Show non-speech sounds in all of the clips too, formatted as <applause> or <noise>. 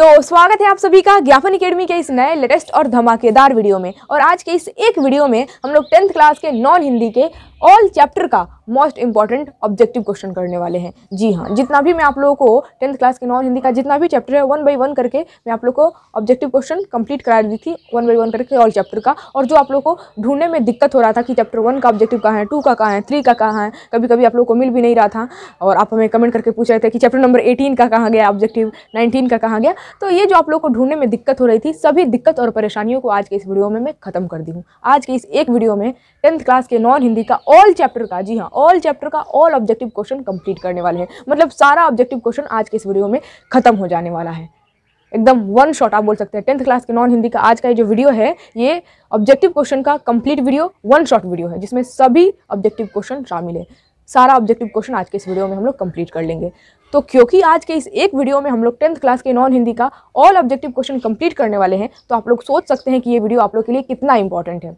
तो स्वागत है आप सभी का ज्ञापन अकेडमी के इस नए लेटेस्ट और धमाकेदार वीडियो में और आज के इस एक वीडियो में हम लोग टेंथ क्लास के नॉन हिंदी के ऑल चैप्टर का मोस्ट इंपॉर्टेंट ऑब्जेक्टिव क्वेश्चन करने वाले हैं जी हाँ जितना भी मैं आप लोगों को टेंथ क्लास के नॉन हिंदी का जितना भी चैप्टर है वन बाई वन करके मैं आप लोग को ऑब्जेक्टिव क्वेश्चन कंप्लीट करा दी थी वन बाई वन करके ऑल चैप्टर का और जो आप लोग को ढूंढने में दिक्कत हो रहा था कि चैप्टर वन का ऑब्जेक्टिव कहाँ है टू का कहाँ है थ्री का कहाँ है कभी कभी आप लोग को मिल भी नहीं रहा था और आप हमें कमेंट करके पूछ रहे थे कि चैप्टर नंबर एटीन का कहाँ गया ऑब्जेक्टिव नाइनटीन का कहाँ गया तो ये जो आप लोग को ढूंढने में दिक्कत हो रही थी सभी दिक्कत और परेशानियों को आज के इस वीडियो में मैं खत्म कर दी हूँ आज के इस एक वीडियो में टेंथ क्लास के नॉन हिंदी का ऑल चैप्टर का जी हाँ ऑल चैप्टर का ऑल ऑब्जेक्टिव क्वेश्चन कंप्लीट करने वाले हैं मतलब सारा ऑब्जेक्टिव क्वेश्चन आज के इस वीडियो में खत्म हो जाने वाला है एकदम वन शॉट आप बोल सकते हैं टेंथ क्लास के नॉन हिंदी का आज का ये जो वीडियो है ये ऑब्जेक्टिव क्वेश्चन का complete video one shot video है जिसमें सभी ऑब्जेक्टिव क्वेश्चन शामिल है सारा ऑब्जेक्टिव क्वेश्चन आज के इस वीडियो में हम लोग कंप्लीट कर लेंगे तो क्योंकि आज के इस एक वीडियो में हम लोग टेंथ क्लास के नॉन हिंदी का ऑल ऑब्जेक्टिव क्वेश्चन कंप्लीट करने वाले हैं तो आप लोग सोच सकते हैं कि ये वीडियो आप लोग के लिए कितना इंपॉर्टेंट है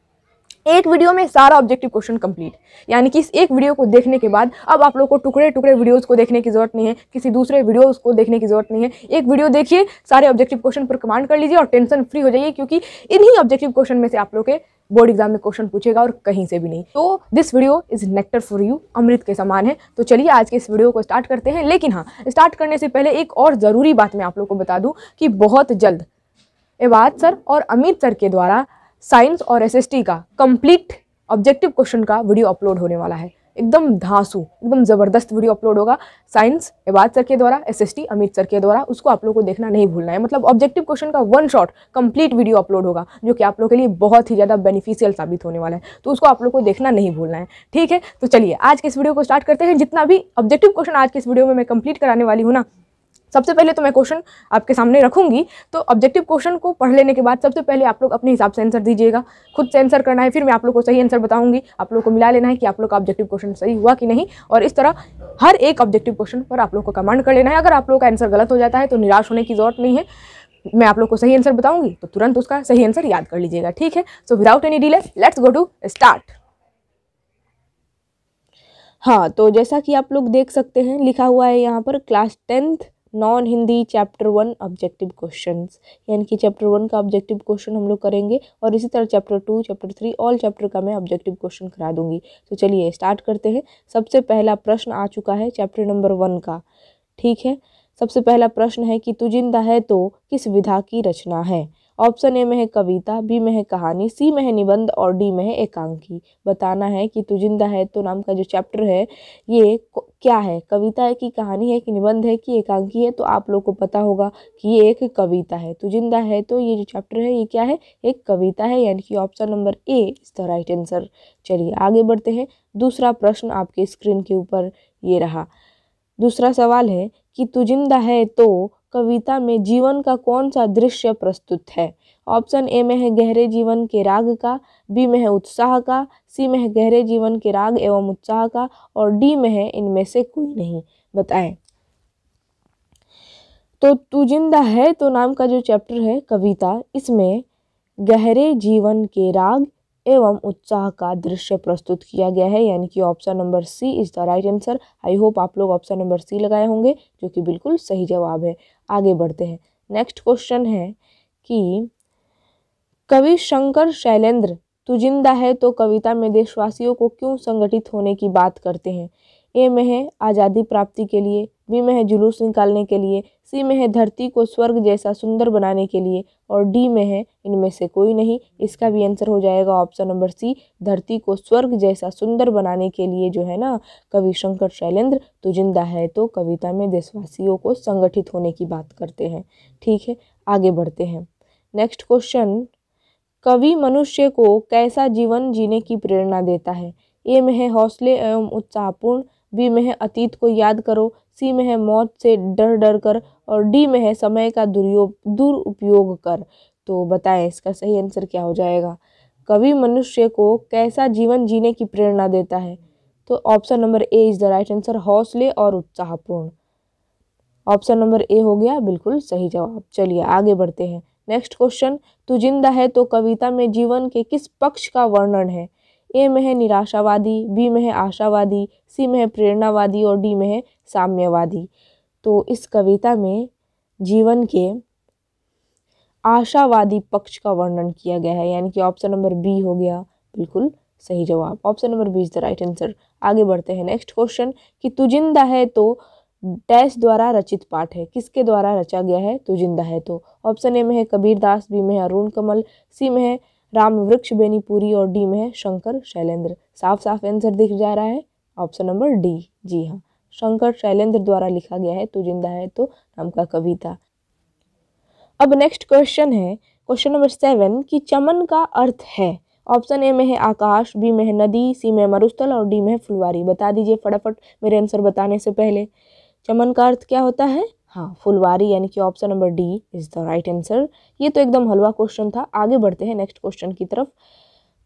एक वीडियो में सारा ऑब्जेक्टिव क्वेश्चन कंप्लीट यानी कि इस एक वीडियो को देखने के बाद अब आप लोग को टुकड़े टुकड़े वीडियोस को देखने की जरूरत नहीं है किसी दूसरे वीडियोस को देखने की जरूरत नहीं है एक वीडियो देखिए सारे ऑब्जेक्टिव क्वेश्चन पर कमांड कर लीजिए और टेंशन फ्री हो जाइए क्योंकि इन्हीं ऑब्जेक्टिव क्वेश्चन में से आप लोग के बोर्ड एग्जाम में क्वेश्चन पूछेगा और कहीं से भी नहीं तो this video is nectar for you अमृत के समान है तो चलिए आज के इस वीडियो को स्टार्ट करते हैं लेकिन हाँ स्टार्ट करने से पहले एक और ज़रूरी बात मैं आप लोग को बता दूँ कि बहुत जल्द एवाद सर और अमित सर के द्वारा साइंस और एसएसटी का कंप्लीट ऑब्जेक्टिव क्वेश्चन का वीडियो अपलोड होने वाला है एकदम धांसू एकदम ज़बरदस्त वीडियो अपलोड होगा साइंस एबाद सर के द्वारा एसएसटी अमित सर के द्वारा उसको आप लोग को देखना नहीं भूलना है मतलब ऑब्जेक्टिव क्वेश्चन का one shot complete video upload होगा जो कि आप लोगों के लिए बहुत ही ज़्यादा बेनिफिशियल साबित होने वाला है तो उसको आप लोग को देखना नहीं भूलना है ठीक है तो चलिए आज के इस वीडियो को स्टार्ट करते हैं जितना भी ऑब्जेक्टिव क्वेश्चन आज के इस वीडियो में मैं कंप्लीट कराने वाली हूँ ना सबसे पहले तो मैं क्वेश्चन आपके सामने रखूंगी तो ऑब्जेक्टिव क्वेश्चन को पढ़ लेने के बाद सबसे पहले आप लोग अपने हिसाब से आंसर दीजिएगा खुद से आंसर करना है फिर मैं आप लोग को सही आंसर बताऊंगी आप लोग को मिला लेना है कि आप लोग का ऑब्जेक्टिव क्वेश्चन सही हुआ कि नहीं और इस तरह हर एक ऑब्जेक्टिव क्वेश्चन पर आप लोग को कमांड कर लेना है अगर आप लोग का आंसर गलत हो जाता है तो निराश होने की जरूरत नहीं है मैं आप लोग को सही आंसर बताऊंगी तो तुरंत उसका सही आंसर याद कर लीजिएगा ठीक है so without any delay let's go to start हाँ तो जैसा कि आप लोग देख सकते हैं लिखा हुआ है यहाँ पर class tenth non Hindi chapter one objective question यानी कि चैप्टर वन का ऑब्जेक्टिव क्वेश्चन हम लोग करेंगे और इसी तरह chapter two chapter three all chapter का मैं ऑब्जेक्टिव क्वेश्चन करा दूंगी तो चलिए स्टार्ट करते हैं सबसे पहला प्रश्न आ चुका है चैप्टर नंबर वन का ठीक है सबसे पहला प्रश्न है कि तुझिंदा जिंदा है तो किस विधा की रचना है ऑप्शन ए में है कविता बी में है कहानी सी में है निबंध और डी में है एकांकी बताना है कि तू जिंदा है तो नाम का जो चैप्टर है ये क्या है कविता है कि कहानी है कि निबंध है कि एकांकी है तो आप लोग को पता होगा कि ये एक कविता है तू जिंदा है तो ये जो चैप्टर है ये क्या है एक कविता है यानी कि option number A is the right answer चलिए आगे बढ़ते हैं दूसरा प्रश्न आपके स्क्रीन के ऊपर ये रहा दूसरा सवाल है कि तू जिंदा है तो कविता में जीवन का कौन सा दृश्य प्रस्तुत है ऑप्शन ए में है गहरे जीवन के राग का बी में है उत्साह का सी में है गहरे जीवन के राग एवं उत्साह का और डी में है इनमें से कोई नहीं बताएं तो तू जिंदा है तो नाम का जो चैप्टर है कविता इसमें गहरे जीवन के राग एवं उत्साह का दृश्य प्रस्तुत किया गया है यानी कि option number C is the right answer I hope आप लोग ऑप्शन नंबर सी लगाए होंगे जो कि बिल्कुल सही जवाब है आगे बढ़ते हैं नेक्स्ट क्वेश्चन है कि कवि शंकर शैलेंद्र तू जिंदा है तो कविता में देशवासियों को क्यों संगठित होने की बात करते हैं ए में है आज़ादी प्राप्ति के लिए बी में है जुलूस निकालने के लिए सी में है धरती को स्वर्ग जैसा सुंदर बनाने के लिए और डी में है इनमें से कोई नहीं इसका भी आंसर हो जाएगा ऑप्शन नंबर सी धरती को स्वर्ग जैसा सुंदर बनाने के लिए जो है ना कवि शंकर शैलेंद्र तो जिंदा है तो कविता में देशवासियों को संगठित होने की बात करते हैं ठीक है आगे बढ़ते हैं नेक्स्ट क्वेश्चन कवि मनुष्य को कैसा जीवन जीने की प्रेरणा देता है ए में है हौसले एवं उत्साहपूर्ण बी में है अतीत को याद करो सी में है मौत से डर डर कर और डी में है समय का दुरुपयोग दुरुपयोग कर तो बताएं इसका सही आंसर क्या हो जाएगा कवि मनुष्य को कैसा जीवन जीने की प्रेरणा देता है तो option number A is the right answer हौसले और उत्साहपूर्ण ऑप्शन नंबर ए हो गया बिल्कुल सही जवाब चलिए आगे बढ़ते हैं नेक्स्ट क्वेश्चन तू जिंदा है तो कविता में जीवन के किस पक्ष का वर्णन है ए में है निराशावादी बी में है आशावादी सी में है प्रेरणावादी और डी में है साम्यवादी तो इस कविता में जीवन के आशावादी पक्ष का वर्णन किया गया है यानी कि ऑप्शन नंबर बी हो गया बिल्कुल सही जवाब option number B is the right answer आगे बढ़ते हैं नेक्स्ट क्वेश्चन कि तुजिंदा है तो डैश द्वारा रचित पाठ है किसके द्वारा रचा गया है तुजिंदा है तो ऑप्शन ए में है कबीर दास बी में है अरुण कमल सी में है राम वृक्ष बेनीपुरी और डी में है शंकर शैलेंद्र साफ साफ आंसर दिख जा रहा है ऑप्शन नंबर डी जी हाँ शंकर शैलेंद्र द्वारा लिखा गया है तू जिंदा है तो नाम का कविता अब नेक्स्ट क्वेश्चन है क्वेश्चन नंबर सेवन कि चमन का अर्थ है ऑप्शन ए में है आकाश बी में है नदी सी में मरुस्थल और डी में है फुलवारी बता दीजिए फटाफट मेरे आंसर बताने से पहले चमन का अर्थ क्या होता है हाँ फुलवारी यानी कि option number D is the right answer ये तो एकदम हलवा क्वेश्चन था आगे बढ़ते हैं नेक्स्ट क्वेश्चन की तरफ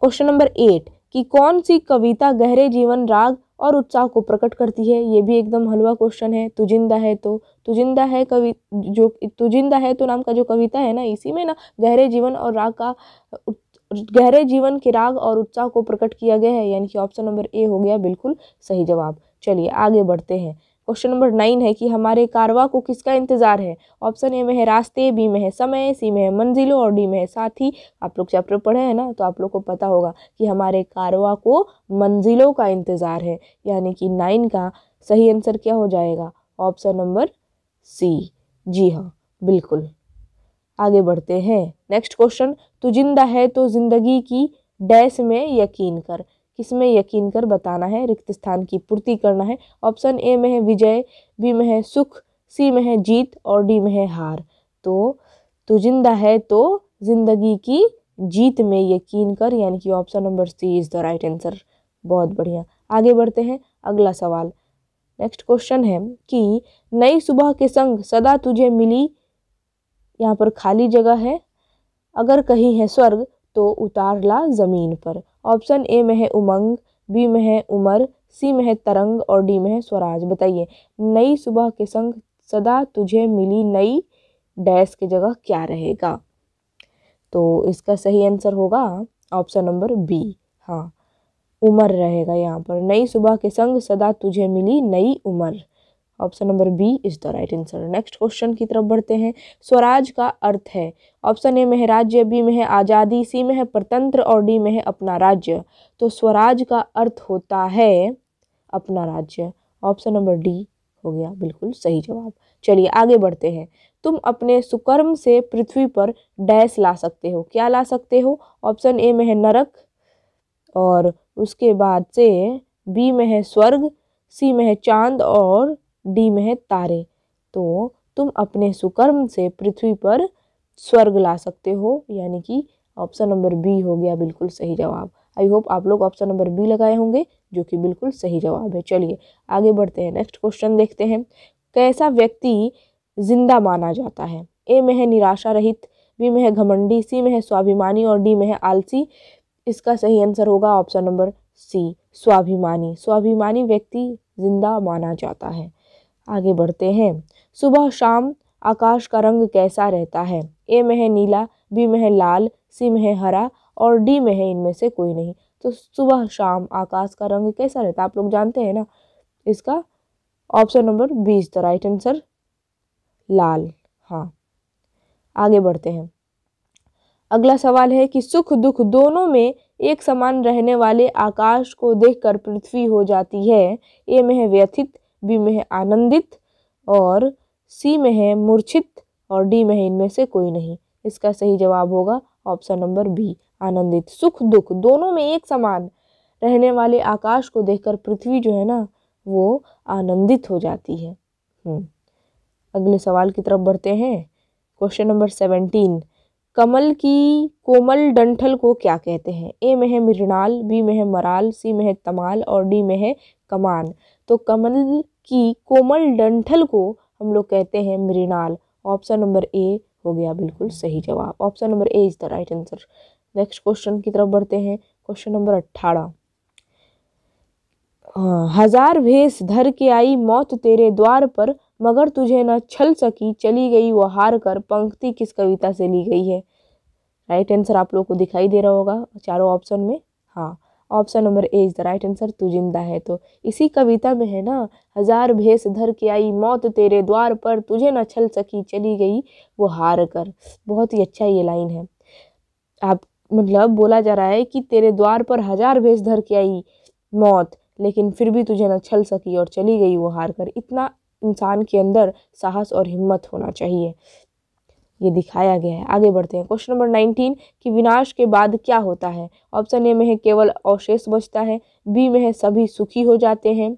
क्वेश्चन नंबर एट कि कौन सी कविता गहरे जीवन राग और उत्साह को प्रकट करती है ये भी एकदम हलवा क्वेश्चन है तू जिंदा है तो तू जिंदा है कवि जो तू जिंदा है तो नाम का जो कविता है ना इसी में ना गहरे जीवन और राग का गहरे जीवन के राग और उत्साह को प्रकट किया गया है यानी कि ऑप्शन नंबर ए हो गया बिल्कुल सही जवाब चलिए आगे बढ़ते हैं क्वेश्चन नंबर नाइन है कि हमारे कारवा को किसका इंतजार है ऑप्शन ए में है रास्ते बी में है समय सी में है मंजिलों और डी में है साथ ही आप लोग चैप्टर पढ़े हैं ना तो आप लोग को पता होगा कि हमारे कारवा को मंजिलों का इंतज़ार है यानी कि नाइन का सही आंसर क्या हो जाएगा ऑप्शन नंबर सी जी हाँ बिल्कुल आगे बढ़ते हैं नेक्स्ट क्वेश्चन तू जिंदा है तो जिंदगी की डैश में यकीन कर इसमें यकीन कर बताना है रिक्त स्थान की पूर्ति करना है ऑप्शन ए में है विजय बी में है सुख सी में है जीत और डी में है हार तो तू तो जिंदा है तो जिंदगी की जीत में यकीन कर यानी कि option number C is the right answer बहुत बढ़िया आगे बढ़ते हैं अगला सवाल नेक्स्ट क्वेश्चन है कि नई सुबह के संग सदा तुझे मिली यहाँ पर खाली जगह है अगर कहीं है स्वर्ग तो उतार ला ज़मीन पर ऑप्शन ए में है उमंग बी में है उमर सी में है तरंग और डी में है स्वराज बताइए नई सुबह के संग सदा तुझे मिली नई डैश की जगह क्या रहेगा तो इसका सही आंसर होगा ऑप्शन नंबर बी हाँ उमर रहेगा यहाँ पर नई सुबह के संग सदा तुझे मिली नई उमर option number B is the right answer next question की तरफ बढ़ते हैं स्वराज का अर्थ है ऑप्शन ए में है राज्य बी में है आज़ादी सी में है प्रतंत्र और डी में है अपना राज्य तो स्वराज का अर्थ होता है अपना राज्य ऑप्शन नंबर डी हो गया बिल्कुल सही जवाब चलिए आगे बढ़ते हैं तुम अपने सुकर्म से पृथ्वी पर डैश ला सकते हो क्या ला सकते हो ऑप्शन ए में है नरक और उसके बाद से बी में है स्वर्ग सी में है चांद और डी में है तारे तो तुम अपने सुकर्म से पृथ्वी पर स्वर्ग ला सकते हो यानी कि ऑप्शन नंबर बी हो गया बिल्कुल सही जवाब आई होप आप लोग ऑप्शन नंबर बी लगाए होंगे जो कि बिल्कुल सही जवाब है चलिए आगे बढ़ते हैं नेक्स्ट क्वेश्चन देखते हैं कैसा व्यक्ति जिंदा माना जाता है ए में है निराशा रहित बी में है घमंडी सी में है स्वाभिमानी और डी में है आलसी इसका सही आंसर होगा ऑप्शन नंबर सी स्वाभिमानी स्वाभिमानी व्यक्ति जिंदा माना जाता है आगे बढ़ते हैं सुबह शाम आकाश का रंग कैसा रहता है ए में है नीला बी में है लाल सी में है हरा और डी में है इनमें से कोई नहीं तो सुबह शाम आकाश का रंग कैसा रहता है आप लोग जानते हैं ना इसका ऑप्शन नंबर बीस द राइट आंसर लाल हाँ आगे बढ़ते हैं अगला सवाल है कि सुख दुख दोनों में एक समान रहने वाले आकाश को देखकर पृथ्वी हो जाती है ए में है व्यथित बी में है आनंदित और सी में है मूर्छित और डी में है इनमें से कोई नहीं इसका सही जवाब होगा ऑप्शन नंबर बी आनंदित सुख दुख दोनों में एक समान रहने वाले आकाश को देखकर पृथ्वी जो है ना वो आनंदित हो जाती है हम्म, अगले सवाल की तरफ बढ़ते हैं क्वेश्चन नंबर सेवनटीन कमल की कोमल डंठल को क्या कहते हैं ए में है मृणाल बी में है मराल सी में है तमाल और डी में है कमान तो कमल की कोमल डंठल को हम लोग कहते हैं मृणाल ऑप्शन नंबर ए हो गया बिल्कुल सही जवाब option number A is the right answer next question की तरफ बढ़ते हैं क्वेश्चन नंबर अट्ठारह हजार भेस धर के आई मौत तेरे द्वार पर मगर तुझे न छल सकी चली गई वो हार कर पंक्ति किस कविता से ली गई है राइट आंसर आप लोग को दिखाई दे रहा होगा चारों ऑप्शन में हाँ option number A is the right answer तू जिंदा है तो इसी कविता में है ना हजार भेस धर के आई मौत तेरे द्वार पर तुझे न छल सकी चली गई वो हार कर बहुत ही अच्छा ये लाइन है आप मतलब बोला जा रहा है कि तेरे द्वार पर हजार भेस धर के आई मौत लेकिन फिर भी तुझे न छल सकी और चली गई वो हार कर इतना इंसान के अंदर साहस और हिम्मत होना चाहिए ये दिखाया गया है आगे बढ़ते हैं क्वेश्चन नंबर नाइनटीन कि विनाश के बाद क्या होता है ऑप्शन ए में है केवल अवशेष बचता है बी में है सभी सुखी हो जाते हैं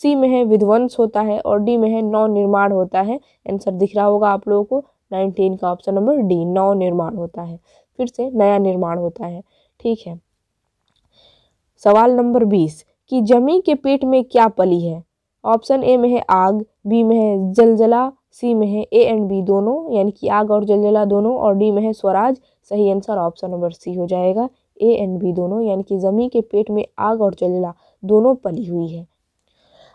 सी में है विध्वंस होता है और डी में है नौ निर्माण होता है आंसर दिख रहा होगा आप लोगों को नाइनटीन का ऑप्शन नंबर डी नौ निर्माण होता है फिर से नया निर्माण होता है ठीक है सवाल नंबर बीस कि जमी के पेट में क्या पली है ऑप्शन ए में है आग बी में है जलजला सी में है ए एंड बी दोनों यानी कि आग और जलजला दोनों और डी में है स्वराज सही आंसर ऑप्शन नंबर सी हो जाएगा ए एंड बी दोनों यानी कि ज़मी के पेट में आग और जलजला दोनों पली हुई है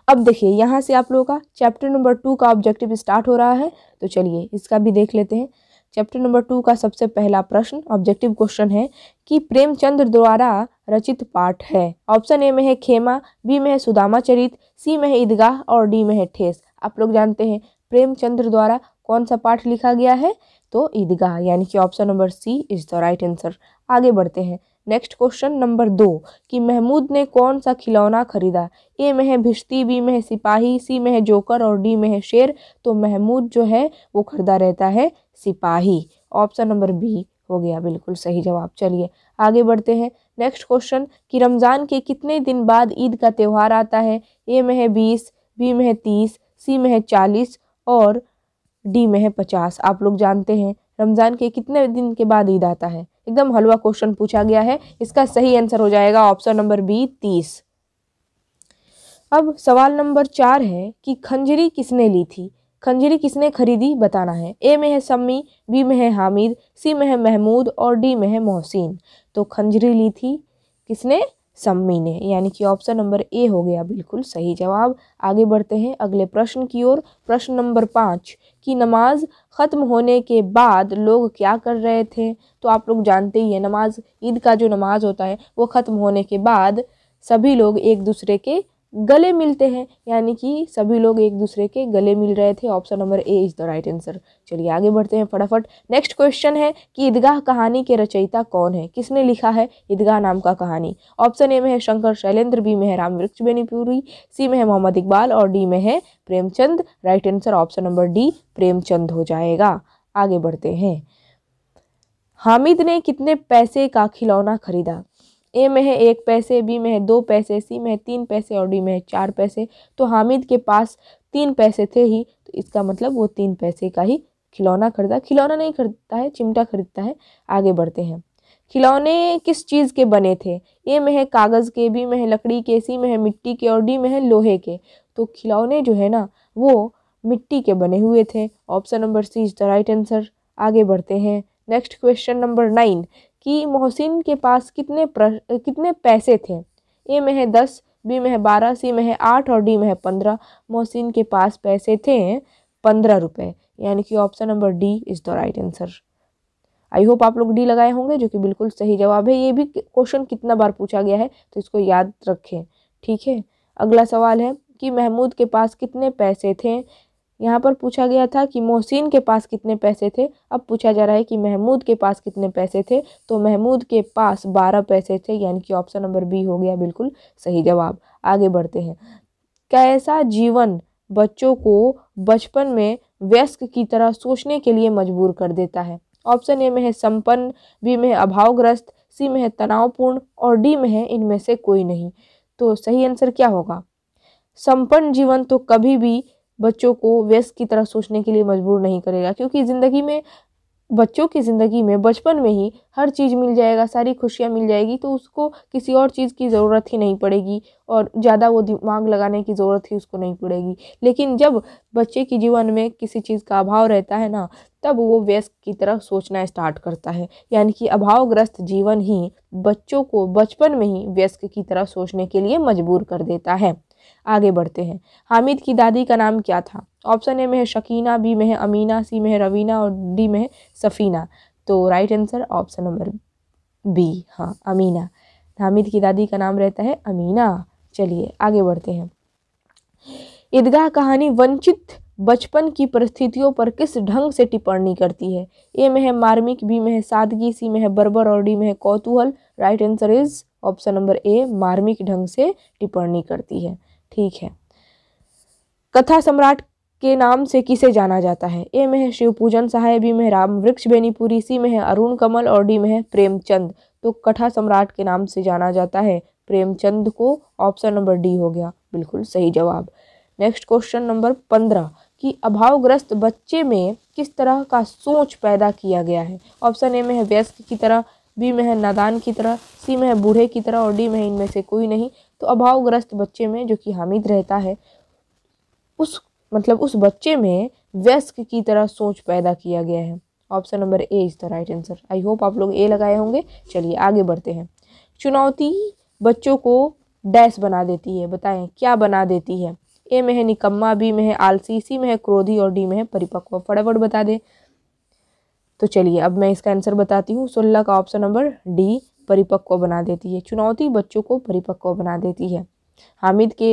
अब देखिए यहाँ से आप लोगों का चैप्टर नंबर टू का ऑब्जेक्टिव स्टार्ट हो रहा है तो चलिए इसका भी देख लेते हैं चैप्टर नंबर टू का सबसे पहला प्रश्न ऑब्जेक्टिव क्वेश्चन है कि प्रेमचंद्र द्वारा रचित पाठ है ऑप्शन ए में है खेमा बी में है सुदामा चरित सी में है ईदगाह और डी में है ठेस आप लोग जानते हैं प्रेमचंद्र द्वारा कौन सा पाठ लिखा गया है तो ईदगाह यानी कि option number C is the right answer आगे बढ़ते हैं नेक्स्ट क्वेश्चन नंबर दो कि महमूद ने कौन सा खिलौना खरीदा ए में है भिश्ती बी में है सिपाही सी में है जोकर और डी में है शेर तो महमूद जो है वो खरीदा रहता है सिपाही ऑप्शन नंबर बी हो गया बिल्कुल सही जवाब चलिए आगे बढ़ते हैं नेक्स्ट क्वेश्चन कि रमज़ान के कितने दिन बाद ईद का त्यौहार आता है ए में है बीस बी में है तीस सी में है चालीस और डी में है पचास आप लोग जानते हैं रमज़ान के कितने दिन के बाद ईद आता है एकदम हलवा क्वेश्चन पूछा गया है इसका सही आंसर हो जाएगा ऑप्शन नंबर बी तीस अब सवाल नंबर चार है कि खंजरी किसने ली थी खंजरी किसने खरीदी बताना है ए में है सम्मी बी में है हामिद सी में है महमूद और डी में है मोहसिन तो खंजरी ली थी किसने सम्मीन है यानी कि ऑप्शन नंबर ए हो गया बिल्कुल सही जवाब आगे बढ़ते हैं अगले प्रश्न की ओर प्रश्न नंबर पाँच कि नमाज ख़त्म होने के बाद लोग क्या कर रहे थे तो आप लोग जानते ही हैं नमाज ईद का जो नमाज होता है वो ख़त्म होने के बाद सभी लोग एक दूसरे के गले मिलते हैं यानी कि सभी लोग एक दूसरे के गले मिल रहे थे option number A is the right answer चलिए आगे बढ़ते हैं फटाफट नेक्स्ट क्वेश्चन है कि ईदगाह कहानी के रचयिता कौन है किसने लिखा है ईदगाह नाम का कहानी ऑप्शन ए में है शंकर शैलेंद्र बी में है राम वृक्ष बेनीपुरी सी में है मोहम्मद इकबाल और डी में है Premchand right answer option number D Premchand हो जाएगा आगे बढ़ते हैं हामिद ने कितने पैसे का खिलौना खरीदा ए में है एक पैसे बी में है दो पैसे सी में है तीन पैसे और डी में है चार पैसे तो हामिद के पास तीन पैसे थे ही तो इसका मतलब वो तीन पैसे का ही खिलौना खरीदा खिलौना नहीं खरीदता है चिमटा खरीदता है आगे बढ़ते हैं खिलौने किस चीज़ के बने थे ए में है कागज़ के बी में है लकड़ी के सी में है मिट्टी के और डी में है लोहे के तो खिलौने जो है ना वो मिट्टी के बने हुए थे option number C is the right answer आगे बढ़ते हैं नेक्स्ट क्वेश्चन नंबर नाइन कि मोहसिन के पास कितने कितने पैसे थे ए में है दस बी में है बारह सी में है आठ और डी में है पंद्रह मोहसिन के पास पैसे थे पंद्रह रुपये यानी कि option number D is the right answer I hope आप लोग डी लगाए होंगे जो कि बिल्कुल सही जवाब है ये भी क्वेश्चन कितना बार पूछा गया है तो इसको याद रखें ठीक है अगला सवाल है कि महमूद के पास कितने पैसे थे यहाँ पर पूछा गया था कि मोहसिन के पास कितने पैसे थे अब पूछा जा रहा है कि महमूद के पास कितने पैसे थे तो महमूद के पास बारह पैसे थे यानी कि ऑप्शन नंबर बी हो गया बिल्कुल सही जवाब आगे बढ़ते हैं कैसा जीवन बच्चों को बचपन में व्यस्क की तरह सोचने के लिए मजबूर कर देता है ऑप्शन ए में है संपन्न बी में है अभावग्रस्त सी में है तनावपूर्ण और डी में है इनमें से कोई नहीं तो सही आंसर क्या होगा संपन्न जीवन तो कभी भी बच्चों को व्यस्त की तरह सोचने के लिए मजबूर नहीं करेगा क्योंकि ज़िंदगी में बच्चों की ज़िंदगी में बचपन में ही हर चीज़ मिल जाएगा सारी खुशियाँ मिल जाएगी तो उसको किसी और चीज़ की ज़रूरत ही नहीं पड़ेगी और ज़्यादा वो दिमाग लगाने की ज़रूरत ही उसको नहीं पड़ेगी लेकिन जब बच्चे के जीवन में किसी चीज़ का अभाव रहता है ना तब वो व्यस्क की तरह सोचना स्टार्ट करता है यानी कि अभावग्रस्त जीवन ही बच्चों को बचपन में ही व्यस्क की तरह सोचने के लिए मजबूर कर देता है आगे बढ़ते हैं हामिद की दादी का नाम क्या था ऑप्शन ए में है शकीना बी में है अमीना सी में है रवीना और डी में है सफ़ीना तो right answer option number B हाँ अमीना हामिद की दादी का नाम रहता है अमीना चलिए आगे बढ़ते हैं ईदगाह कहानी वंचित बचपन की परिस्थितियों पर किस ढंग से टिप्पणी करती है ए में है मार्मिक बी में है सादगी सी में है बर्बर और डी में है कौतूहल right answer is option number A मार्मिक ढंग से टिप्पणी करती है ठीक है कथा सम्राट के नाम से किसे जाना जाता है ए में है शिव पूजन सहाय बी में राम वृक्ष बेनीपुरी सी में है अरुण कमल और डी में है प्रेमचंद तो कथा सम्राट के नाम से जाना जाता है प्रेमचंद को ऑप्शन नंबर डी हो गया बिल्कुल सही जवाब नेक्स्ट क्वेश्चन नंबर पंद्रह कि अभावग्रस्त बच्चे में किस तरह का सोच पैदा किया गया है ऑप्शन ए में है व्यस्क की तरह बी में है नादान की तरह सी में है बूढ़े की तरह और डी में है इनमें से कोई नहीं तो अभावग्रस्त बच्चे में जो कि हामिद रहता है उस मतलब उस बच्चे में व्यस्क की तरह सोच पैदा किया गया है option number A is the right answer I hope आप लोग ए लगाए होंगे चलिए आगे बढ़ते हैं चुनौती बच्चों को डैश बना देती है बताएं क्या बना देती है ए में है निकम्मा बी में है आलसी सी में है क्रोधी और डी में है परिपक्व फटाफट बता दें तो चलिए अब मैं इसका आंसर बताती हूँ सोलह का ऑप्शन नंबर डी परिपक्व बना देती है चुनौती बच्चों को परिपक्व बना देती है हामिद के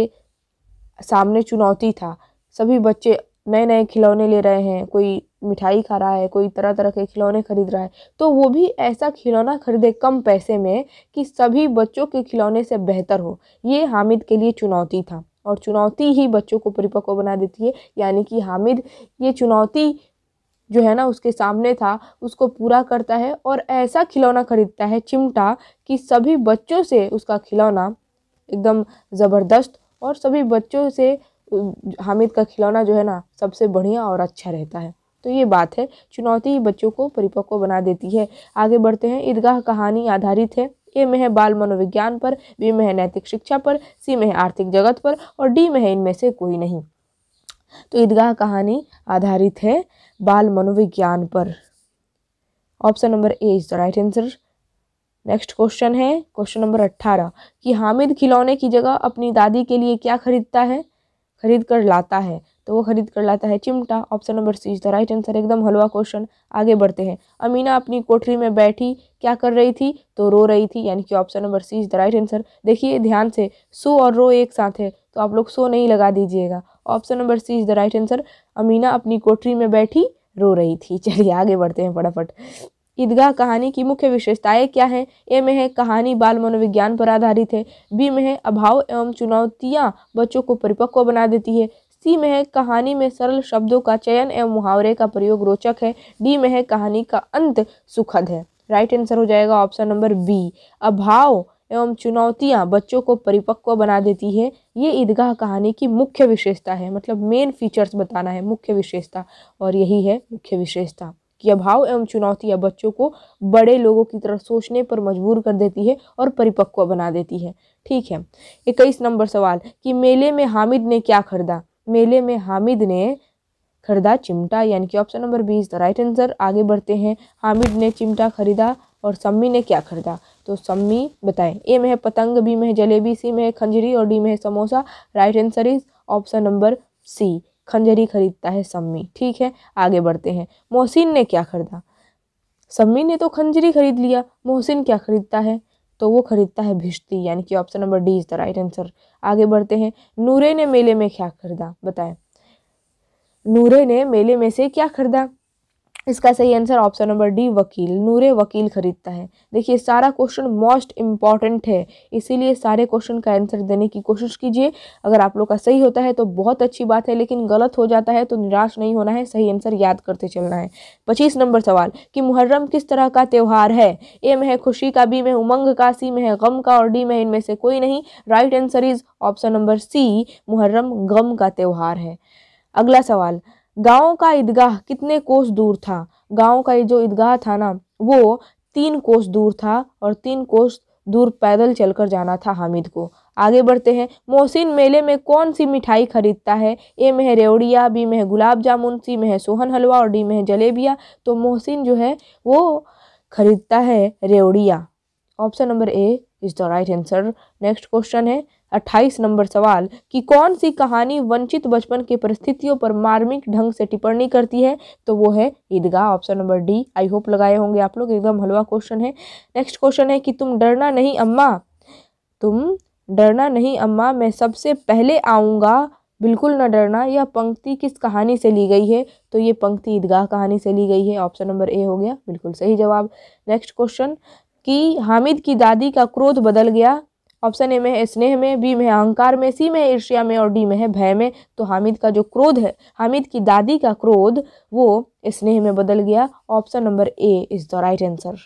सामने चुनौती था सभी बच्चे नए नए खिलौने ले रहे हैं कोई मिठाई खा रहा है कोई तरह तरह के खिलौने खरीद रहा है तो वो भी ऐसा खिलौना खरीदे कम पैसे में कि सभी बच्चों के खिलौने से बेहतर हो ये हामिद के लिए चुनौती था और चुनौती ही बच्चों को परिपक्व बना देती है यानी कि हामिद ये चुनौती जो है ना उसके सामने था उसको पूरा करता है और ऐसा खिलौना खरीदता है चिमटा कि सभी बच्चों से उसका खिलौना एकदम ज़बरदस्त और सभी बच्चों से हामिद का खिलौना जो है ना सबसे बढ़िया और अच्छा रहता है तो ये बात है चुनौती बच्चों को परिपक्व बना देती है आगे बढ़ते हैं ईदगाह कहानी आधारित है ए में है बाल मनोविज्ञान पर बी में है नैतिक शिक्षा पर सी में है आर्थिक जगत पर और डी में है इनमें से कोई नहीं तो ईदगाह कहानी आधारित है बाल मनोविज्ञान पर option number A is the right answer next question है क्वेश्चन नंबर अट्ठारह कि हामिद खिलौने की जगह अपनी दादी के लिए क्या खरीदता है खरीद कर लाता है तो वो खरीद कर लाता है चिमटा option number C is the right answer एकदम हलवा क्वेश्चन आगे बढ़ते हैं अमीना अपनी कोठरी में बैठी क्या कर रही थी तो रो रही थी यानी कि option number C is the right answer देखिए ध्यान से सो और रो एक साथ है तो आप लोग सो नहीं लगा दीजिएगा option number C is the right answer Amina अपनी कोठरी में बैठी रो रही थी <laughs> चलिए आगे बढ़ते हैं फटाफट ईदगाह कहानी की मुख्य विशेषताएं क्या हैं ए में है कहानी बाल मनोविज्ञान पर आधारित है बी में है अभाव एवं चुनौतियाँ बच्चों को परिपक्व बना देती है सी में है कहानी में सरल शब्दों का चयन एवं मुहावरे का प्रयोग रोचक है डी में है कहानी का अंत सुखद है राइट आंसर हो जाएगा ऑप्शन नंबर बी अभाव एवं चुनौतियाँ बच्चों को परिपक्व बना देती है ये ईदगाह कहानी की मुख्य विशेषता है मतलब मेन फीचर्स बताना है मुख्य विशेषता और यही है मुख्य विशेषता कि अभाव एवं चुनौतियाँ बच्चों को बड़े लोगों की तरह सोचने पर मजबूर कर देती है और परिपक्व बना देती है ठीक है इक्कीस नंबर सवाल कि मेले में हामिद ने क्या खरीदा मेले में हामिद ने खरीदा चिमटा यानी कि ऑप्शन नंबर बीस द राइट आंसर आगे बढ़ते हैं हामिद ने चिमटा खरीदा और सम्मी ने क्या खरीदा तो सम्मी बताएं ए में है पतंग बी में है जलेबी सी में है खंजरी और डी में है samosa right answer is option number C खंजरी खरीदता है सम्मी ठीक है आगे बढ़ते हैं मोहसिन ने क्या खरीदा सम्मी ने तो खंजरी खरीद लिया मोहसिन क्या खरीदता है तो वो खरीदता है भिश्ती यानी कि option number D is the right answer आगे बढ़ते हैं नूरे ने मेले में क्या खरीदा बताएं नूरे ने मेले में से क्या खरीदा इसका सही आंसर ऑप्शन नंबर डी वकील नूरे वकील खरीदता है देखिए सारा क्वेश्चन मोस्ट इम्पॉर्टेंट है इसीलिए सारे क्वेश्चन का आंसर देने की कोशिश कीजिए अगर आप लोग का सही होता है तो बहुत अच्छी बात है लेकिन गलत हो जाता है तो निराश नहीं होना है सही आंसर याद करते चलना है पच्चीस नंबर सवाल कि मुहर्रम किस तरह का त्यौहार है ए में है खुशी का बी में उमंग का सी में है गम का और डी में इनमें से कोई नहीं right answer is option number C Muharram गम का त्यौहार है अगला सवाल गाँव का ईदगाह कितने कोस दूर था गाँव का ये जो ईदगाह था ना वो तीन कोस दूर था और तीन कोस दूर पैदल चलकर जाना था हामिद को आगे बढ़ते हैं मोहसिन मेले में कौन सी मिठाई खरीदता है ए में है रेवड़िया बी में है गुलाब जामुन सी में है सोहन हलवा और डी में है जलेबिया तो मोहसिन जो है वो खरीदता है रेवड़िया option number A is the right answer next question है 28 नंबर सवाल कि कौन सी कहानी वंचित बचपन की परिस्थितियों पर मार्मिक ढंग से टिप्पणी करती है तो वो है Idgah option number D I hope लगाए होंगे आप लोग एकदम हलवा क्वेश्चन है नेक्स्ट क्वेश्चन है कि तुम डरना नहीं अम्मा तुम डरना नहीं अम्मा मैं सबसे पहले आऊँगा बिल्कुल न डरना यह पंक्ति किस कहानी से ली गई है तो ये पंक्ति ईदगाह कहानी से ली गई है ऑप्शन नंबर ए हो गया बिल्कुल सही जवाब नेक्स्ट क्वेश्चन कि हामिद की दादी का क्रोध बदल गया ऑप्शन ए में है स्नेह में बी में है अहंकार में सी में है ईर्ष्या में और डी में है भय में तो हामिद का जो क्रोध है हामिद की दादी का क्रोध वो स्नेह में बदल गया option number A is the right answer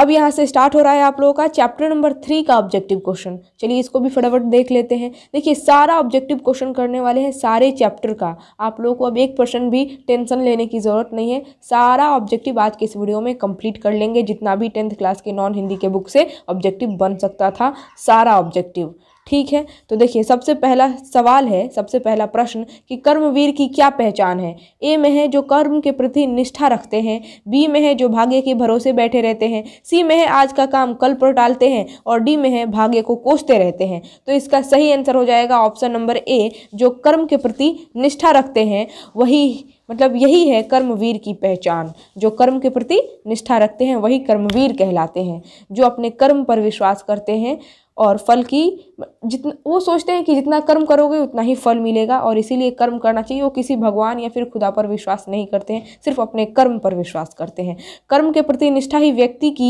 अब यहाँ से स्टार्ट हो रहा है आप लोगों का चैप्टर नंबर थ्री का ऑब्जेक्टिव क्वेश्चन चलिए इसको भी फटाफट देख लेते हैं देखिए सारा ऑब्जेक्टिव क्वेश्चन करने वाले हैं सारे चैप्टर का आप लोगों को अब एक परसेंट भी टेंशन लेने की ज़रूरत नहीं है सारा ऑब्जेक्टिव आज के इस वीडियो में कंप्लीट कर लेंगे जितना भी टेंथ क्लास के नॉन हिंदी के बुक से ऑब्जेक्टिव बन सकता था सारा ऑब्जेक्टिव ठीक है तो देखिए सबसे पहला सवाल है सबसे पहला प्रश्न कि कर्मवीर की क्या पहचान है ए में है जो कर्म के प्रति निष्ठा रखते हैं बी में है जो भाग्य के भरोसे बैठे रहते हैं सी में है आज का काम कल पर टालते हैं और डी में है भाग्य को कोसते रहते हैं तो इसका सही आंसर हो जाएगा ऑप्शन नंबर ए जो कर्म के प्रति निष्ठा रखते हैं वही मतलब यही है कर्मवीर की पहचान जो कर्म के प्रति निष्ठा रखते हैं वही कर्मवीर कहलाते हैं जो अपने कर्म पर विश्वास करते हैं और फल की जितना वो सोचते हैं कि जितना कर्म करोगे उतना ही फल मिलेगा और इसीलिए कर्म करना चाहिए वो किसी भगवान या फिर खुदा पर विश्वास नहीं करते हैं सिर्फ अपने कर्म पर विश्वास करते हैं कर्म के प्रति निष्ठा ही व्यक्ति की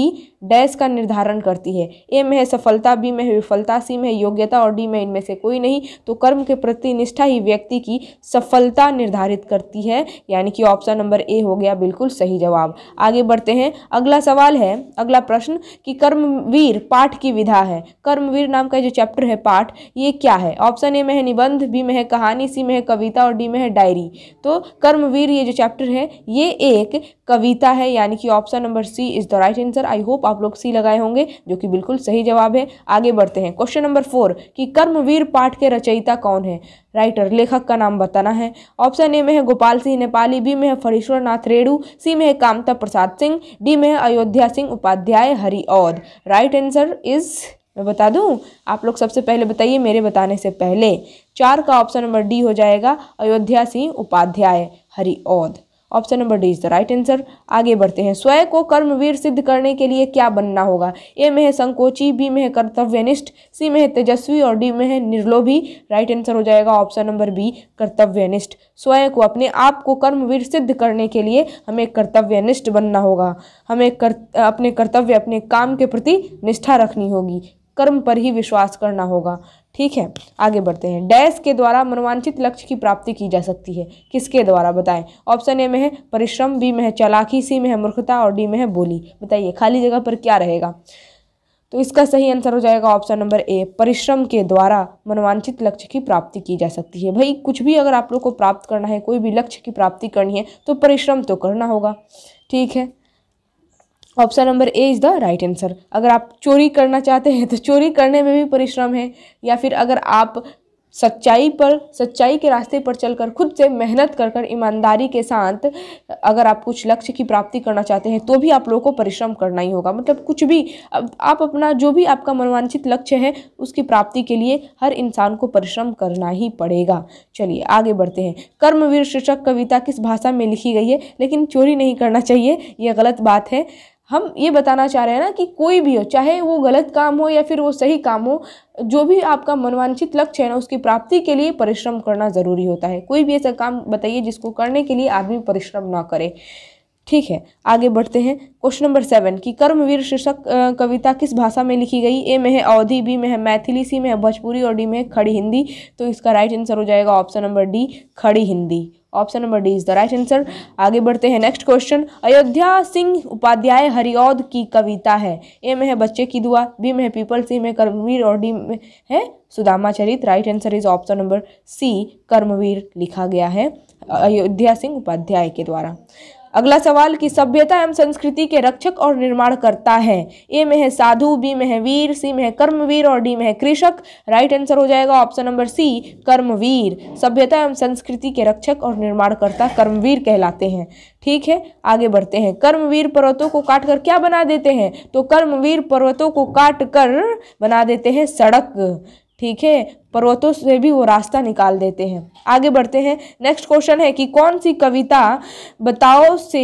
डैश का निर्धारण करती है ए में है सफलता बी में है विफलता सी में है योग्यता और डी में इनमें से कोई नहीं तो कर्म के प्रति निष्ठा ही व्यक्ति की सफलता निर्धारित करती है यानी कि ऑप्शन नंबर ए हो गया बिल्कुल सही जवाब आगे बढ़ते हैं अगला सवाल है अगला प्रश्न कि कर्मवीर पाठ की विधा है कर्मवीर नाम का जो चैप्टर है पाठ ये क्या है ऑप्शन ए में है निबंध बी में है कहानी सी में है कविता और डी में है डायरी तो कर्मवीर ये जो चैप्टर है ये एक कविता है यानी कि option number C is the right answer I hope आप लोग सी लगाए होंगे जो कि बिल्कुल सही जवाब है आगे बढ़ते हैं क्वेश्चन नंबर फोर कि कर्मवीर पाठ के रचयिता कौन है राइटर लेखक का नाम बताना है ऑप्शन ए में है गोपाल सिंह नेपाली बी में है फरीश्वर नाथ रेणु सी में है कामता प्रसाद सिंह डी में है Ayodhya Singh Upadhyay Hariaudh right answer is मैं बता दूं आप लोग सबसे पहले बताइए मेरे बताने से पहले चार का ऑप्शन नंबर डी हो जाएगा Ayodhya Singh Upadhyay Hariaudh option number D is the right answer आगे बढ़ते हैं स्वयं को कर्मवीर सिद्ध करने के लिए क्या बनना होगा ए में है संकोची बी में है कर्तव्यनिष्ठ सी में है तेजस्वी और डी में है निर्लोभी राइट आंसर हो जाएगा ऑप्शन नंबर बी कर्तव्यनिष्ठ स्वयं को अपने आप को कर्मवीर सिद्ध करने के लिए हमें कर्तव्यनिष्ठ बनना होगा हमें कर, अपने कर्तव्य अपने काम के प्रति निष्ठा रखनी होगी कर्म पर ही विश्वास करना होगा ठीक है आगे बढ़ते हैं डैश के द्वारा मनवांचित लक्ष्य की प्राप्ति की जा सकती है किसके द्वारा बताएं ऑप्शन ए में है परिश्रम बी में है चालाकी सी में है मूर्खता और डी में है बोली बताइए खाली जगह पर क्या रहेगा तो इसका सही आंसर हो जाएगा ऑप्शन नंबर ए परिश्रम के द्वारा मनवांचित लक्ष्य की प्राप्ति की जा सकती है भाई कुछ भी अगर आप लोग को प्राप्त करना है कोई भी लक्ष्य की प्राप्ति करनी है तो परिश्रम तो करना होगा ठीक है option number A is the right answer अगर आप चोरी करना चाहते हैं तो चोरी करने में भी परिश्रम है या फिर अगर आप सच्चाई पर सच्चाई के रास्ते पर चलकर खुद से मेहनत कर कर ईमानदारी के साथ अगर आप कुछ लक्ष्य की प्राप्ति करना चाहते हैं तो भी आप लोगों को परिश्रम करना ही होगा मतलब कुछ भी आप अपना जो भी आपका मनोवांछित लक्ष्य है उसकी प्राप्ति के लिए हर इंसान को परिश्रम करना ही पड़ेगा चलिए आगे बढ़ते हैं कर्मवीर शीर्षक कविता किस भाषा में लिखी गई है लेकिन चोरी नहीं करना चाहिए यह गलत बात है हम ये बताना चाह रहे हैं ना कि कोई भी हो चाहे वो गलत काम हो या फिर वो सही काम हो जो भी आपका मनवांछित लक्ष्य है ना उसकी प्राप्ति के लिए परिश्रम करना ज़रूरी होता है कोई भी ऐसा काम बताइए जिसको करने के लिए आदमी परिश्रम ना करे ठीक है आगे बढ़ते हैं क्वेश्चन नंबर सेवन की कर्मवीर शीर्षक कविता किस भाषा में लिखी गई ए में है अवधि बी में है मैथिली सी में है भोजपुरी और डी में है खड़ी हिंदी तो इसका राइट आंसर हो जाएगा ऑप्शन नंबर डी खड़ी Hindi option number D is the right answer आगे बढ़ते हैं नेक्स्ट क्वेश्चन अयोध्या सिंह उपाध्याय हरिओद की कविता है ए में है बच्चे की दुआ बी में है पीपल सी में कर्मवीर और डी में है Sudama Charit right answer is option number C Karmaveer लिखा गया है अयोध्या सिंह उपाध्याय के द्वारा अगला सवाल कि सभ्यता एवं संस्कृति के रक्षक और निर्माण करता है ए में है साधु बी में है वीर सी में है कर्मवीर और डी में है कृषक राइट आंसर हो जाएगा ऑप्शन नंबर सी कर्मवीर सभ्यता एवं संस्कृति के रक्षक और निर्माण करता कर्मवीर कहलाते हैं ठीक है आगे बढ़ते हैं कर्मवीर पर्वतों को काट कर क्या बना देते हैं तो कर्मवीर पर्वतों को काट कर बना देते हैं सड़क ठीक है पर्वतों से भी वो रास्ता निकाल देते हैं आगे बढ़ते हैं नेक्स्ट क्वेश्चन है कि कौन सी कविता बताओ से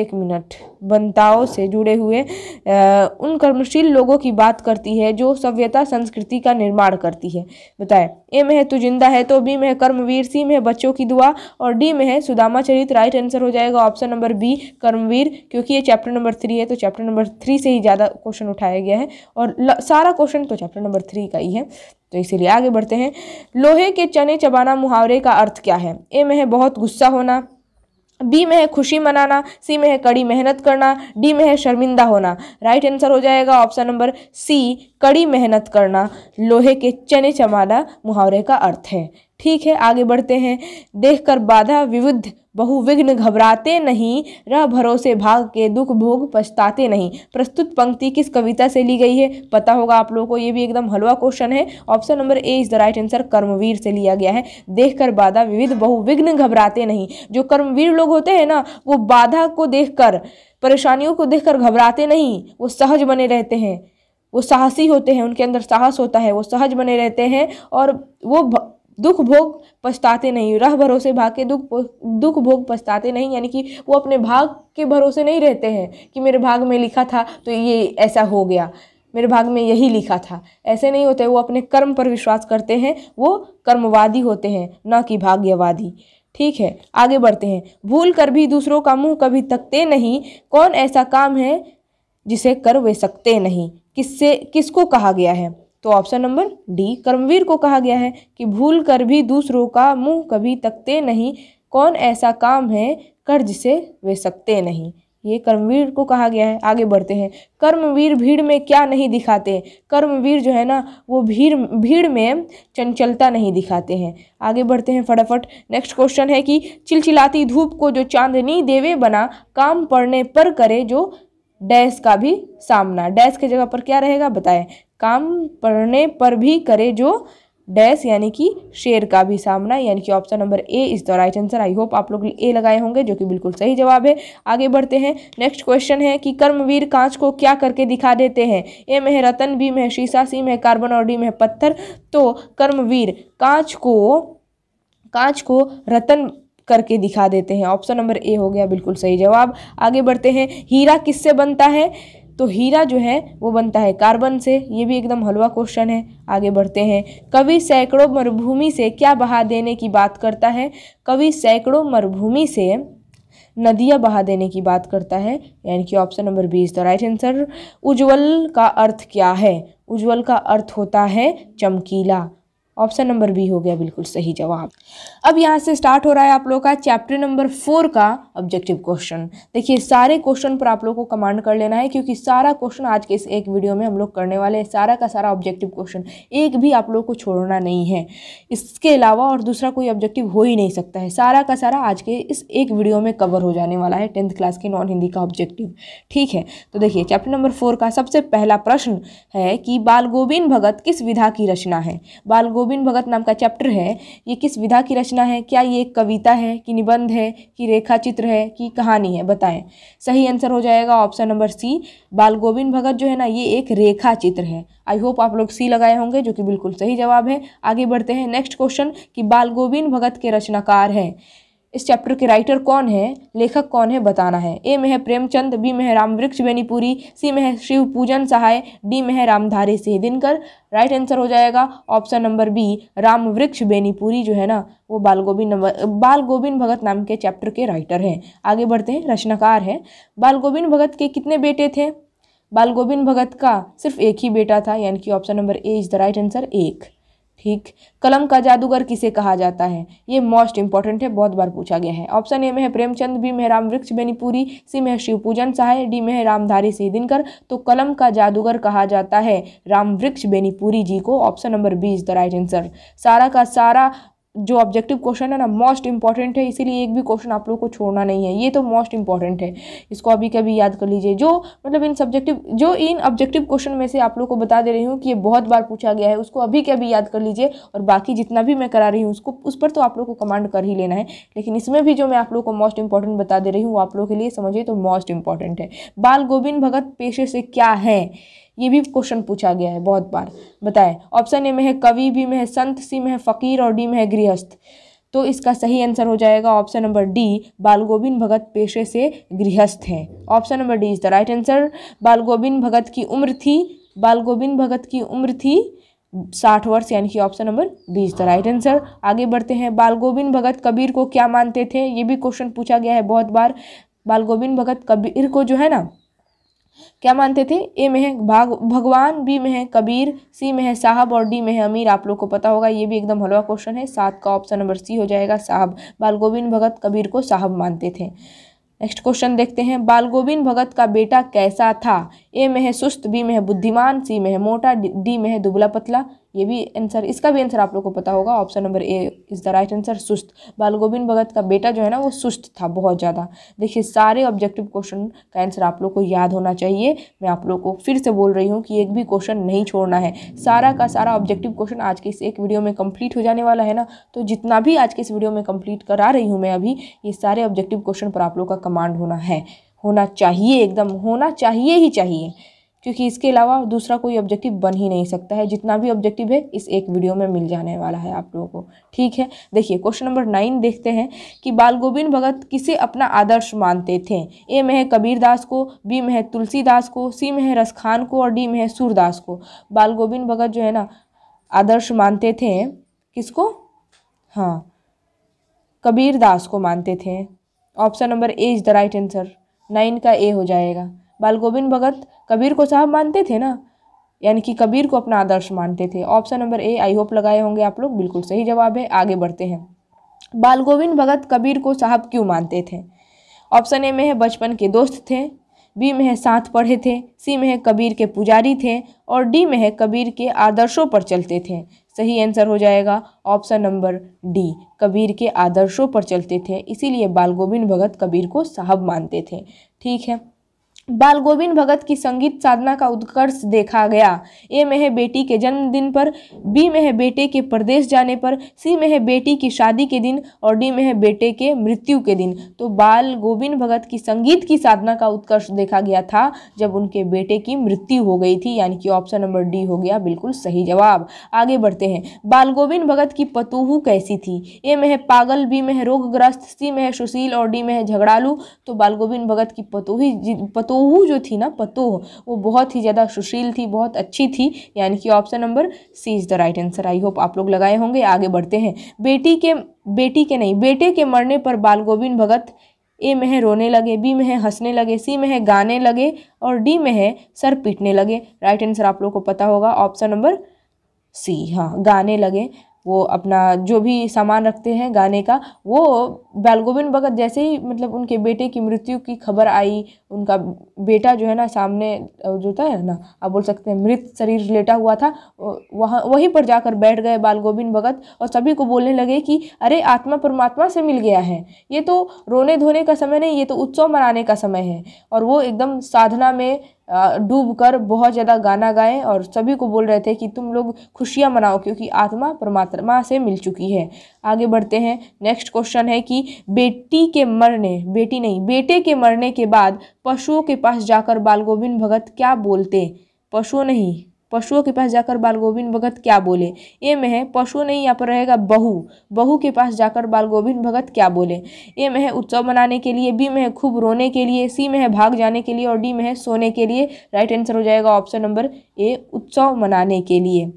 एक मिनट बनताओं से जुड़े हुए आ, उन कर्मशील लोगों की बात करती है जो सभ्यता संस्कृति का निर्माण करती है बताएं ए में है तू जिंदा है तो बी में है कर्मवीर सी में है बच्चों की दुआ और डी में है सुदामा चरित राइट आंसर हो जाएगा ऑप्शन नंबर बी कर्मवीर क्योंकि ये चैप्टर नंबर थ्री है तो चैप्टर नंबर थ्री से ही ज़्यादा क्वेश्चन उठाया गया है और सारा क्वेश्चन तो चैप्टर नंबर थ्री का ही है तो इसीलिए आगे बढ़ते हैं लोहे के चने चबाना मुहावरे का अर्थ क्या है ए में है बहुत गुस्सा होना बी में है खुशी मनाना सी में है कड़ी मेहनत करना डी में है शर्मिंदा होना राइट आंसर हो जाएगा ऑप्शन नंबर सी कड़ी मेहनत करना लोहे के चने चमाना मुहावरे का अर्थ है ठीक है आगे बढ़ते हैं देखकर बाधा विविध बहुविघ्न घबराते नहीं रह भरोसे भाग के दुख भोग पछताते नहीं प्रस्तुत पंक्ति किस कविता से ली गई है पता होगा आप लोगों को ये भी एकदम हलवा क्वेश्चन है option number A is the right answer Karmaveer से लिया गया है देखकर बाधा विविध बहुविघ्न घबराते नहीं जो कर्मवीर लोग होते हैं ना वो बाधा को कर परेशानियों को कर घबराते नहीं वो सहज बने रहते हैं वो साहसी होते हैं उनके अंदर साहस होता है वो सहज बने रहते हैं और वो दुख भोग पछताते नहीं रह भरोसे भाग के दुख दुख भोग पछताते नहीं यानी कि वो अपने भाग के भरोसे नहीं रहते हैं कि मेरे भाग में लिखा था तो ये ऐसा हो गया मेरे भाग में यही लिखा था ऐसे नहीं होते वो अपने कर्म पर विश्वास करते हैं वो कर्मवादी होते हैं न कि भाग्यवादी ठीक है आगे बढ़ते हैं भूल कर भी दूसरों का मुंह कभी तकते नहीं कौन ऐसा काम है जिसे कर वे सकते नहीं किससे किसको कहा गया है तो ऑप्शन नंबर डी कर्मवीर को कहा गया है कि भूल कर भी दूसरों का मुंह कभी तकते नहीं कौन ऐसा काम है कर्ज से वे सकते नहीं ये कर्मवीर को कहा गया है आगे बढ़ते हैं कर्मवीर भीड़ में क्या नहीं दिखाते कर्मवीर जो है ना वो भीड़ भीड़ में चंचलता नहीं दिखाते हैं आगे बढ़ते हैं फटाफट नेक्स्ट क्वेश्चन है कि चिलचिलाती धूप को जो चांदनी देवे बना काम पड़ने पर करे जो डैश का भी सामना डैश की जगह पर क्या रहेगा बताएं काम पढ़ने पर भी करे जो डैश यानी कि शेर का भी सामना यानी कि option number A is the right answer I hope आप लोग ए लगाए होंगे जो कि बिल्कुल सही जवाब है आगे बढ़ते हैं नेक्स्ट क्वेश्चन है कि कर्मवीर कांच को क्या करके दिखा देते हैं ए में है रतन बी में है शीशा सी में है कार्बन और डी में पत्थर तो कर्मवीर कांच को कांच को रतन करके दिखा देते हैं ऑप्शन नंबर ए हो गया बिल्कुल सही जवाब आगे बढ़ते हैं हीरा किससे बनता है तो हीरा जो है वो बनता है कार्बन से ये भी एकदम हलवा क्वेश्चन है आगे बढ़ते हैं कवि सैकड़ों मरुभूमि से क्या बहा देने की बात करता है कवि सैकड़ों मरुभूमि से नदियाँ बहा देने की बात करता है यानी कि option number B is the right answer उज्ज्वल का अर्थ क्या है उज्ज्वल का अर्थ होता है चमकीला ऑप्शन नंबर बी हो गया बिल्कुल सही जवाब अब यहाँ से स्टार्ट हो रहा है आप लोग का चैप्टर नंबर फोर का ऑब्जेक्टिव क्वेश्चन देखिए सारे क्वेश्चन पर आप लोग को कमांड कर लेना है क्योंकि सारा क्वेश्चन आज के इस एक वीडियो में हम लोग करने वाले हैं सारा का सारा ऑब्जेक्टिव क्वेश्चन एक भी आप लोग को छोड़ना नहीं है इसके अलावा और दूसरा कोई ऑब्जेक्टिव हो ही नहीं सकता है सारा का सारा आज के इस एक वीडियो में कवर हो जाने वाला है टेंथ क्लास के नॉन हिंदी का ऑब्जेक्टिव ठीक है तो देखिए चैप्टर नंबर फोर का सबसे पहला प्रश्न है कि बाल गोविंद भगत किस विधा की रचना है बाल गोविंद गोविंद भगत नाम का चैप्टर है ये किस विधा की रचना है क्या ये एक कविता है कि निबंध है कि रेखा चित्र है कि कहानी है बताएं सही आंसर हो जाएगा ऑप्शन नंबर सी बाल गोविंद भगत जो है ना ये एक रेखा चित्र है आई होप आप लोग सी लगाए होंगे जो कि बिल्कुल सही जवाब है आगे बढ़ते हैं नेक्स्ट क्वेश्चन कि बाल गोविंद भगत के रचनाकार हैं इस चैप्टर के राइटर कौन है लेखक कौन है बताना है ए में है प्रेमचंद बी में है रामवृक्ष बेनीपुरी सी में है शिव पूजन सहाय डी में है रामधारी सिंह दिनकर राइट आंसर हो जाएगा option number B Ramvriksh Benipuri जो है ना वो बाल गोविंद नंबर बाल गोविंद भगत नाम के चैप्टर के राइटर हैं आगे बढ़ते हैं रचनाकार हैं बाल गोविंद भगत के कितने बेटे थे बाल गोविंद भगत का सिर्फ एक ही बेटा था यानी कि option number A is the right answer एक ठीक कलम का जादूगर किसे कहा जाता है ये मोस्ट इंपॉर्टेंट है बहुत बार पूछा गया है ऑप्शन ए में है प्रेमचंद बी में राम वृक्ष बेनीपुरी सी में है शिव पूजन सहाय डी में है रामधारी सिंह दिनकर तो कलम का जादूगर कहा जाता है राम वृक्ष बेनीपुरी जी को option number B is the right answer सारा का सारा जो ऑब्जेक्टिव क्वेश्चन है ना मोस्ट इंपॉर्टेंट है इसीलिए एक भी क्वेश्चन आप लोग को छोड़ना नहीं है ये तो मोस्ट इंपॉर्टेंट है इसको अभी कभी याद कर लीजिए जो मतलब इन सब्जेक्टिव जो इन ऑब्जेक्टिव क्वेश्चन में से आप लोग को बता दे रही हूँ कि ये बहुत बार पूछा गया है उसको अभी कभी याद कर लीजिए और बाकी जितना भी मैं करा रही हूँ उसको उस पर तो आप लोग को कमांड कर ही लेना है लेकिन इसमें भी जो मैं आप लोग को मोस्ट इंपॉर्टेंट बता दे रही हूँ वो आप लोग के लिए समझिए तो मोस्ट इंपॉर्टेंट है बाल गोविंद भगत पेशे से क्या है ये भी क्वेश्चन पूछा गया है बहुत बार बताएं ऑप्शन ए में है कवि बी में है संत सी में है फ़कीर और डी में है गृहस्थ तो इसका सही आंसर हो जाएगा ऑप्शन नंबर डी बाल गोविंद भगत पेशे से गृहस्थ हैं option number D is the right answer Bal Govind भगत की उम्र थी बाल गोविंद भगत की उम्र थी साठ वर्ष यानी कि option number B is the right answer आगे बढ़ते हैं बाल गोविंद भगत कबीर को क्या मानते थे ये भी क्वेश्चन पूछा गया है बहुत बार बाल गोविंद भगत कबीर को जो है ना क्या मानते थे ए में है भाग भगवान बी में है कबीर सी में है साहब और डी में है अमीर आप लोग को पता होगा ये भी एकदम हलवा क्वेश्चन है सात का ऑप्शन नंबर सी हो जाएगा साहब बाल गोविंद भगत कबीर को साहब मानते थे नेक्स्ट क्वेश्चन देखते हैं बाल गोविंद भगत का बेटा कैसा था ए में है सुस्त बी में है बुद्धिमान सी में है मोटा डी में है दुबला पतला ये भी आंसर इसका भी आंसर आप लोग को पता होगा option number A is the right answer सुस्त बाल गोविंद भगत का बेटा जो है ना वो सुस्त था बहुत ज़्यादा देखिए सारे ऑब्जेक्टिव क्वेश्चन का आंसर आप लोग को याद होना चाहिए मैं आप लोग को फिर से बोल रही हूँ कि एक भी क्वेश्चन नहीं छोड़ना है सारा का सारा ऑब्जेक्टिव क्वेश्चन आज के इस एक वीडियो में कम्प्लीट हो जाने वाला है ना तो जितना भी आज के इस वीडियो में कंप्लीट करा रही हूँ मैं अभी ये सारे ऑब्जेक्टिव क्वेश्चन पर आप लोग का कमांड होना है होना चाहिए एकदम होना चाहिए ही चाहिए क्योंकि इसके अलावा दूसरा कोई ऑब्जेक्टिव बन ही नहीं सकता है जितना भी ऑब्जेक्टिव है इस एक वीडियो में मिल जाने वाला है आप लोगों को ठीक है देखिए क्वेश्चन नंबर नाइन देखते हैं कि बाल गोविंद भगत किसे अपना आदर्श मानते थे ए में है कबीर दास को बी में है तुलसीदास को सी में है रस खान को और डी में है सूरदास को बाल गोविंद भगत जो है ना आदर्श मानते थे किसको हाँ कबीर दास को मानते थे option number A is the right answer nine का ए हो जाएगा बाल गोविंद भगत कबीर को साहब मानते थे ना यानी कि कबीर को अपना आदर्श मानते थे option number A I hope लगाए होंगे आप लोग बिल्कुल सही जवाब है आगे बढ़ते हैं बाल गोविंद भगत कबीर को साहब क्यों मानते थे ऑप्शन ए में है बचपन के दोस्त थे बी में है साथ पढ़े थे सी में है कबीर के पुजारी थे और डी में है कबीर के आदर्शों पर चलते थे सही आंसर हो जाएगा ऑप्शन नंबर डी कबीर के आदर्शों पर चलते थे इसीलिए बाल गोविंद भगत कबीर को साहब मानते थे ठीक है बाल गोविंद भगत की संगीत साधना का उत्कर्ष देखा गया ए में है बेटी के जन्मदिन पर बी में है बेटे के प्रदेश जाने पर सी में है बेटी की शादी के दिन और डी में है बेटे के मृत्यु के दिन तो बाल गोविंद भगत की संगीत की साधना का उत्कर्ष देखा गया था जब उनके बेटे की मृत्यु हो गई थी यानी कि ऑप्शन नंबर डी हो गया बिल्कुल सही जवाब आगे बढ़ते हैं बाल गोविंद भगत की पतोहू कैसी थी ए में है पागल बी में है रोगग्रस्त सी में है सुशील और डी में है झगड़ालू तो बाल गोविंद भगत की पतोही पतो पतोहू जो थी ना पतोह वो बहुत ही ज़्यादा सुशील थी बहुत अच्छी थी यानी कि option number C is the right answer I hope आप लोग लगाए होंगे आगे बढ़ते हैं बेटी के बेटी के नहीं बेटे के मरने पर बाल गोविंद भगत ए में है रोने लगे बी में है हंसने लगे सी में है गाने लगे और डी में है सर पीटने लगे राइट आंसर आप लोग को पता होगा ऑप्शन नंबर सी हाँ गाने लगे वो अपना जो भी सामान रखते हैं गाने का वो बालगोबिन भगत जैसे ही मतलब उनके बेटे की मृत्यु की खबर आई उनका बेटा जो है ना सामने जो था ना आप बोल सकते हैं मृत शरीर लेटा हुआ था वहाँ वहीं पर जाकर बैठ गए बाल गोविंद भगत और सभी को बोलने लगे कि अरे आत्मा परमात्मा से मिल गया है ये तो रोने धोने का समय नहीं ये तो उत्सव मनाने का समय है और वो एकदम साधना में डूब कर बहुत ज़्यादा गाना गाए और सभी को बोल रहे थे कि तुम लोग खुशियाँ मनाओ क्योंकि आत्मा परमात्मा से मिल चुकी है आगे बढ़ते हैं नेक्स्ट क्वेश्चन है कि बेटी के मरने बेटी नहीं बेटे के मरने के बाद पशुओं के पास जाकर बाल गोविंद भगत क्या बोलते पशुओं नहीं पशुओं के पास जाकर बाल गोविंद भगत क्या बोले ए में है पशु नहीं यहाँ पर रहेगा बहू बहू के पास जाकर बाल गोविंद भगत क्या बोले ए में है उत्सव मनाने के लिए बी में है खूब रोने के लिए सी में है भाग जाने के लिए और डी में है सोने के लिए राइट आंसर हो जाएगा ऑप्शन नंबर ए उत्सव मनाने के लिए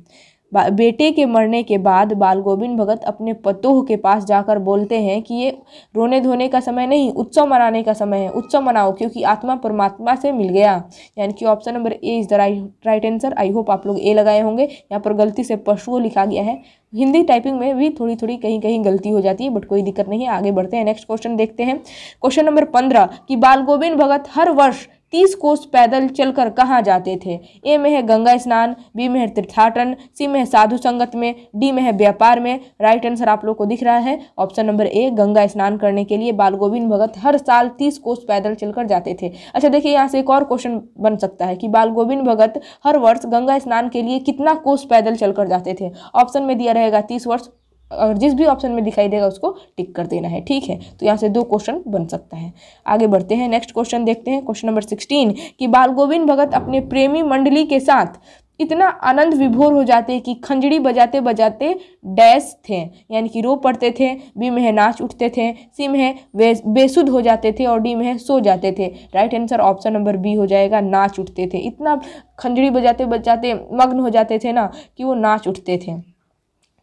बेटे के मरने के बाद बाल गोविंद भगत अपने पतोह के पास जाकर बोलते हैं कि ये रोने धोने का समय नहीं उत्सव मनाने का समय है उत्सव मनाओ क्योंकि आत्मा परमात्मा से मिल गया यानी कि option number A is the right right answer I hope आप लोग ए लगाए होंगे यहाँ पर गलती से पशुओं लिखा गया है हिंदी टाइपिंग में भी थोड़ी थोड़ी कहीं कहीं गलती हो जाती है बट कोई दिक्कत नहीं है आगे बढ़ते हैं नेक्स्ट क्वेश्चन देखते हैं क्वेश्चन नंबर पंद्रह कि बाल गोविंद भगत हर वर्ष तीस कोस पैदल चलकर कहाँ जाते थे ए में है गंगा स्नान बी में है तीर्थाटन सी में है साधु संगत में डी में है व्यापार में राइट आंसर आप लोग को दिख रहा है ऑप्शन नंबर ए गंगा स्नान करने के लिए बाल गोविंद भगत हर साल तीस कोस पैदल चलकर जाते थे अच्छा देखिए यहाँ से एक और क्वेश्चन बन सकता है कि बाल गोविंद भगत हर वर्ष गंगा स्नान के लिए कितना कोस पैदल चलकर जाते थे ऑप्शन में दिया रहेगा तीस वर्ष अगर जिस भी ऑप्शन में दिखाई देगा उसको टिक कर देना है ठीक है तो यहाँ से दो क्वेश्चन बन सकता है आगे बढ़ते हैं नेक्स्ट क्वेश्चन देखते हैं क्वेश्चन नंबर सिक्सटीन कि बाल गोविंद भगत अपने प्रेमी मंडली के साथ इतना आनंद विभोर हो जाते कि खंजड़ी बजाते बजाते डैस थे यानी कि रो पड़ते थे बी में है नाच उठते थे सी में है बेसुद हो जाते थे और डी में है सो जाते थे right answer option number B हो जाएगा नाच उठते थे इतना खंजड़ी बजाते बजाते मग्न हो जाते थे ना कि वो नाच उठते थे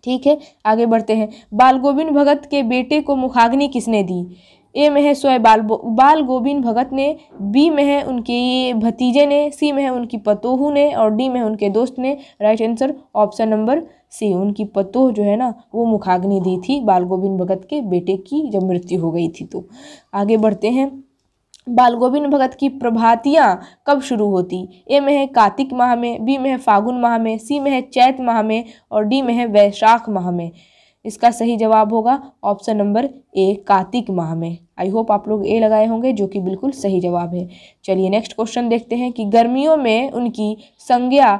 ठीक है आगे बढ़ते हैं बाल गोविंद भगत के बेटे को मुखाग्नि किसने दी ए में है सोए बाल बाल गोविंद भगत ने बी में है उनके भतीजे ने सी में है उनकी पतोह ने और डी में है उनके दोस्त ने right answer option number C उनकी पतोह जो है ना वो मुखाग्नि दी थी बाल गोविंद भगत के बेटे की जब मृत्यु हो गई थी तो आगे बढ़ते हैं बाल गोविंद भगत की प्रभातियाँ कब शुरू होती ए में है कार्तिक माह में बी में है फागुन माह में सी में है चैत माह में और डी में है वैशाख माह में इसका सही जवाब होगा ऑप्शन नंबर ए कार्तिक माह में आई होप आप लोग ए लगाए होंगे जो कि बिल्कुल सही जवाब है चलिए नेक्स्ट क्वेश्चन देखते हैं कि गर्मियों में उनकी संज्ञा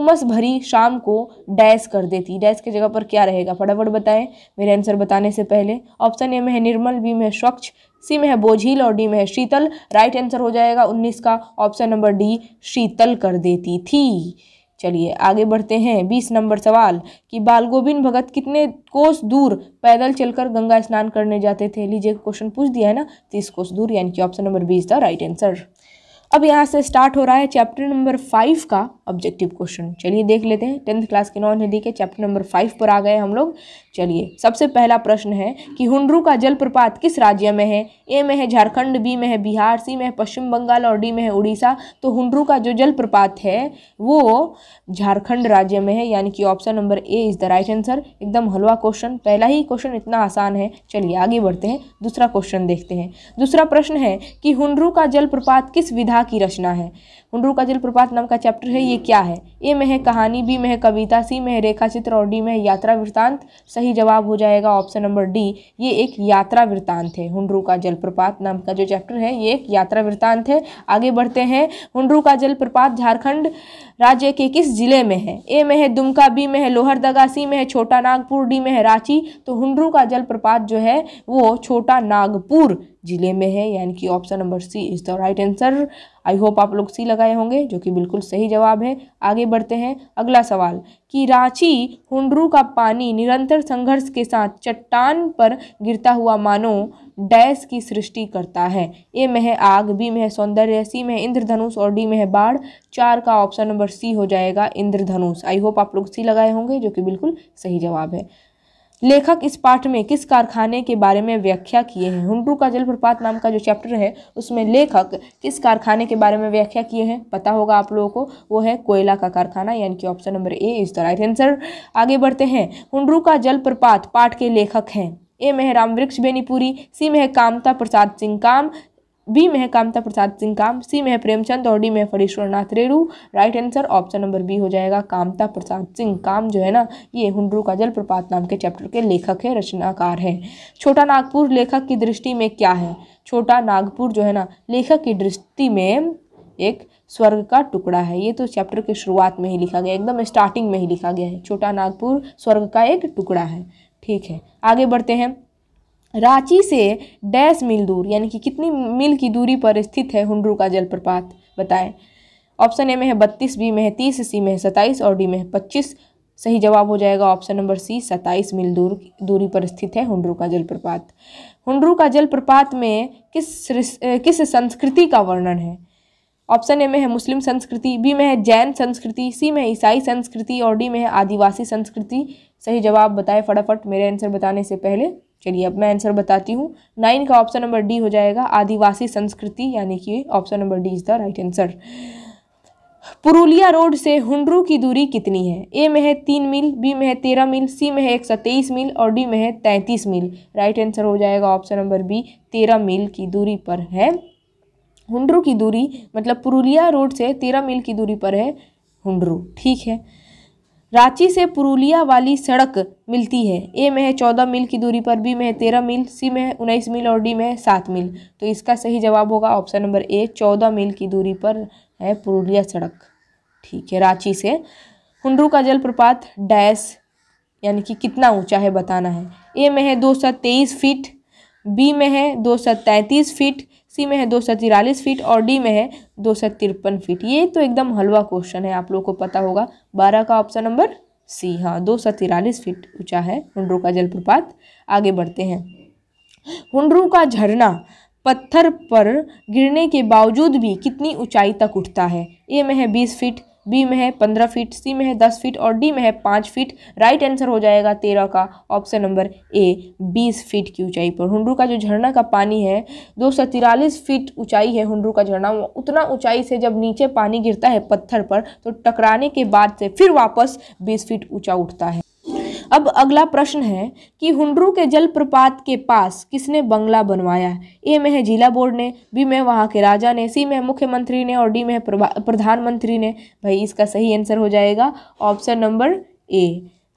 उमस भरी शाम को डैश कर देती डैश की जगह पर क्या रहेगा फटाफट बताएं मेरे आंसर बताने से पहले ऑप्शन ए में है निर्मल बी में स्वच्छ सी में है बोझिल और डी में है शीतल राइट आंसर हो जाएगा उन्नीस का ऑप्शन नंबर डी शीतल कर देती थी चलिए आगे बढ़ते हैं बीस नंबर सवाल कि बाल गोविंद भगत कितने कोस दूर पैदल चलकर गंगा स्नान करने जाते थे लीजिए क्वेश्चन पूछ दिया है ना तीस कोस दूर यानी कि ऑप्शन नंबर बीस था राइट आंसर अब यहाँ से स्टार्ट हो रहा है चैप्टर नंबर फाइव का ऑब्जेक्टिव क्वेश्चन चलिए देख लेते हैं टेंथ क्लास के नॉन हिंदी के चैप्टर नंबर फाइव पर आ गए हम लोग चलिए सबसे पहला प्रश्न है कि हुंडरू का जलप्रपात किस राज्य में है ए में है झारखंड बी में है बिहार सी में है पश्चिम बंगाल और डी में है उड़ीसा तो हुंडरू का जो जलप्रपात है वो झारखंड राज्य में है यानी कि option number A is the right answer एकदम हलवा क्वेश्चन पहला ही क्वेश्चन इतना आसान है चलिए आगे बढ़ते हैं दूसरा क्वेश्चन देखते हैं दूसरा प्रश्न है कि हुंडरू का जलप्रपात किस विधा की रचना है मुंडरू का जलप्रपात नाम का चैप्टर है ये क्या है ए में है कहानी बी में है कविता सी में है रेखा चित्र और डी में है यात्रा वृत्तांत सही जवाब हो जाएगा ऑप्शन नंबर डी ये एक यात्रा वृत्तांत है हुंडरू का जलप्रपात नाम का जो चैप्टर है ये एक यात्रा वृत्तांत है आगे बढ़ते हैं हुंडरू का जलप्रपात झारखंड राज्य के किस जिले में है ए में है दुमका बी में है लोहरदगा सी में है छोटा नागपुर डी में है रांची तो हुंडरू का जलप्रपात जो है वो छोटा नागपुर ज़िले में है यानी कि option number C is the right answer I hope आप लोग सी लगाए होंगे जो कि बिल्कुल सही जवाब है आगे बढ़ते हैं अगला सवाल कि रांची हुंडरू का पानी निरंतर संघर्ष के साथ चट्टान पर गिरता हुआ मानो डैश की सृष्टि करता है ए में है आग बी में है सौंदर्य सी में है इंद्रधनुष और डी में है बाढ़ चार का ऑप्शन नंबर सी हो जाएगा इंद्रधनुष आई होप आप लोग सी लगाए होंगे जो कि बिल्कुल सही जवाब है लेखक इस पाठ में किस कारखाने के बारे में व्याख्या किए हैं हुंडरू का जलप्रपात नाम का जो चैप्टर है उसमें लेखक किस कारखाने के बारे में व्याख्या किए हैं पता होगा आप लोगों को वो है कोयला का कारखाना यानी कि option number A is the right answer आगे बढ़ते हैं हुंडरू का जलप्रपात पाठ के लेखक हैं ए में है राम वृक्ष बेनीपुरी सी में है कामता प्रसाद सिंह काम बी में है कामता प्रसाद सिंह काम सी में है प्रेमचंद और डी में है Phanishwarnath Renu right answer option number B हो जाएगा कामता प्रसाद सिंह काम जो है ना ये हुडरू का जलप्रपात नाम के चैप्टर के लेखक है रचनाकार है छोटा नागपुर लेखक की दृष्टि में क्या है छोटा नागपुर जो है ना लेखक की दृष्टि में एक स्वर्ग का टुकड़ा है ये तो चैप्टर के शुरुआत में ही लिखा गया एकदम स्टार्टिंग में ही लिखा गया है छोटा नागपुर स्वर्ग का एक टुकड़ा है ठीक है आगे बढ़ते हैं रांची से डैश मील दूर यानी कि कितनी मील की दूरी पर स्थित है हुंडरू का जलप्रपात बताएं ऑप्शन ए में है बत्तीस बी में है तीस सी में है सत्ताईस और डी में है पच्चीस सही जवाब हो जाएगा ऑप्शन नंबर सी सत्ताईस मील दूर दूरी पर स्थित है हुंडरू का जलप्रपात हुंडरू का जलप्रपात में किस किस संस्कृति का वर्णन है ऑप्शन ए में है मुस्लिम संस्कृति बी में है जैन संस्कृति सी में ईसाई संस्कृति और डी में है आदिवासी संस्कृति सही जवाब बताएं फटाफट मेरे आंसर बताने से पहले चलिए अब मैं आंसर बताती हूँ नाइन का ऑप्शन नंबर डी हो जाएगा आदिवासी संस्कृति यानी कि option number D is the right answer Purulia road से हुंडरू की दूरी कितनी है ए में है तीन मील बी में है तेरह मील सी में है एक सौ तेईस मील और डी में है तैंतीस मील राइट आंसर हो जाएगा ऑप्शन नंबर बी तेरह मील की दूरी पर है हुंडरू की दूरी मतलब पुरुलिया रोड से तेरह मील की दूरी पर है हुंडरू ठीक है रांची से पुरुलिया वाली सड़क मिलती है ए में है चौदह मील की दूरी पर बी में है तेरह मील सी में है उन्नीस मील और डी में है सात मील तो इसका सही जवाब होगा ऑप्शन नंबर ए चौदह मील की दूरी पर है पुरुलिया सड़क ठीक है रांची से हुंडरू का जलप्रपात डैश यानी कि कितना ऊंचा है बताना है ए में है दो सौ तेईस फीट बी में है दो सौ तैंतीस फीट सी में है दो सौ तिरालीस फीट और डी में है दो सौ तिरपन फीट ये तो एकदम हलवा क्वेश्चन है आप लोगों को पता होगा बारह का ऑप्शन नंबर सी हाँ दो सौ तिरालीस फीट ऊंचा है हुंडरू का जलप्रपात आगे बढ़ते हैं हुंडरू का झरना पत्थर पर गिरने के बावजूद भी कितनी ऊंचाई तक उठता है ए में है बीस फीट बी में है पंद्रह फीट सी में है दस फीट और डी में है पाँच फीट राइट आंसर हो जाएगा तेरह का ऑप्शन नंबर ए बीस फीट की ऊंचाई पर हुंडरू का जो झरना का पानी है दो सौ तिरालीस फीट ऊंचाई है हुंडरू का झरना उतना ऊंचाई से जब नीचे पानी गिरता है पत्थर पर तो टकराने के बाद से फिर वापस बीस फीट ऊँचा उठता है अब अगला प्रश्न है कि हुंडरू के जलप्रपात के पास किसने बंगला बनवाया ए में है जिला बोर्ड ने बी में वहाँ के राजा ने सी में मुख्यमंत्री ने और डी में प्रधानमंत्री ने भाई इसका सही आंसर हो जाएगा ऑप्शन नंबर ए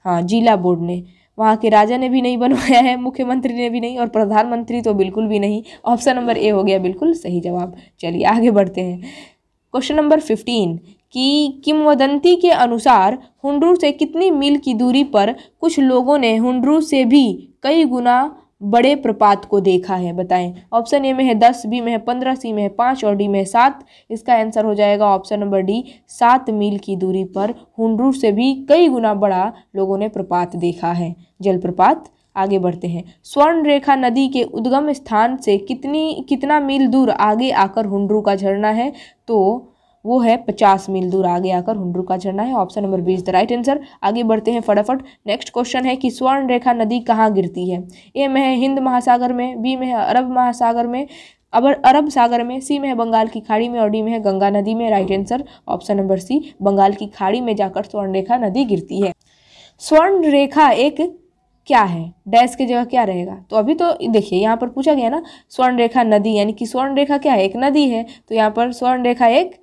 हाँ जिला बोर्ड ने वहाँ के राजा ने भी नहीं बनवाया है मुख्यमंत्री ने भी नहीं और प्रधानमंत्री तो बिल्कुल भी नहीं ऑप्शन नंबर ए हो गया बिल्कुल सही जवाब चलिए आगे बढ़ते हैं क्वेश्चन नंबर फिफ्टीन कि किमवदंती के अनुसार हुंडरू से कितनी मील की दूरी पर कुछ लोगों ने हुंडरू से भी कई गुना बड़े प्रपात को देखा है बताएं ऑप्शन ए में है दस बी में है पंद्रह सी में है पाँच और डी में है सात इसका आंसर हो जाएगा ऑप्शन नंबर डी सात मील की दूरी पर हुंडरू से भी कई गुना बड़ा लोगों ने प्रपात देखा है जलप्रपात आगे बढ़ते हैं स्वर्ण रेखा नदी के उद्गम स्थान से कितनी कितना मील दूर आगे आकर हुंडरू का झरना है तो वो है पचास मील दूर आगे आकर हुंडरू का झरना है option number B is the right answer आगे बढ़ते हैं फटाफट नेक्स्ट क्वेश्चन है कि स्वर्ण रेखा नदी कहाँ गिरती है ए में है हिंद महासागर में बी में है अरब महासागर में अबर अरब सागर में सी में है बंगाल की खाड़ी में और डी में है गंगा नदी में right answer option number C Bengal की खाड़ी में जाकर स्वर्ण रेखा नदी गिरती है स्वर्ण रेखा एक क्या है डैश की जगह क्या रहेगा तो अभी तो देखिए यहाँ पर पूछा गया ना स्वर्ण रेखा नदी यानी कि स्वर्ण रेखा क्या है एक नदी है तो यहाँ पर स्वर्ण रेखा एक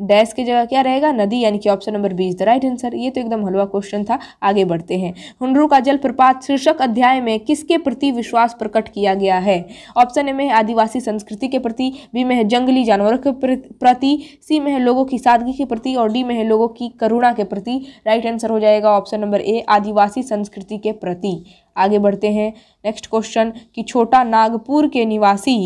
डैश की जगह क्या रहेगा नदी यानी कि option number is the right answer ये तो एकदम हलवा क्वेश्चन था आगे बढ़ते हैं हुनरू का जलप्रपात शीर्षक अध्याय में किसके प्रति विश्वास प्रकट किया गया है ऑप्शन ए में आदिवासी संस्कृति के प्रति बी में है जंगली जानवरों के प्रति सी में है लोगों की सादगी के प्रति और डी में है लोगों की करुणा के प्रति राइट आंसर हो जाएगा ऑप्शन नंबर ए आदिवासी संस्कृति के प्रति आगे बढ़ते हैं नेक्स्ट क्वेश्चन कि छोटा नागपुर के निवासी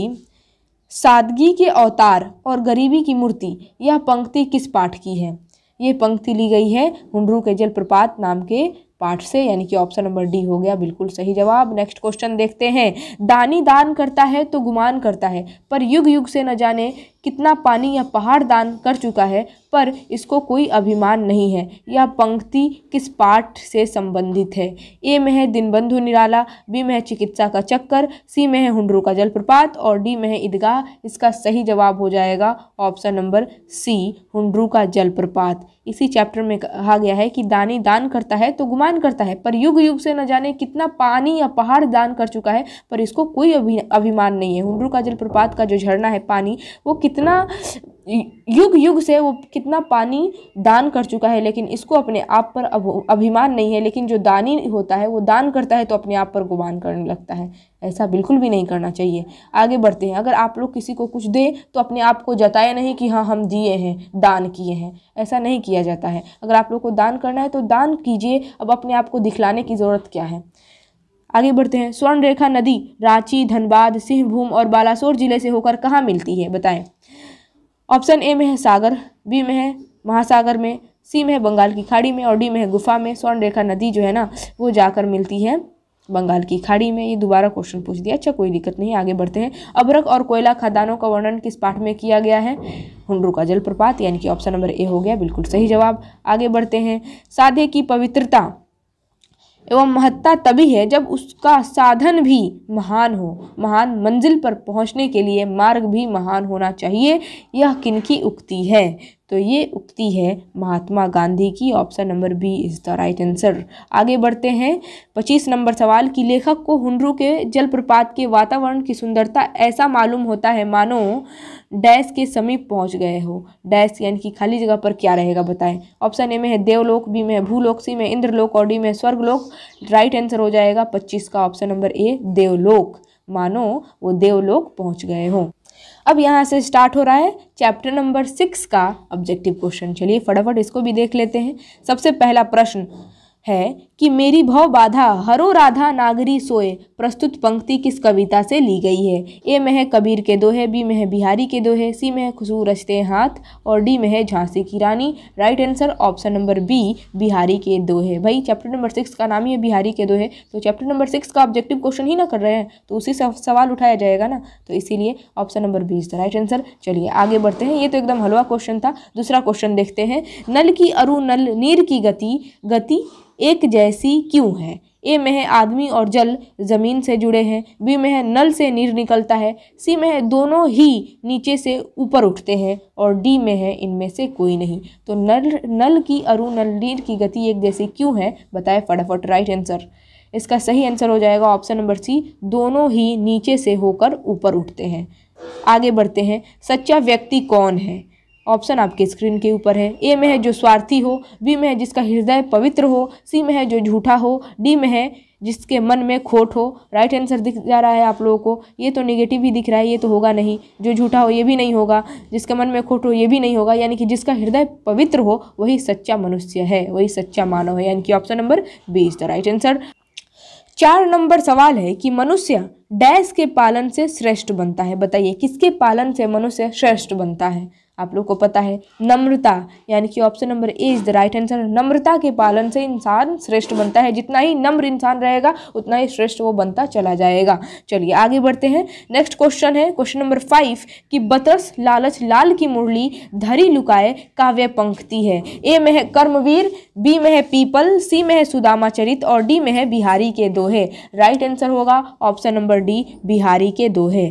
सादगी के अवतार और गरीबी की मूर्ति यह पंक्ति किस पाठ की है ये पंक्ति ली गई है हुंडरू के जलप्रपात नाम के पाठ से यानी कि ऑप्शन नंबर डी हो गया बिल्कुल सही जवाब नेक्स्ट क्वेश्चन देखते हैं दानी दान करता है तो गुमान करता है पर युग युग से न जाने कितना पानी यह पहाड़ दान कर चुका है पर इसको कोई अभिमान नहीं है यह पंक्ति किस पाठ से संबंधित है ए में है दिनबंधु निराला बी में है चिकित्सा का चक्कर सी में है हुडरू का जलप्रपात और डी में है ईदगाह इसका सही जवाब हो जाएगा ऑप्शन नंबर सी हुडरू का जलप्रपात इसी चैप्टर में कहा गया है कि दानी दान करता है तो गुमान करता है पर युग युग से न जाने कितना पानी या पहाड़ दान कर चुका है पर इसको कोई अभिमान नहीं है हुडरू का जलप्रपात का जो झरना है पानी वो कितना कितना युग युग से वो कितना पानी दान कर चुका है लेकिन इसको अपने आप पर अभिमान नहीं है लेकिन जो दानी होता है वो दान करता है तो अपने आप पर गुमान करने लगता है ऐसा बिल्कुल भी नहीं करना चाहिए आगे बढ़ते हैं अगर आप लोग किसी को कुछ दें तो अपने आप को जताए नहीं कि हाँ हम दिए हैं दान किए हैं ऐसा नहीं किया जाता है अगर आप लोग को दान करना है तो दान कीजिए अब अपने आप को दिखलाने की ज़रूरत क्या है आगे बढ़ते हैं स्वर्णरेखा नदी रांची धनबाद सिंहभूम और बालासोर जिले से होकर कहाँ मिलती है बताएं ऑप्शन ए में है सागर बी में है महासागर में सी में है बंगाल की खाड़ी में और डी में है गुफा में स्वर्णरेखा नदी जो है ना वो जाकर मिलती है बंगाल की खाड़ी में ये दोबारा क्वेश्चन पूछ दिया अच्छा कोई दिक्कत नहीं आगे बढ़ते हैं अबरक और कोयला खदानों का वर्णन किस पाठ में किया गया है हुंडरू का जलप्रपात यानी कि ऑप्शन नंबर ए हो गया बिल्कुल सही जवाब आगे बढ़ते हैं साधे की पवित्रता एवं महत्ता तभी है जब उसका साधन भी महान हो महान मंजिल पर पहुंचने के लिए मार्ग भी महान होना चाहिए यह किनकी उक्ति है तो ये उक्ति है महात्मा गांधी की option number B is the right answer आगे बढ़ते हैं पच्चीस नंबर सवाल कि लेखक को हुनरू के जलप्रपात के वातावरण की सुंदरता ऐसा मालूम होता है मानो डैश के समीप पहुंच गए हो डैश यानी कि खाली जगह पर क्या रहेगा बताएं ऑप्शन ए में है देवलोक बी में है भूलोक सी में इंद्रलोक और डी में स्वर्गलोक राइट आंसर हो जाएगा पच्चीस का ऑप्शन नंबर ए देवलोक मानो वो देवलोक पहुंच गए हो अब यहाँ से स्टार्ट हो रहा है चैप्टर नंबर सिक्स का ऑब्जेक्टिव क्वेश्चन चलिए फटाफट इसको भी देख लेते हैं सबसे पहला प्रश्न है कि मेरी भव बाधा हरो राधा नागरी सोए प्रस्तुत पंक्ति किस कविता से ली गई है ए में है कबीर के दोहे बी में है बिहारी के दोहे सी में है खुशबू रचते हाथ और डी में है झांसी की Rani right answer option number B Bihari के दोहे भाई चैप्टर नंबर सिक्स का नाम ही है बिहारी के दोहे तो चैप्टर नंबर सिक्स का ऑब्जेक्टिव क्वेश्चन ही ना कर रहे हैं तो उसी से सवाल उठाया जाएगा ना तो इसीलिए option number B is the right answer चलिए आगे बढ़ते हैं ये तो एकदम हलवा क्वेश्चन था दूसरा क्वेश्चन देखते हैं नल की अरु नल नीर की गति गति एक जय ऐसी क्यों है ए में है आदमी और जल जमीन से जुड़े हैं बी में है नल से नीर निकलता है सी में है दोनों ही नीचे से ऊपर उठते हैं और डी में है इनमें से कोई नहीं तो नल नल की अरु नल नीर की गति एक जैसी क्यों है बताए फटाफट राइट आंसर इसका सही आंसर हो जाएगा ऑप्शन नंबर सी दोनों ही नीचे से होकर ऊपर उठते हैं आगे बढ़ते हैं सच्चा व्यक्ति कौन है ऑप्शन आपके स्क्रीन के ऊपर है ए में है जो स्वार्थी हो बी में है जिसका हृदय पवित्र हो सी में है जो झूठा हो डी में है जिसके मन में खोट हो राइट आंसर दिख जा रहा है आप लोगों को ये तो निगेटिव ही दिख रहा है ये तो होगा नहीं जो झूठा हो ये भी नहीं होगा जिसके मन में खोट हो ये भी नहीं होगा यानी कि जिसका हृदय पवित्र हो वही सच्चा मनुष्य है वही सच्चा मानव है यानी कि option number B is the right answer चार नंबर सवाल है कि मनुष्य डैश के पालन से श्रेष्ठ बनता है बताइए किसके पालन से मनुष्य श्रेष्ठ बनता है आप लोग को पता है नम्रता यानी कि option number A is the right answer नम्रता के पालन से इंसान श्रेष्ठ बनता है जितना ही नम्र इंसान रहेगा उतना ही श्रेष्ठ वो बनता चला जाएगा चलिए आगे बढ़ते हैं नेक्स्ट क्वेश्चन है क्वेश्चन नंबर फाइव कि बतस लालच लाल की मुरली धरी लुकाए काव्य पंक्ति है ए में है कर्मवीर बी में है पीपल सी में है सुदामा चरित और डी में है बिहारी के दोहे राइट आंसर होगा ऑप्शन नंबर डी बिहारी के दोहे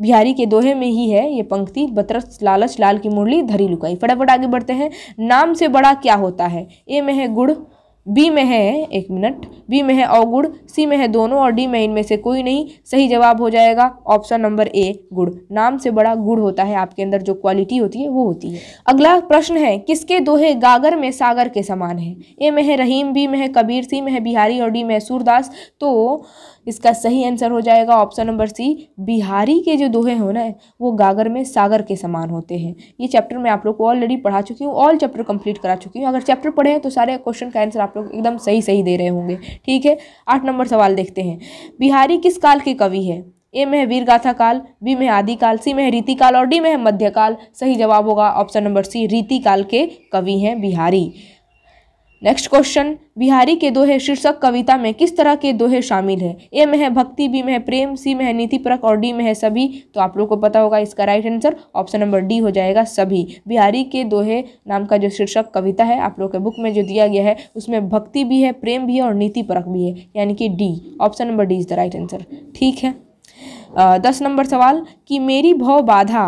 बिहारी के दोहे में ही है ये पंक्ति बतरस लालच लाल की मुरली धरी लुकाई फटाफट आगे बढ़ते हैं नाम से बड़ा क्या होता है ए में है गुड़ बी में है एक मिनट बी में है अवगुड़ सी में है दोनों और डी में इनमें से कोई नहीं सही जवाब हो जाएगा ऑप्शन नंबर ए गुड़ नाम से बड़ा गुड़ होता है आपके अंदर जो क्वालिटी होती है वो होती है अगला प्रश्न है किसके दोहे गागर में सागर के समान है ए में है रहीम बी में है कबीर सी में है बिहारी और डी में सूरदास तो इसका सही आंसर हो जाएगा ऑप्शन नंबर सी बिहारी के जो दोहे हो ना वो गागर में सागर के समान होते हैं ये चैप्टर मैं आप लोग को ऑलरेडी पढ़ा चुकी हूँ ऑल चैप्टर कंप्लीट करा चुकी हूँ अगर चैप्टर पढ़े हैं तो सारे क्वेश्चन का आंसर आप लोग एकदम सही सही दे रहे होंगे ठीक है आठ नंबर सवाल देखते हैं बिहारी किस काल के कवि है ए में है वीरगाथा काल बी में आदिकाल आदि काल सी में है रीति काल और डी में है मध्यकाल सही जवाब होगा ऑप्शन नंबर सी रीति काल के कवि हैं बिहारी नेक्स्ट क्वेश्चन बिहारी के दोहे शीर्षक कविता में किस तरह के दोहे शामिल है ए में है भक्ति बी में है प्रेम सी में है नीति नीतिपरक और डी में है सभी तो आप लोग को पता होगा इसका right answer option number D हो जाएगा सभी बिहारी के दोहे नाम का जो शीर्षक कविता है आप लोग के बुक में जो दिया गया है उसमें भक्ति भी है प्रेम भी है और नीति परक भी है यानी कि D option number D is the right answer ठीक है दस नंबर सवाल कि मेरी भव बाधा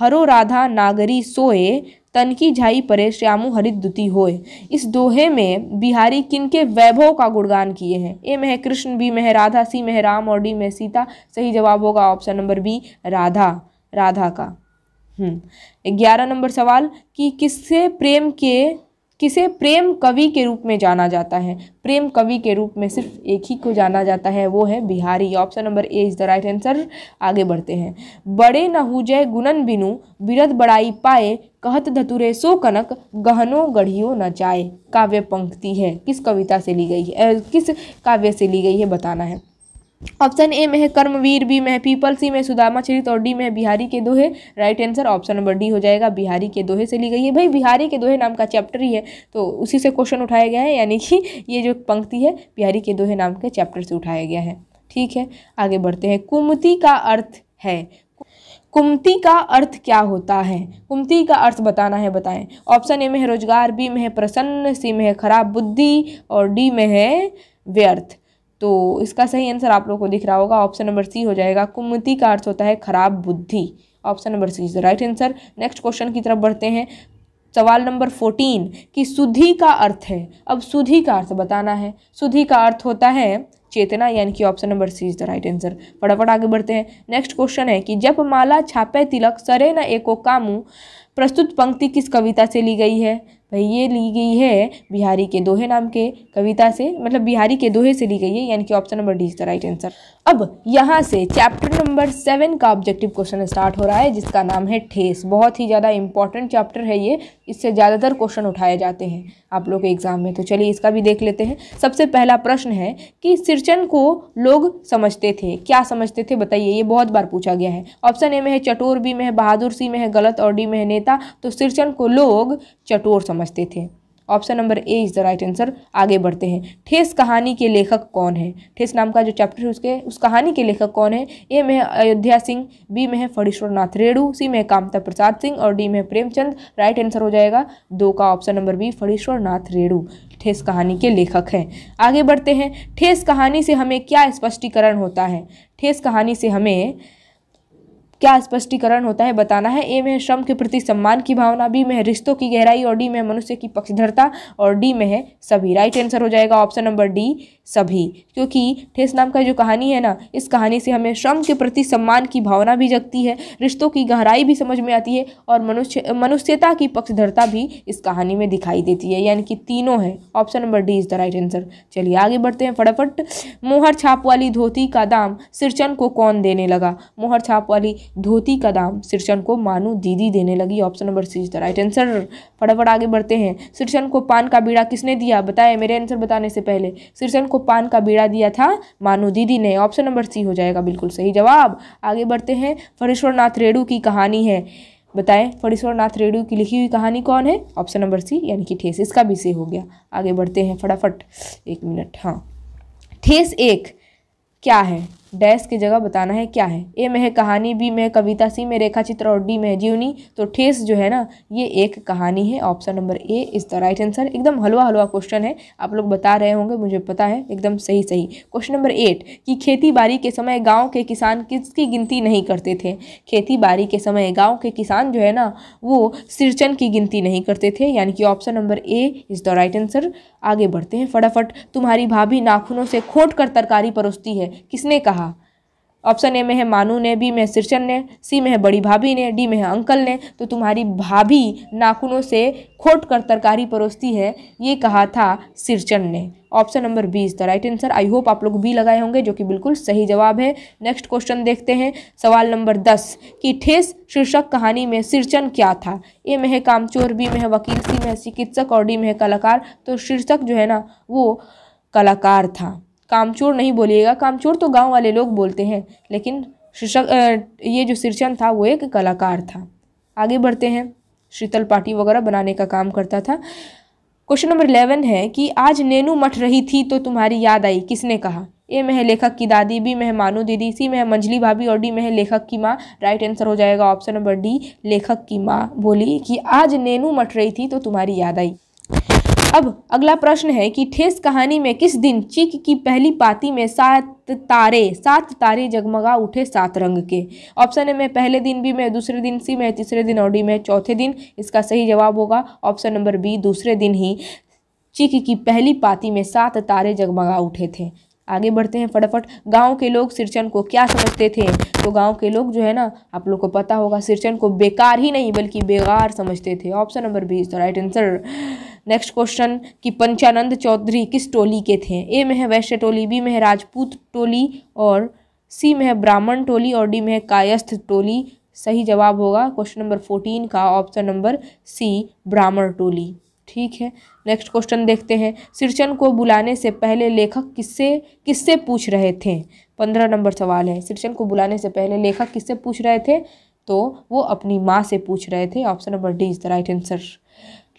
हरो राधा नागरी सोए तनकी झाई परे श्यामू हरित दुति होए इस दोहे में बिहारी किन के वैभव का गुणगान किए हैं ए मह कृष्ण बी मह राधा सी मह राम और डी मह सीता सही जवाब होगा option number B Radha Radha का हम्म। ग्यारह नंबर सवाल कि किससे प्रेम के किसे प्रेम कवि के रूप में जाना जाता है प्रेम कवि के रूप में सिर्फ एक ही को जाना जाता है वो है Bihari option number A is the right answer आगे बढ़ते हैं बड़े न हुजय गुणन बिनु बिरद बड़ाई पाए कहत धतुरे सो कनक गहनो गढ़ियो जाए काव्य पंक्ति है किस कविता से ली गई है किस काव्य से ली गई है बताना है ऑप्शन ए में है कर्मवीर बी में है पीपल सी में सुदामा चरित और डी में है बिहारी के दोहे right answer option number D हो जाएगा बिहारी के दोहे से ली गई है भाई बिहारी के दोहे नाम का चैप्टर ही है तो उसी से क्वेश्चन उठाया गया है यानी कि ये जो पंक्ति है बिहारी के दोहे नाम के चैप्टर से उठाया गया है ठीक है आगे बढ़ते हैं कुमती का अर्थ है कुमती का अर्थ क्या होता है कुमती का अर्थ बताना है बताएं ऑप्शन ए में है रोजगार बी में है प्रसन्न सी में है खराब बुद्धि और डी में है व्यर्थ तो इसका सही आंसर आप लोगों को दिख रहा होगा ऑप्शन नंबर सी हो जाएगा कुमति का अर्थ होता है खराब बुद्धि option number C is the right answer next question की तरफ बढ़ते हैं सवाल नंबर फोर्टीन कि सुधि का अर्थ है अब सुधि का अर्थ बताना है सुधि का अर्थ होता है चेतना यानी कि option number C is the right answer फटाफट आगे बढ़ते हैं नेक्स्ट क्वेश्चन है कि जब माला छापे तिलक सरे न एको कामू प्रस्तुत पंक्ति किस कविता से ली गई है ये ली गई है बिहारी के दोहे नाम के कविता से मतलब बिहारी के दोहे से ली गई है यानी कि option number D is the right answer अब यहाँ से चैप्टर नंबर सेवन का ऑब्जेक्टिव क्वेश्चन स्टार्ट हो रहा है जिसका नाम है ठेस बहुत ही ज़्यादा इंपॉर्टेंट चैप्टर है ये इससे ज़्यादातर क्वेश्चन उठाए जाते हैं आप लोग के एग्जाम में तो चलिए इसका भी देख लेते हैं सबसे पहला प्रश्न है कि सिरचन को लोग समझते थे क्या समझते थे बताइए ये बहुत बार पूछा गया है ऑप्शन ए में है चटोर बी में है बहादुर सी में है गलत और डी में है नेता तो सिरचन को लोग चटोर समझ समझते थे option number A is the right answer आगे बढ़ते हैं ठेस कहानी के लेखक कौन है ठेस नाम का जो चैप्टर है उसके उस कहानी के लेखक कौन है ए में अयोध्या सिंह बी में है फणीश्वरनाथ रेणु सी में कामता प्रसाद सिंह और डी में प्रेमचंद राइट आंसर हो जाएगा दो का option number B Phanishwarnath Renu Thes कहानी के लेखक हैं आगे बढ़ते हैं ठेस कहानी से हमें क्या स्पष्टीकरण होता है ठेस कहानी से हमें क्या स्पष्टीकरण होता है बताना है ए में श्रम के प्रति सम्मान की भावना बी में है रिश्तों की गहराई और डी में मनुष्य की पक्षधरता और डी में है सभी राइट आंसर हो जाएगा ऑप्शन नंबर डी सभी क्योंकि ठेस नाम का जो कहानी है ना इस कहानी से हमें श्रम के प्रति सम्मान की भावना भी जगती है रिश्तों की गहराई भी समझ में आती है और मनुष्य मनुष्यता की पक्षधरता भी इस कहानी में दिखाई देती है यानी कि तीनों है option number D is the right answer चलिए आगे बढ़ते हैं फटाफट मोहर छाप वाली धोती का दाम सिरचन को कौन देने लगा मोहर छाप वाली धोती का दाम सिरचन को मानू दीदी देने लगी option number C is the right answer फटाफट आगे बढ़ते हैं सिरचन को पान का बीड़ा किसने दिया बताए मेरे आंसर बताने से पहले सिरचन को पान का बीड़ा दिया था मानो दीदी ने ऑप्शन नंबर सी हो जाएगा बिल्कुल सही जवाब आगे बढ़ते हैं फरेश्वरनाथ नाथ रेणु की कहानी है बताएं फरेश्वरनाथ नाथ रेणु की लिखी हुई कहानी कौन है ऑप्शन नंबर सी यानी कि ठेस इसका भी से हो गया आगे बढ़ते हैं फटाफट एक मिनट हाँ ठेस एक क्या है डैश की जगह बताना है क्या है ए में है कहानी बी में कविता सी में रेखा चित्र और डी में है जीवनी तो ठेस जो है ना ये एक कहानी है option number A is the right answer एकदम हलवा हलवा क्वेश्चन है आप लोग बता रहे होंगे मुझे पता है एकदम सही सही क्वेश्चन नंबर एट कि खेती बाड़ी के समय गाँव के किसान किसकी गिनती नहीं करते थे खेती बाड़ी के समय गाँव के किसान जो है ना वो सिरचन की गिनती नहीं करते थे यानी कि option number A is the right answer आगे बढ़ते हैं फटाफट तुम्हारी भाभी नाखूनों से खोट कर तरकारी परोसती है किसने कहा ऑप्शन ए में है मानू ने बी में सिरचन ने सी में है बड़ी भाभी ने डी में है अंकल ने तो तुम्हारी भाभी नाखूनों से खोट कर तरकारी परोसती है ये कहा था सिरचन ने option number B is the right answer I hope आप लोग बी लगाए होंगे जो कि बिल्कुल सही जवाब है नेक्स्ट क्वेश्चन देखते हैं सवाल नंबर दस कि ठेस शीर्षक कहानी में सिरचन क्या था ए में है कामचोर बी में है वकील सी में है चिकित्सक और डी में है कलाकार तो शीर्षक जो है ना वो कलाकार था कामचोर नहीं बोलिएगा कामचोर तो गांव वाले लोग बोलते हैं लेकिन शीर्षक ये जो शीर्षन था वो एक कलाकार था आगे बढ़ते हैं शीतल पाटी वगैरह बनाने का काम करता था क्वेश्चन नंबर इलेवन है कि आज नैनू मठ रही थी तो तुम्हारी याद आई किसने कहा ए मह लेखक की दादी बी मह मानो दीदी सी मह मंजली भाभी और डी मह लेखक की माँ राइट आंसर हो जाएगा ऑप्शन नंबर डी लेखक की माँ बोली कि आज नैनू मठ रही थी तो तुम्हारी याद आई अब अगला प्रश्न है कि ठेस कहानी में किस दिन चिक की पहली पाती में सात तारे सात तारे जगमगा उठे सात रंग के ऑप्शन ए में पहले दिन बी में दूसरे दिन सी में तीसरे दिन और डी में चौथे दिन इसका सही जवाब होगा ऑप्शन नंबर बी दूसरे दिन ही चिक की पहली पाती में सात तारे जगमगा उठे थे आगे बढ़ते हैं फटाफट गांव के लोग सिरचन को क्या समझते थे तो गांव के लोग जो है ना आप लोग को पता होगा सिरचन को बेकार ही नहीं बल्कि बेगार समझते थे option number B is the right answer next question कि पंचानंद चौधरी किस टोली के थे ए में है वैश्य टोली बी में है राजपूत टोली और सी में है ब्राह्मण टोली और डी में है कायस्थ टोली सही जवाब होगा क्वेश्चन नंबर फोर्टीन का ऑप्शन नंबर सी ब्राह्मण टोली ठीक है नेक्स्ट क्वेश्चन देखते हैं सिरचन को बुलाने से पहले लेखक किससे किससे पूछ रहे थे पंद्रह नंबर सवाल है सिरचन को बुलाने से पहले लेखक किससे पूछ रहे थे तो वो अपनी माँ से पूछ रहे थे option number D is the right answer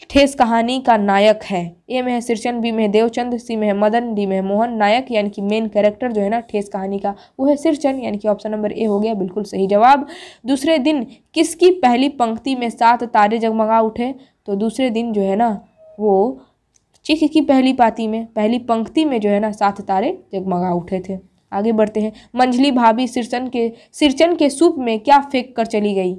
Thes कहानी का नायक है ए में है सिरचन बी में है देवचंद सी में है मदन डी में मोहन नायक यानी कि मेन कैरेक्टर जो है ना ठेस कहानी का वो है सिरचन यानी कि ऑप्शन नंबर ए हो गया बिल्कुल सही जवाब दूसरे दिन किसकी पहली पंक्ति में सात तारे जगमगा उठे तो दूसरे दिन जो है ना वो चिख की पहली पाती में पहली पंक्ति में जो है ना सात तारे जगमगा उठे थे आगे बढ़ते हैं मंझली भाभी सिरचन के सिरचन के सूप में क्या फेंक कर चली गई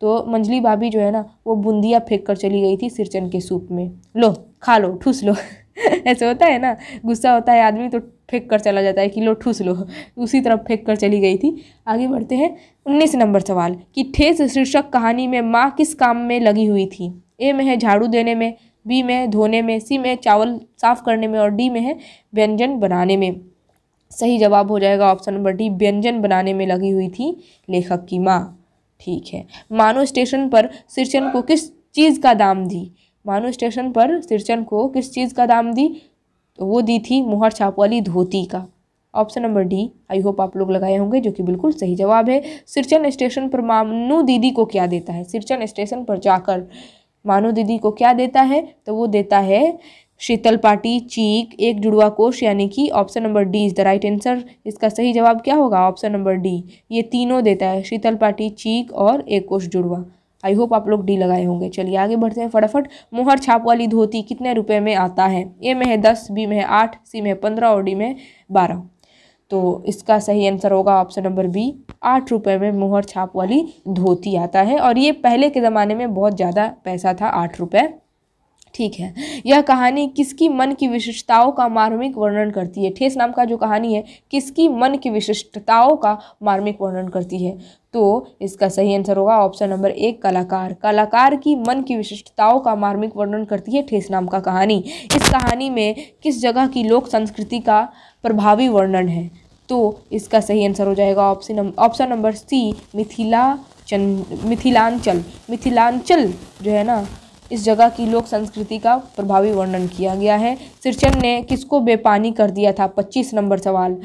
तो मंजली भाभी जो है ना वो बूंदिया फेंक कर चली गई थी सिरचन के सूप में लो खा लो ठूस लो <laughs> ऐसे होता है ना गुस्सा होता है आदमी तो फेंक कर चला जाता है कि लो ठूस लो उसी तरफ फेंक कर चली गई थी आगे बढ़ते हैं उन्नीस नंबर सवाल कि ठेस शीर्षक कहानी में माँ किस काम में लगी हुई थी ए में है झाड़ू देने में बी में धोने में सी में चावल साफ करने में और डी में है व्यंजन बनाने में सही जवाब हो जाएगा ऑप्शन नंबर डी व्यंजन बनाने में लगी हुई थी लेखक की माँ ठीक है मानो स्टेशन पर सिरचन को किस चीज़ का दाम दी मानो स्टेशन पर सिरचन को किस चीज़ का दाम दी तो वो दी थी मोहर छाप वाली धोती का option number D I hope आप लोग लगाए होंगे जो कि बिल्कुल सही जवाब है सिरचन स्टेशन पर मानो दीदी को क्या देता है सिरचन स्टेशन पर जाकर मानो दीदी को क्या देता है तो वो देता है शीतल पाटी चीक एक जुड़वा कोष यानी कि option number D is the right answer इसका सही जवाब क्या होगा ऑप्शन नंबर डी ये तीनों देता है शीतल पाटी चीक और एक कोश जुड़वा आई होप आप लोग डी लगाए होंगे चलिए आगे बढ़ते हैं फटाफट मोहर छाप वाली धोती कितने रुपए में आता है ए में है दस बी में है आठ सी में है पंद्रह और डी में है बारह तो इसका सही आंसर होगा ऑप्शन नंबर बी आठ रुपये में मोहर छाप वाली धोती आता है और ये पहले के ज़माने में बहुत ज़्यादा पैसा था आठ रुपये ठीक है यह कहानी किसकी मन की विशिष्टताओं का मार्मिक वर्णन करती है ठेस नाम का जो कहानी है किसकी मन की विशिष्टताओं का मार्मिक वर्णन करती है तो इसका सही आंसर होगा ऑप्शन नंबर एक कलाकार कलाकार की मन की विशिष्टताओं का मार्मिक वर्णन करती है ठेस नाम का कहानी इस कहानी में किस जगह की लोक संस्कृति का प्रभावी वर्णन है तो इसका सही आंसर हो जाएगा option option number C Mithila चंद मिथिलांचल मिथिलांचल जो है ना इस जगह की लोक संस्कृति का प्रभावी वर्णन किया गया है सिरचन ने किसको बेपानी कर दिया था पच्चीस नंबर सवाल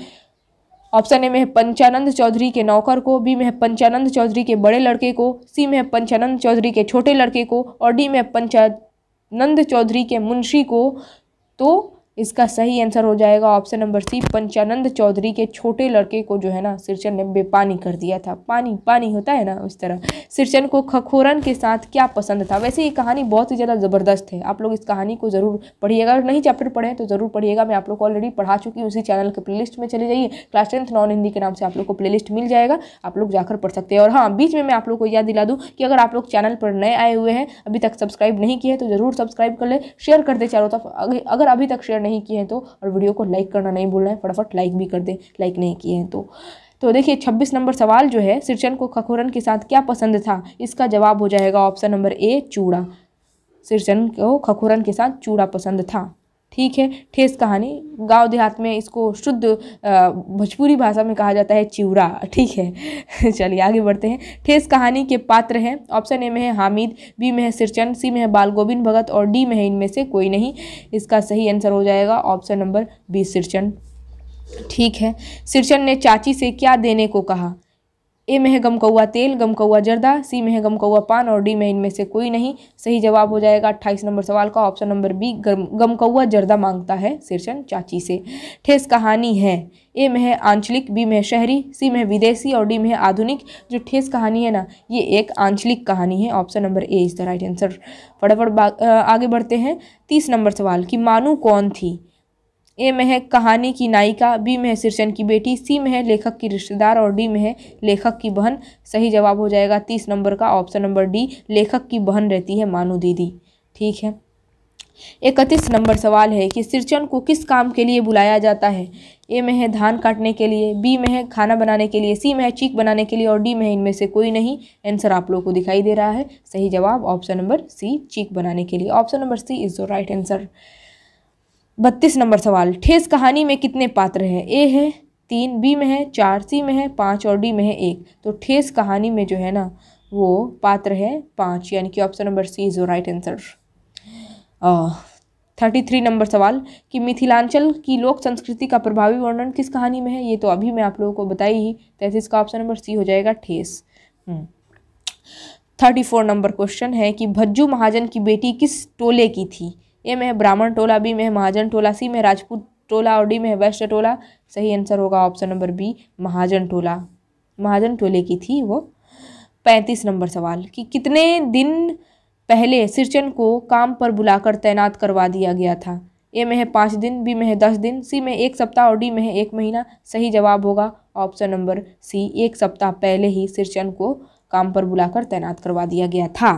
ऑप्शन ए में पंचानंद चौधरी के नौकर को बी में पंचानंद चौधरी के बड़े लड़के को सी में पंचानंद चौधरी के छोटे लड़के को और डी में पंचानंद चौधरी के मुंशी को तो इसका सही आंसर हो जाएगा option number C Panchanand Chaudhary के छोटे लड़के को जो है ना सिरचन ने बेपानी कर दिया था पानी पानी होता है ना उस तरह सिरचन को खखोरन के साथ क्या पसंद था वैसे ये कहानी बहुत ही ज़्यादा ज़बरदस्त है आप लोग इस कहानी को ज़रूर पढ़िएगा अगर नहीं चैप्टर पढ़ें तो ज़रूर पढ़िएगा मैं आप लोग को ऑलरेडी पढ़ा चुकी हूँ उसी चैनल के प्ले में चले जाइए क्लास टेंथ नॉन हिंदी के नाम से आप लोग को प्ले मिल जाएगा आप लोग जाकर पढ़ सकते हैं और हाँ बीच में मैं आप लोग को याद दिला दूँ कि अगर आप लोग चैनल पर नए आए हुए हैं अभी तक सब्सक्राइब नहीं किए तो ज़रूर सब्सक्राइब कर ले शेयर कर दे चारों तरफ अगर अभी तक शेयर नहीं किए हैं तो और वीडियो को लाइक करना नहीं भूलना है फटाफट लाइक भी कर दें लाइक नहीं किए हैं तो तो देखिए 26 नंबर सवाल जो है सिरचन को खखोरन के साथ क्या पसंद था इसका जवाब हो जाएगा ऑप्शन नंबर ए चूड़ा सिरचन को खखोरन के साथ चूड़ा पसंद था ठीक है ठेस कहानी गांव देहात में इसको शुद्ध भोजपुरी भाषा में कहा जाता है चिवरा ठीक है <laughs> चलिए आगे बढ़ते हैं ठेस कहानी के पात्र हैं ऑप्शन ए में है हामिद बी में है सिरचंद सी में है बाल गोविंद भगत और डी में है इनमें से कोई नहीं इसका सही आंसर हो जाएगा ऑप्शन नंबर बी सिरचंद ठीक है सिरचंद ने चाची से क्या देने को कहा ए में है गमकौआ तेल गमकौआ जर्दा सी में है गमकौआ पान और डी में इनमें से कोई नहीं सही जवाब हो जाएगा अट्ठाईस नंबर सवाल का ऑप्शन नंबर बी गम गमकौआ जर्दा मांगता है शीर्षन चाची से ठेस कहानी है ए में है आंचलिक बी में शहरी सी में है विदेशी और डी में है आधुनिक जो ठेस कहानी है ना ये एक आंचलिक कहानी है option number A is the right answer फटाफट आगे बढ़ते हैं तीस नंबर सवाल कि मानू कौन थी ए में है कहानी की नायिका बी में है सिरचन की बेटी सी में है लेखक की रिश्तेदार और डी में है लेखक की बहन सही जवाब हो जाएगा तीस नंबर का ऑप्शन नंबर डी लेखक की बहन रहती है मानू दीदी ठीक है इकतीस नंबर सवाल है कि सिरचन को किस काम के लिए बुलाया जाता है ए में है धान काटने के लिए बी में है खाना बनाने के लिए सी में है चीक बनाने के लिए और डी में है इनमें से कोई नहीं आंसर आप लोगों को दिखाई दे रहा है सही जवाब ऑप्शन नंबर सी चीक बनाने के लिए option number C is the right answer बत्तीस नंबर सवाल ठेस कहानी में कितने पात्र हैं ए है तीन बी में है चार सी में है पाँच और डी में है एक तो ठेस कहानी में जो है ना वो पात्र है पाँच यानी कि option number C is right answer thirty three number सवाल कि मिथिलांचल की लोक संस्कृति का प्रभावी वर्णन किस कहानी में है ये तो अभी मैं आप लोगों को बताई ही तो तैसे इसका ऑप्शन नंबर सी हो जाएगा Thes hmm. Thirty four number question है कि भज्जू महाजन की बेटी किस टोले की थी ए में है ब्राह्मण टोला बी में है महाजन टोला सी में राजपूत टोला और डी में है वैश्य टोला सही आंसर होगा ऑप्शन नंबर बी महाजन टोला महाजन टोले की थी वो पैंतीस नंबर सवाल कि कितने दिन पहले सिरचन को काम पर बुलाकर तैनात करवा दिया गया था ए में है पाँच दिन बी में है दस दिन सी में एक सप्ताह और डी में है एक महीना सही जवाब होगा ऑप्शन नंबर सी एक सप्ताह पहले ही सिरचन को काम पर बुलाकर तैनात करवा दिया गया था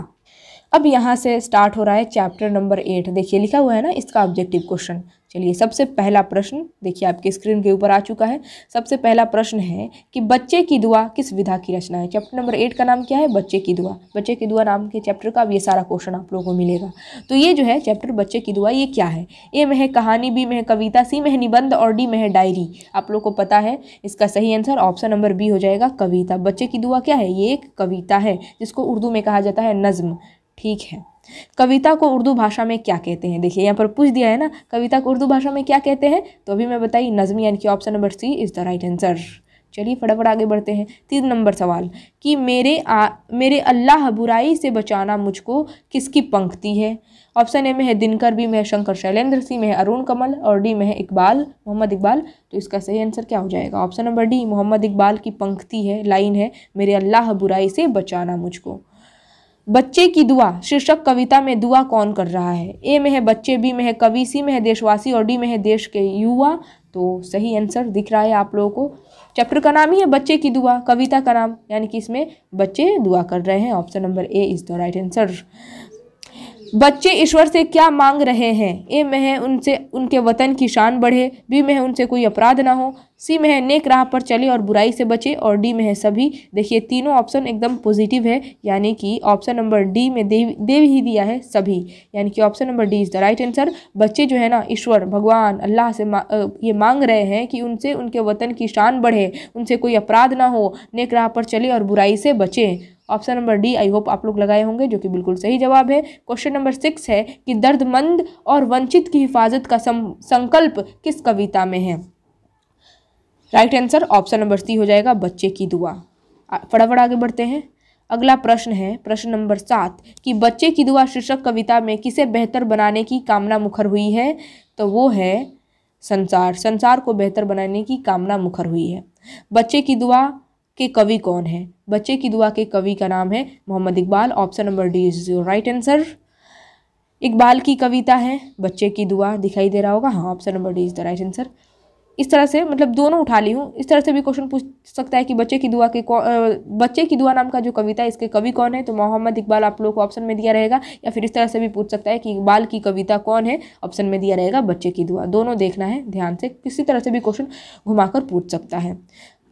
अब यहाँ से स्टार्ट हो रहा है चैप्टर नंबर एट देखिए लिखा हुआ है ना इसका ऑब्जेक्टिव क्वेश्चन चलिए सबसे पहला प्रश्न देखिए आपके स्क्रीन के ऊपर आ चुका है सबसे पहला प्रश्न है कि बच्चे की दुआ किस विधा की रचना है चैप्टर नंबर एट का नाम क्या है बच्चे की दुआ बच्चे की दुआ नाम के चैप्टर का अब ये सारा क्वेश्चन आप लोगों को मिलेगा तो ये जो है चैप्टर बच्चे की दुआ ये क्या है ए में है कहानी बी में है कविता सी में है निबंध और डी में है डायरी आप लोग को पता है इसका सही आंसर ऑप्शन नंबर बी हो जाएगा कविता बच्चे की दुआ क्या है ये एक कविता है जिसको उर्दू में कहा जाता है नज्म ठीक है कविता को उर्दू भाषा में क्या कहते हैं देखिए यहाँ पर पूछ दिया है ना कविता को उर्दू भाषा में क्या कहते हैं तो अभी मैं बताई नज़मी यानी कि option number C is the right answer चलिए फटाफट आगे बढ़ते हैं तीन नंबर सवाल कि मेरे आ मेरे अल्लाह बुराई से बचाना मुझको किसकी पंक्ति है ऑप्शन ए में है दिनकर बी में है शंकर शैलेंद्र सी में है अरुण कमल और डी में है इकबाल मोहम्मद इकबाल तो इसका सही आंसर क्या हो जाएगा option number D Mohammad Iqbal की पंक्ति है लाइन है मेरे अल्लाह बुराई से बचाना मुझको बच्चे की दुआ शीर्षक कविता में दुआ कौन कर रहा है ए में है बच्चे बी में है कवि सी में है देशवासी और डी में है देश के युवा तो सही आंसर दिख रहा है आप लोगों को चैप्टर का नाम ही है बच्चे की दुआ कविता का नाम यानी कि इसमें बच्चे दुआ कर रहे हैं option number A is the right answer बच्चे ईश्वर से क्या मांग रहे हैं ए में है उनसे उनके वतन की शान बढ़े बी में है उनसे कोई अपराध ना हो सी में है नेक राह पर चले और बुराई से बचे और डी में है सभी देखिए तीनों ऑप्शन एकदम पॉजिटिव है यानी कि ऑप्शन नंबर डी में देव देव ही दिया है सभी यानी कि option number D is the right answer बच्चे जो है ना ईश्वर भगवान अल्लाह से मा, ये मांग रहे हैं कि उनसे उनके वतन की शान बढ़े उनसे कोई अपराध ना हो नेक राह पर चले और बुराई से बचें option number D I hope आप लोग लगाए होंगे जो कि बिल्कुल सही जवाब है क्वेश्चन नंबर सिक्स है कि दर्दमंद और वंचित की हिफाजत का संकल्प किस कविता में है right answer option number C हो जाएगा बच्चे की दुआ फटाफट आगे बढ़ते हैं अगला प्रश्न है प्रश्न नंबर सात कि बच्चे की दुआ शीर्षक कविता में किसे बेहतर बनाने की कामना मुखर हुई है तो वो है संसार संसार को बेहतर बनाने की कामना मुखर हुई है बच्चे की दुआ के कवि कौन है बच्चे की दुआ के कवि का नाम है Mohammad Iqbal option number D is your right answer Iqbal की कविता है बच्चे की दुआ दिखाई दे रहा होगा हाँ option number D is the right answer इस तरह से मतलब दोनों उठा ली हूँ इस तरह से भी क्वेश्चन पूछ सकता है कि बच्चे की दुआ के बच्चे की दुआ नाम का जो कविता है इसके कवि कौन है तो मोहम्मद इकबाल आप लोगों को ऑप्शन में दिया रहेगा या फिर इस तरह से भी पूछ सकता है कि इकबाल की कविता कौन है ऑप्शन में दिया रहेगा बच्चे की दुआ दोनों देखना है ध्यान से किसी तरह से भी क्वेश्चन घुमाकर पूछ सकता है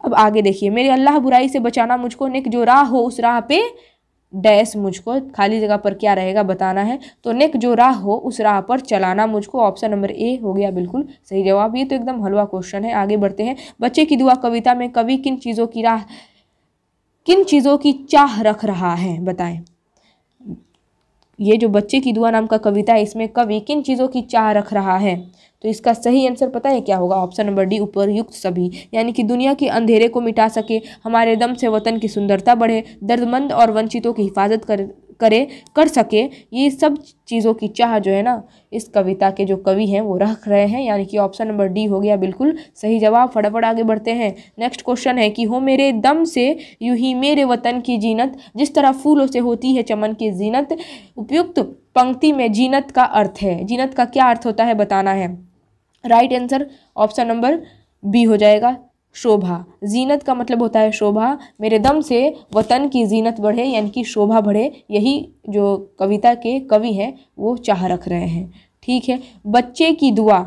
अब आगे देखिए मेरे अल्लाह बुराई से बचाना मुझको नेक जो राह हो उस राह पे डैश मुझको खाली जगह पर क्या रहेगा बताना है तो नेक जो राह हो उस राह पर चलाना मुझको ऑप्शन नंबर ए हो गया बिल्कुल सही जवाब ये तो एकदम हलवा क्वेश्चन है आगे बढ़ते हैं बच्चे की दुआ कविता में कवि किन चीज़ों की राह किन चीज़ों की चाह रख रहा है बताएं ये जो बच्चे की दुआ नाम का कविता है इसमें कवि किन चीज़ों की चाह रख रहा है तो इसका सही आंसर पता है क्या होगा ऑप्शन नंबर डी उपरयुक्त सभी यानी कि दुनिया के अंधेरे को मिटा सके हमारे दम से वतन की सुंदरता बढ़े दर्दमंद और वंचितों की हिफाजत कर करे कर सके ये सब चीज़ों की चाह जो है ना इस कविता के जो कवि हैं वो रख रहे हैं यानी कि ऑप्शन नंबर डी हो गया बिल्कुल सही जवाब फटाफट आगे बढ़ते हैं नेक्स्ट क्वेश्चन है कि हो मेरे दम से यू ही मेरे वतन की जीनत जिस तरह फूलों से होती है चमन की जीनत उपयुक्त पंक्ति में जीनत का अर्थ है जीनत का क्या अर्थ होता है बताना है right answer option number B हो जाएगा शोभा जीनत का मतलब होता है शोभा मेरे दम से वतन की जीनत बढ़े यानी कि शोभा बढ़े यही जो कविता के कवि हैं वो चाह रख रहे हैं ठीक है बच्चे की दुआ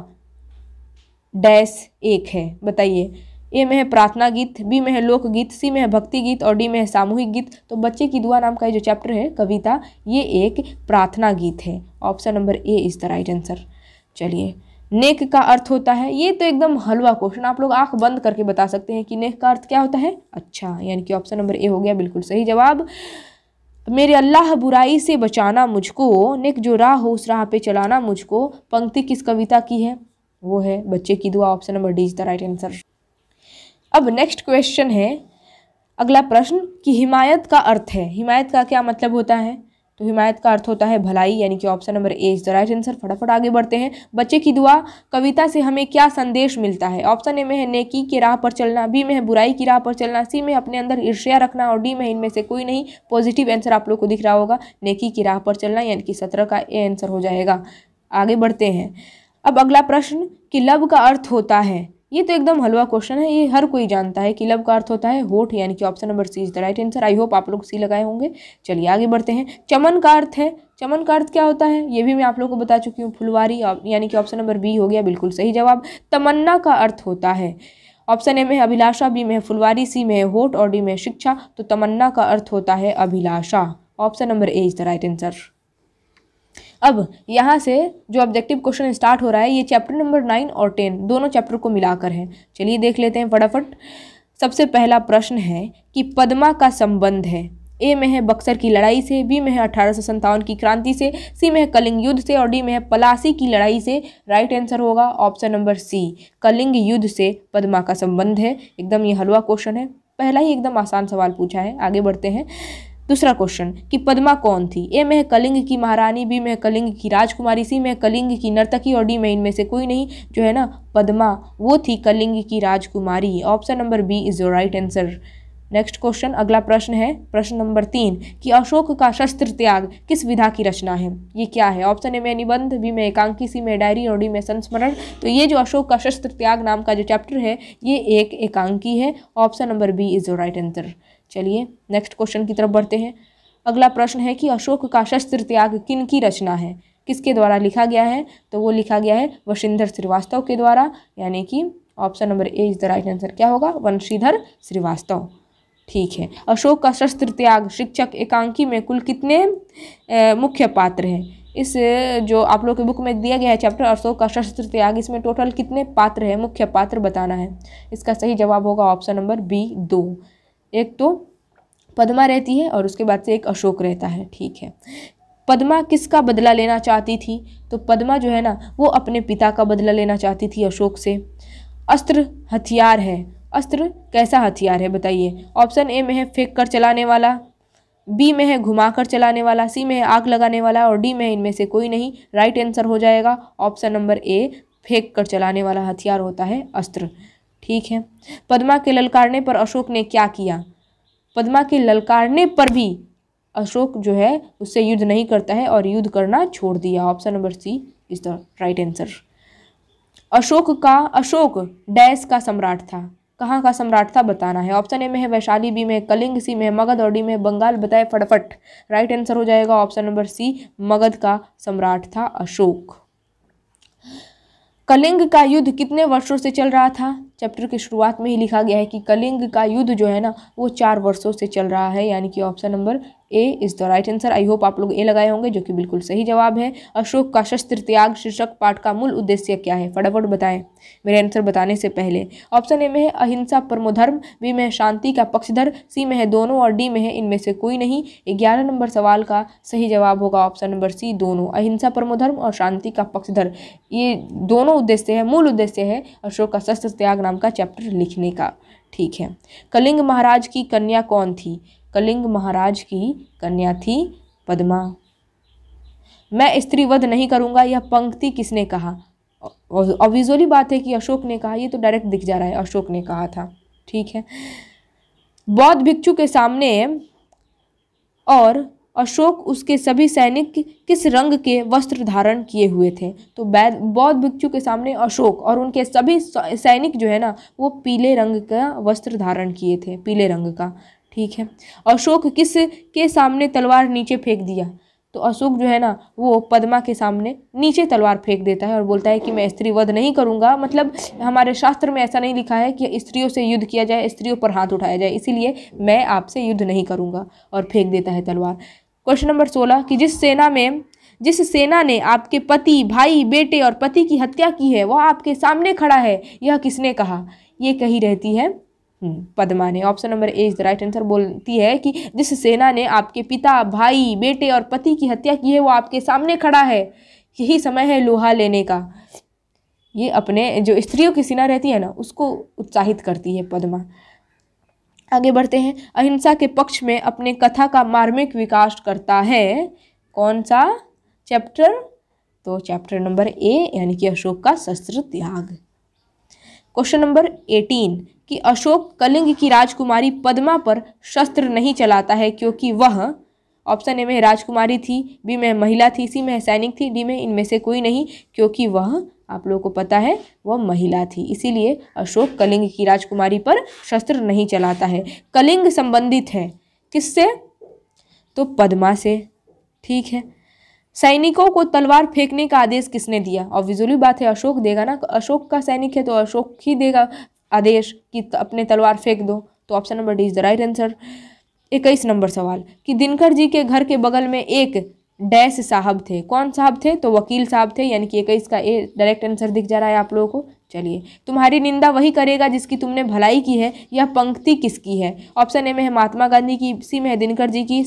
डैश एक है बताइए ए में है प्रार्थना गीत बी में है लोकगीत सी में है भक्ति गीत और डी में है सामूहिक गीत तो बच्चे की दुआ नाम का ये जो चैप्टर है कविता ये एक प्रार्थना गीत है option number A is the right answer चलिए नेक का अर्थ होता है ये तो एकदम हलवा क्वेश्चन आप लोग आंख बंद करके बता सकते हैं कि नेक का अर्थ क्या होता है अच्छा यानी कि ऑप्शन नंबर ए हो गया बिल्कुल सही जवाब मेरे अल्लाह बुराई से बचाना मुझको नेक जो राह हो उस राह पे चलाना मुझको पंक्ति किस कविता की है वो है बच्चे की दुआ option number D is the right answer अब नेक्स्ट क्वेश्चन है अगला प्रश्न कि हिमायत का अर्थ है हिमायत का क्या मतलब होता है तो हिमायत का अर्थ होता है भलाई यानी कि option number A is the right answer फटाफट आगे बढ़ते हैं बच्चे की दुआ कविता से हमें क्या संदेश मिलता है ऑप्शन ए में है नेकी की राह पर चलना बी में है बुराई की राह पर चलना सी में अपने अंदर ईर्ष्या रखना और डी में इनमें से कोई नहीं पॉजिटिव आंसर आप लोग को दिख रहा होगा नेकी की राह पर चलना यानी कि सत्रह का ए आंसर हो जाएगा आगे बढ़ते हैं अब अगला प्रश्न कि लब का अर्थ होता है ये तो एकदम हलवा क्वेश्चन है ये हर कोई जानता है कि लव का अर्थ होता है होठ यानी कि option number C is the right answer I hope आप लोग सी लगाए होंगे चलिए आगे बढ़ते हैं चमन का अर्थ है चमन का अर्थ क्या होता है ये भी मैं आप लोगों को बता चुकी हूँ फुलवारी यानी कि ऑप्शन नंबर बी हो गया बिल्कुल सही जवाब तमन्ना का अर्थ होता है ऑप्शन ए में अभिलाषा बी में फुलवारी सी में होठ और डी में शिक्षा तो तमन्ना का अर्थ होता है अभिलाषा option number A is the right answer अब यहाँ से जो ऑब्जेक्टिव क्वेश्चन स्टार्ट हो रहा है ये चैप्टर नंबर नाइन और टेन दोनों चैप्टर को मिलाकर है चलिए देख लेते हैं फटाफट सबसे पहला प्रश्न है कि पद्मा का संबंध है ए में है बक्सर की लड़ाई से बी में है अठारह की क्रांति से सी में है कलिंग युद्ध से और डी में है पलासी की लड़ाई से राइट आंसर होगा ऑप्शन नंबर सी कलिंग युद्ध से पद्मा का संबंध है एकदम ये हलवा क्वेश्चन है पहला ही एकदम आसान सवाल पूछा है आगे बढ़ते हैं दूसरा क्वेश्चन कि पद्मा कौन थी ए में कलिंग की महारानी बी में कलिंग की राजकुमारी सी मैं कलिंग की नर्तकी और डी में इनमें से कोई नहीं जो है ना पद्मा वो थी कलिंग की राजकुमारी option number B is your right answer next question अगला प्रश्न है प्रश्न नंबर तीन कि अशोक का शस्त्र त्याग किस विधा की रचना है ये क्या है ऑप्शन ए में निबंध बी में एकांकी सी में डायरी और डी में संस्मरण तो ये जो अशोक का शस्त्र त्याग नाम का जो चैप्टर है ये एक एकांकी है option number B is your right answer चलिए नेक्स्ट क्वेश्चन की तरफ बढ़ते हैं अगला प्रश्न है कि अशोक का शस्त्र त्याग किन की रचना है किसके द्वारा लिखा गया है तो वो लिखा गया है वशिंधर श्रीवास्तव के द्वारा यानी कि option number A is the right answer क्या होगा वंशीधर श्रीवास्तव ठीक है अशोक का शस्त्र त्याग शिक्षक एकांकी में कुल कितने मुख्य पात्र हैं इस जो आप लोग के बुक में दिया गया है चैप्टर अशोक का शस्त्र त्याग इसमें टोटल कितने पात्र हैं मुख्य पात्र बताना है इसका सही जवाब होगा ऑप्शन नंबर बी दो एक तो पद्मा रहती है और उसके बाद से एक अशोक रहता है ठीक है पद्मा किसका बदला लेना चाहती थी तो पद्मा जो है ना वो अपने पिता का बदला लेना चाहती थी अशोक से अस्त्र हथियार है अस्त्र कैसा हथियार है बताइए ऑप्शन ए में है फेंक कर चलाने वाला बी में है घुमा कर चलाने वाला सी में है आग लगाने वाला और डी में है इनमें से कोई नहीं राइट आंसर हो जाएगा ऑप्शन नंबर ए फेंक कर चलाने वाला हथियार होता है अस्त्र ठीक है पद्मा के ललकारने पर अशोक ने क्या किया पद्मा के ललकारने पर भी अशोक जो है उससे युद्ध नहीं करता है और युद्ध करना छोड़ दिया option number C is the right answer Ashok का अशोक डैश का सम्राट था कहाँ का सम्राट था बताना है ऑप्शन ए में है वैशाली बी में कलिंग सी में मगध और डी में बंगाल बताए फटाफट राइट आंसर हो जाएगा ऑप्शन नंबर सी मगध का सम्राट था अशोक कलिंग का युद्ध कितने वर्षों से चल रहा था चैप्टर की शुरुआत में ही लिखा गया है कि कलिंग का युद्ध जो है ना वो चार वर्षों से चल रहा है यानी कि option number A is the right answer I hope आप लोग ए लगाए होंगे जो कि बिल्कुल सही जवाब है अशोक का शस्त्र त्याग शीर्षक पाठ का मूल उद्देश्य क्या है फटाफट बताएं मेरे आंसर बताने से पहले ऑप्शन ए में है अहिंसा परमोधर्म बी में है शांति का पक्षधर सी में है दोनों और डी में है इनमें से कोई नहीं ग्यारह नंबर सवाल का सही जवाब होगा ऑप्शन नंबर सी दोनों अहिंसा परमोधर्म और शांति का पक्षधर ये दोनों उद्देश्य है मूल उद्देश्य है अशोक का शस्त्र त्याग नाम का चैप्टर लिखने का ठीक है कलिंग महाराज की कन्या कौन थी कलिंग महाराज की कन्या थी पद्मा मैं स्त्री वध नहीं करूंगा यह पंक्ति किसने कहा और विजुअली बात है कि अशोक ने कहा ये तो डायरेक्ट दिख जा रहा है अशोक ने कहा था ठीक है बौद्ध भिक्षु के सामने और अशोक उसके सभी सैनिक किस रंग के वस्त्र धारण किए हुए थे तो बौद्ध भिक्षु के सामने अशोक और उनके सभी सैनिक जो है ना वो पीले रंग का वस्त्र धारण किए थे पीले रंग का ठीक है अशोक किस के सामने तलवार नीचे फेंक दिया तो अशोक जो है ना वो पद्मा के सामने नीचे तलवार फेंक देता है और बोलता है कि मैं स्त्री वध नहीं करूँगा मतलब हमारे शास्त्र में ऐसा नहीं लिखा है कि स्त्रियों से युद्ध किया जाए स्त्रियों पर हाथ उठाया जाए इसीलिए मैं आपसे युद्ध नहीं करूँगा और फेंक देता है तलवार क्वेश्चन नंबर सोलह कि जिस सेना में जिस सेना ने आपके पति भाई बेटे और पति की हत्या की है वह आपके सामने खड़ा है यह किसने कहा ये कही रहती है पदमा ने option number A is the right answer बोलती है कि जिस सेना ने आपके पिता भाई बेटे और पति की हत्या की है वो आपके सामने खड़ा है यही समय है लोहा लेने का ये अपने जो स्त्रियों की सेना रहती है ना उसको उत्साहित करती है पदमा आगे बढ़ते हैं अहिंसा के पक्ष में अपने कथा का मार्मिक विकास करता है कौन सा चैप्टर तो चैप्टर नंबर ए यानी कि अशोक का शस्त्र त्याग क्वेश्चन नंबर एटीन कि अशोक कलिंग की राजकुमारी पद्मा पर शस्त्र नहीं चलाता है क्योंकि वह ऑप्शन ए में राजकुमारी थी बी में महिला थी सी में सैनिक थी डी में इनमें से कोई नहीं क्योंकि वह आप लोगों को पता है वह महिला थी इसीलिए अशोक कलिंग की राजकुमारी पर शस्त्र नहीं चलाता है कलिंग संबंधित है किससे तो पद्मा से ठीक है सैनिकों को तलवार फेंकने का आदेश किसने दिया और विजुअली बात है अशोक देगा ना अशोक का सैनिक है तो अशोक ही देगा आदेश कि अपने तलवार फेंक दो तो option number D is the right answer इक्कीस नंबर सवाल कि दिनकर जी के घर के बगल में एक डैश साहब थे कौन साहब थे तो वकील साहब थे यानी कि इक्कीस का ए डायरेक्ट आंसर दिख जा रहा है आप लोगों को चलिए तुम्हारी निंदा वही करेगा जिसकी तुमने भलाई की है यह पंक्ति किसकी है ऑप्शन ए में है महात्मा गांधी की सी में है दिनकर जी की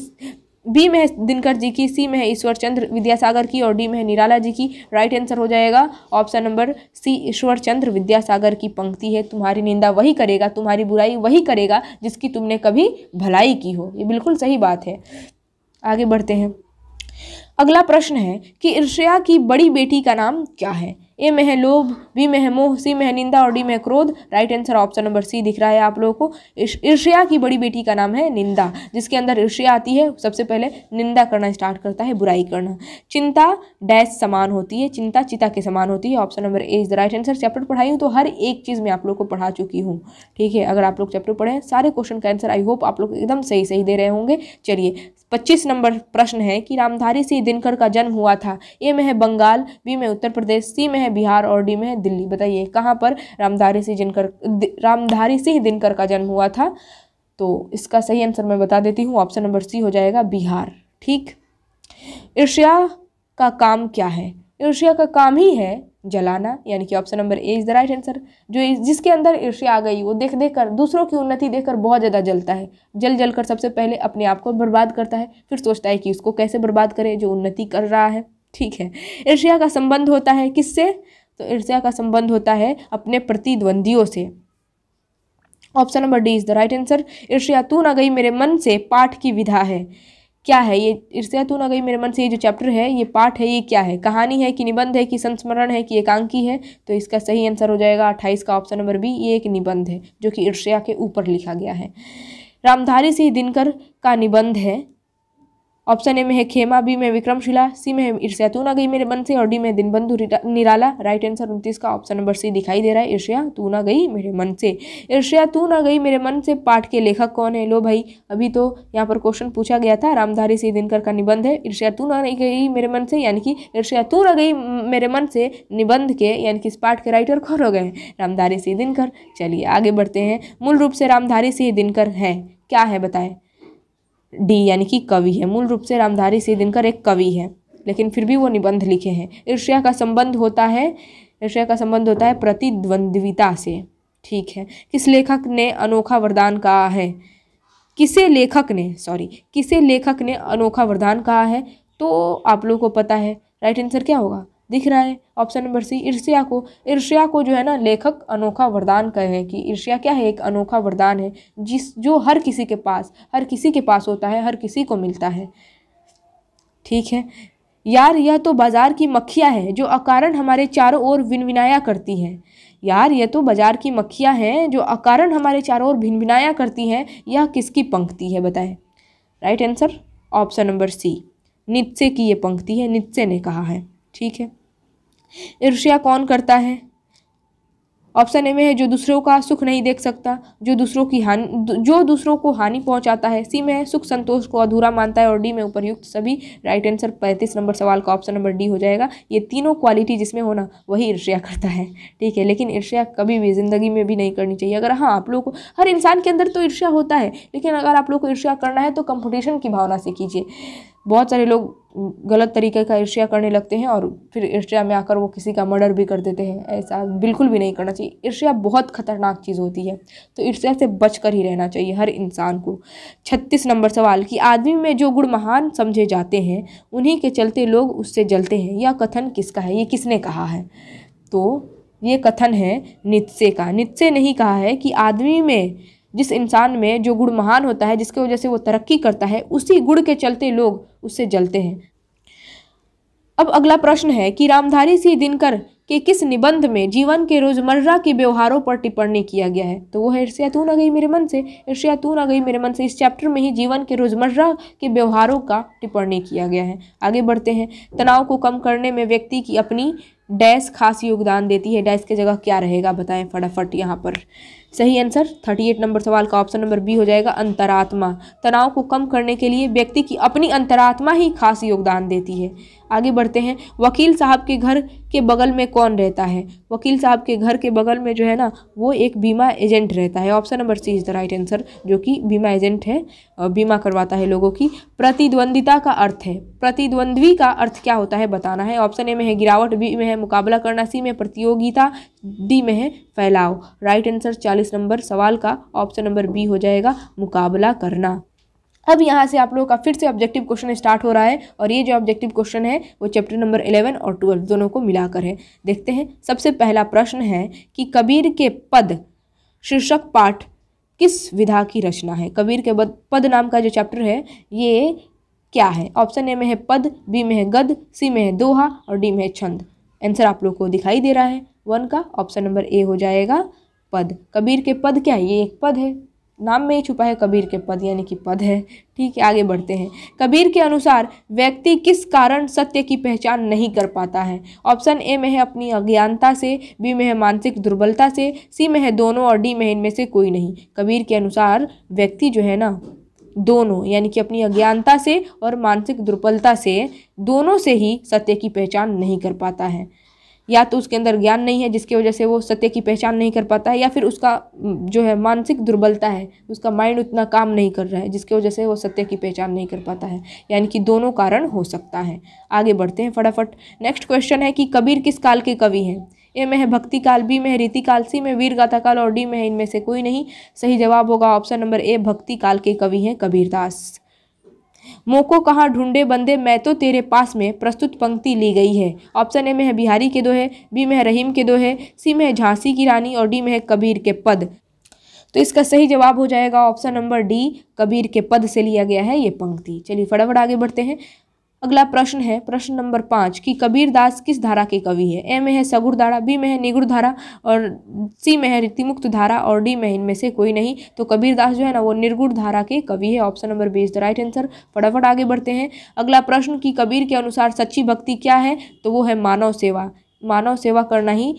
बी में है दिनकर जी की सी में है ईश्वर चंद्र विद्यासागर की और डी में है निराला जी की राइट आंसर हो जाएगा option number C Ishwar Chandra Vidyasagar की पंक्ति है तुम्हारी निंदा वही करेगा तुम्हारी बुराई वही करेगा जिसकी तुमने कभी भलाई की हो ये बिल्कुल सही बात है आगे बढ़ते हैं अगला प्रश्न है कि ईर्ष्या की बड़ी बेटी का नाम क्या है ए में लोभ बी महमोह मोह सी महनिंदा और डी में क्रोध right answer option number C दिख रहा है आप लोगों को ईर्ष्या की बड़ी बेटी का नाम है निंदा जिसके अंदर ईर्ष्या आती है सबसे पहले निंदा करना स्टार्ट करता है बुराई करना चिंता डैश समान होती है चिंता चिता के समान होती है option number A is the right answer chapter पढ़ाई हूँ तो हर एक चीज़ में आप लोग को पढ़ा चुकी हूँ ठीक है अगर आप लोग चैप्टर पढ़े सारे क्वेश्चन का आंसर आई होप आप लोग एकदम सही सही दे रहे होंगे चलिए पच्चीस नंबर प्रश्न है कि रामधारी सिंह दिनकर का जन्म हुआ था ए में है बंगाल बी में उत्तर प्रदेश सी में है बिहार और डी में है दिल्ली बताइए कहाँ पर रामधारी सिंह दिनकर रामधारी सिंह दिनकर का जन्म हुआ था तो इसका सही आंसर मैं बता देती हूँ ऑप्शन नंबर सी हो जाएगा बिहार ठीक ईर्ष्या का काम क्या है ईर्ष्या का काम ही है जलाना यानी कि option number A is the right answer जो जिसके अंदर ईर्ष्या आ गई वो देख देख कर दूसरों की उन्नति देखकर बहुत ज़्यादा जलता है जल जल कर सबसे पहले अपने आप को बर्बाद करता है फिर सोचता है कि उसको कैसे बर्बाद करे जो उन्नति कर रहा है ठीक है ईर्ष्या का संबंध होता है किससे तो ईर्ष्या का संबंध होता है अपने प्रतिद्वंदियों से option number D is the right answer ईर्ष्या तू ना गई मेरे मन से पाठ की विधा है क्या है ये ईर्ष्या तू ना गई मेरे मन से ये जो चैप्टर है ये पाठ है ये क्या है कहानी है कि निबंध है कि संस्मरण है कि एकांकी है तो इसका सही आंसर हो जाएगा अट्ठाईस का ऑप्शन नंबर बी ये एक निबंध है जो कि ईर्ष्या के ऊपर लिखा गया है रामधारी सिंह दिनकर का निबंध है ऑप्शन ए में है खेमा बी में विक्रमशिला सी में है तू ना गई मेरे मन से और डी में दिनबंधु निराला राइट आंसर उनतीस का ऑप्शन नंबर सी दिखाई दे रहा है ईर्ष्या तू ना गई मेरे मन से ईर्ष्या तू ना गई मेरे मन से पाठ के लेखक कौन है लो भाई अभी तो यहाँ पर क्वेश्चन पूछा गया था रामधारी सिंह दिनकर का निबंध है ईर्ष्या तू ना गई मेरे मन से यानी कि ईर्ष्या तू ना गई मेरे मन से निबंध के यानी कि इस पाठ के राइटर कौन हो गए रामधारी सिंह दिनकर चलिए आगे बढ़ते हैं मूल रूप से रामधारी सिंह दिनकर हैं क्या है बताएं डी यानी कि कवि है मूल रूप से रामधारी सिंह दिनकर एक कवि है लेकिन फिर भी वो निबंध लिखे हैं ईर्ष्या का संबंध होता है ईर्ष्या का संबंध होता है प्रतिद्वंद्विता से ठीक है किस लेखक ने अनोखा वरदान कहा है किसे लेखक ने सॉरी किसे लेखक ने अनोखा वरदान कहा है तो आप लोगों को पता है राइट आंसर क्या होगा दिख रहा है ऑप्शन नंबर सी ईर्ष्या को ईर्ष्या को जो है ना लेखक अनोखा वरदान कहे हैं कि ईर्ष्या क्या है एक अनोखा वरदान है जिस जो हर किसी के पास हर किसी के पास होता है हर किसी को मिलता है ठीक है यार यह तो बाजार की मक्खियाँ हैं जो अकारण हमारे चारों ओर विनविनाया करती हैं यार यह तो बाजार की मक्खियाँ हैं जो अकारण हमारे चारों ओर भिनभिनाया करती हैं यह किसकी पंक्ति है बताएं right answer option number C Nietzsche की ये पंक्ति है नित्से ने कहा है ठीक है ईर्ष्या कौन करता है ऑप्शन ए में है जो दूसरों का सुख नहीं देख सकता जो दूसरों की हानि जो दूसरों को हानि पहुंचाता है सी में है सुख संतोष को अधूरा मानता है और डी में उपरयुक्त सभी राइट आंसर पैंतीस नंबर सवाल का ऑप्शन नंबर डी हो जाएगा ये तीनों क्वालिटी जिसमें होना वही ईर्ष्या करता है ठीक है लेकिन ईर्ष्या कभी भी ज़िंदगी में भी नहीं करनी चाहिए अगर हाँ आप लोग को हर इंसान के अंदर तो ईर्ष्या होता है लेकिन अगर आप लोग को ईर्ष्या करना है तो कम्पटिशन की भावना से कीजिए बहुत सारे लोग गलत तरीके का ईर्ष्या करने लगते हैं और फिर ईर्ष्या में आकर वो किसी का मर्डर भी कर देते हैं ऐसा बिल्कुल भी नहीं करना चाहिए ईर्ष्या बहुत खतरनाक चीज़ होती है तो ईर्ष्या से बच कर ही रहना चाहिए हर इंसान को छत्तीस नंबर सवाल कि आदमी में जो गुण महान समझे जाते हैं उन्हीं के चलते लोग उससे जलते हैं यह कथन किसका है ये किसने कहा है तो ये कथन है नित्से का नित्से नहीं कहा है कि आदमी में जिस इंसान में जो गुण महान होता है जिसकी वजह से वो तरक्की करता है उसी गुण के चलते लोग उससे जलते हैं अब अगला प्रश्न है कि रामधारी सिंह दिनकर के किस निबंध में जीवन के रोजमर्रा के व्यवहारों पर टिप्पणी किया गया है तो वो है ईर्ष्या तू ना गई मेरे मन से ईर्ष्या तू ना गई मेरे मन से इस चैप्टर में ही जीवन के रोजमर्रा के व्यवहारों का टिप्पणी किया गया है आगे बढ़ते हैं तनाव को कम करने में व्यक्ति की अपनी डैश खास योगदान देती है डैश की जगह क्या रहेगा बताएं फटाफट यहाँ पर सही आंसर 38 नंबर सवाल का ऑप्शन नंबर बी हो जाएगा अंतरात्मा तनाव को कम करने के लिए व्यक्ति की अपनी अंतरात्मा ही खास योगदान देती है आगे बढ़ते हैं वकील साहब के घर के बगल में कौन रहता है वकील साहब के घर के बगल में जो है ना वो एक बीमा एजेंट रहता है option number C is the right answer जो कि बीमा एजेंट है बीमा करवाता है लोगों की प्रतिद्वंदिता का अर्थ है प्रतिद्वंद्वी का अर्थ क्या होता है बताना है ऑप्शन ए में है गिरावट बी में है मुकाबला करना सी में प्रतियोगिता डी में है फैलाव राइट आंसर चालीस नंबर सवाल का ऑप्शन नंबर बी हो जाएगा मुकाबला करना अब यहाँ से आप लोगों का फिर से ऑब्जेक्टिव क्वेश्चन स्टार्ट हो रहा है और ये जो ऑब्जेक्टिव क्वेश्चन है वो चैप्टर नंबर इलेवन और ट्वेल्व दोनों को मिलाकर है देखते हैं सबसे पहला प्रश्न है कि कबीर के पद शीर्षक पाठ किस विधा की रचना है कबीर के पद नाम का जो चैप्टर है ये क्या है ऑप्शन ए में है पद बी में है गद सी में है दोहा और डी में है छंद आंसर आप लोग को दिखाई दे रहा है वन का ऑप्शन नंबर ए हो जाएगा पद कबीर के पद क्या है ये एक पद है नाम में ही छुपा है कबीर के पद यानी कि पद है ठीक है आगे बढ़ते हैं कबीर के अनुसार व्यक्ति किस कारण सत्य की पहचान नहीं कर पाता है ऑप्शन ए में है अपनी अज्ञानता से बी में है मानसिक दुर्बलता से सी में है दोनों और डी में है इनमें से कोई नहीं कबीर के अनुसार व्यक्ति जो है ना दोनों यानी कि अपनी अज्ञानता से और मानसिक दुर्बलता से दोनों से ही सत्य की पहचान नहीं कर पाता है या तो उसके अंदर ज्ञान नहीं है जिसकी वजह से वो सत्य की पहचान नहीं कर पाता है या फिर उसका जो है मानसिक दुर्बलता है उसका माइंड उतना काम नहीं कर रहा है जिसकी वजह से वो सत्य की पहचान नहीं कर पाता है यानी कि दोनों कारण हो सकता है आगे बढ़ते हैं फटाफट नेक्स्ट क्वेश्चन है कि कबीर किस काल के कवि हैं ए में है भक्ति काल बी में है रीति काल सी में वीर गाथा काल और डी में है इनमें से कोई नहीं सही जवाब होगा ऑप्शन नंबर ए भक्ति काल के कवि हैं कबीरदास मोको कहाँ ढूंढे बंदे मैं तो तेरे पास में प्रस्तुत पंक्ति ली गई है ऑप्शन ए में है बिहारी के दो है बी में है रहीम के दो है सी में है झांसी की रानी और डी में है कबीर के पद तो इसका सही जवाब हो जाएगा ऑप्शन नंबर डी कबीर के पद से लिया गया है ये पंक्ति चलिए फटाफट आगे बढ़ते हैं अगला प्रश्न है प्रश्न नंबर पाँच कि कबीर दास किस धारा के कवि है ए में है सगुर धारा बी में है निगुर धारा और सी में है रीतिमुक्त धारा और डी में इनमें से कोई नहीं तो कबीर दास जो है ना वो निर्गुण धारा के कवि है option number B is the right answer फटाफट आगे बढ़ते हैं अगला प्रश्न कि कबीर के अनुसार सच्ची भक्ति क्या है तो वो है मानव सेवा मानव सेवा करना ही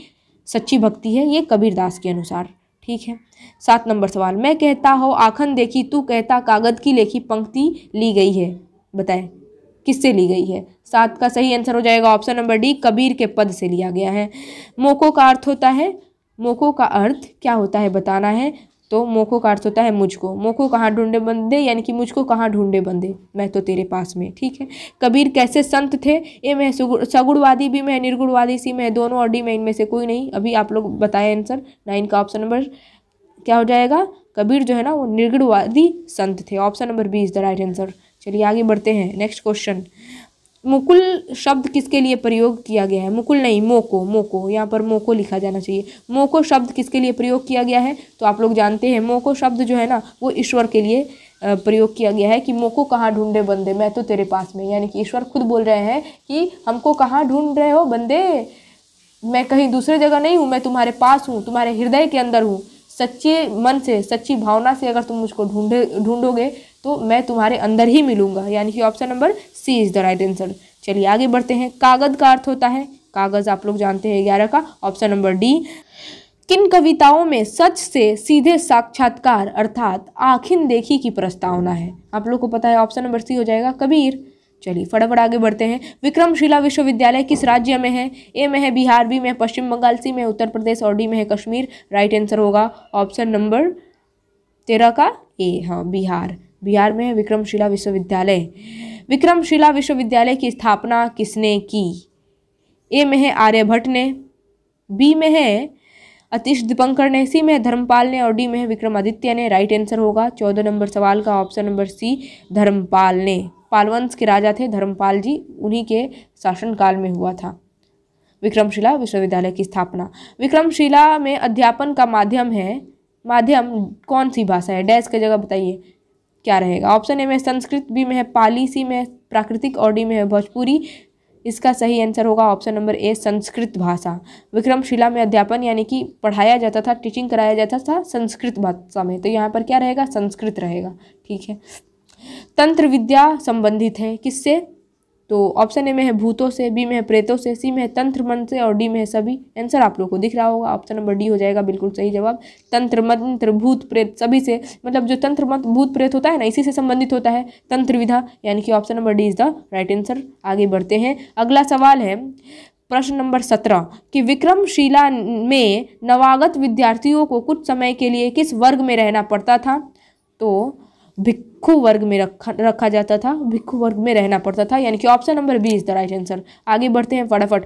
सच्ची भक्ति है ये कबीर दास के अनुसार ठीक है सात नंबर सवाल मैं कहता हो आखन देखी तू कहता कागज़ की लेखी पंक्ति ली गई है बताएं किससे ली गई है सात का सही आंसर हो जाएगा ऑप्शन नंबर डी कबीर के पद से लिया गया है मोको का अर्थ होता है मोको का अर्थ क्या होता है बताना है तो मोको का अर्थ होता है मुझको मोको कहाँ ढूंढे बंदे यानी कि मुझको कहाँ ढूंढे बंदे मैं तो तेरे पास में ठीक है कबीर कैसे संत थे ए मैं सगुणवादी भी मैं निर्गुणवादी सी मैं दोनों और डी मैं इनमें से कोई नहीं अभी आप लोग बताएं आंसर नाइन का ऑप्शन नंबर क्या हो जाएगा कबीर जो है ना वो निर्गुणवादी संत थे option number B is the right answer चलिए आगे बढ़ते हैं नेक्स्ट क्वेश्चन मुकुल शब्द किसके लिए प्रयोग किया गया है मुकुल नहीं मोको मोको यहाँ पर मोको लिखा जाना चाहिए मोको शब्द किसके लिए प्रयोग किया गया है तो आप लोग जानते हैं मोको शब्द जो है ना वो ईश्वर के लिए प्रयोग किया गया है कि मोको कहाँ ढूंढे बंदे मैं तो तेरे पास में यानी कि ईश्वर खुद बोल रहे हैं कि हमको कहाँ ढूंढ रहे हो बंदे मैं कहीं दूसरे जगह नहीं हूँ मैं तुम्हारे पास हूँ तुम्हारे हृदय के अंदर हूँ सच्चे मन से सच्ची भावना से अगर तुम मुझको ढूंढे ढूंढोगे तो मैं तुम्हारे अंदर ही मिलूंगा यानी कि option number C is the right answer चलिए आगे बढ़ते हैं कागज का अर्थ होता है कागज़ आप लोग जानते हैं ग्यारह का ऑप्शन नंबर डी किन कविताओं में सच से सीधे साक्षात्कार अर्थात आखिन देखी की प्रस्तावना है आप लोग को पता है ऑप्शन नंबर सी हो जाएगा कबीर चलिए फटाफट आगे बढ़ते हैं विक्रमशिला विश्वविद्यालय किस राज्य में है ए में है बिहार बी में पश्चिम बंगाल सी में उत्तर प्रदेश और डी में है कश्मीर राइट आंसर होगा ऑप्शन नंबर तेरह का ए हाँ बिहार बिहार में विक्रमशिला विश्वविद्यालय विक्रमशिला विश्वविद्यालय की स्थापना किसने की ए में है आर्यभट्ट ने बी में है अतीश दीपंकर ने सी में धर्मपाल ने और डी में है विक्रमादित्य ने राइट आंसर होगा चौदह नंबर सवाल का ऑप्शन नंबर सी धर्मपाल ने पालवंश के राजा थे धर्मपाल जी उन्हीं के शासनकाल में हुआ था विक्रमशिला विश्वविद्यालय की स्थापना विक्रमशिला में अध्यापन का माध्यम है माध्यम कौन सी भाषा है डैश की जगह बताइए क्या रहेगा ऑप्शन ए में संस्कृत बी में है पाली सी में प्राकृतिक और डी में है भोजपुरी इसका सही आंसर होगा ऑप्शन नंबर ए संस्कृत भाषा विक्रमशिला में अध्यापन यानी कि पढ़ाया जाता था टीचिंग कराया जाता था संस्कृत भाषा में तो यहाँ पर क्या रहेगा संस्कृत रहेगा ठीक है तंत्र विद्या संबंधित है किससे तो ऑप्शन ए में है भूतों से बी में है प्रेतों से सी में है तंत्र मन से और डी में है सभी आंसर आप लोग को दिख रहा होगा ऑप्शन नंबर डी हो जाएगा बिल्कुल सही जवाब तंत्र मंत्र भूत प्रेत सभी से मतलब जो तंत्र मंत्र भूत प्रेत होता है ना इसी से संबंधित होता है तंत्र विधा यानी कि option number D is the right answer आगे बढ़ते हैं अगला सवाल है प्रश्न नंबर सत्रह कि विक्रमशिला में नवागत विद्यार्थियों को कुछ समय के लिए किस वर्ग में रहना पड़ता था तो भिक्खु वर्ग में रखा रखा जाता था भिक्खु वर्ग में रहना पड़ता था यानी कि option number B is the right answer आगे बढ़ते हैं फटाफट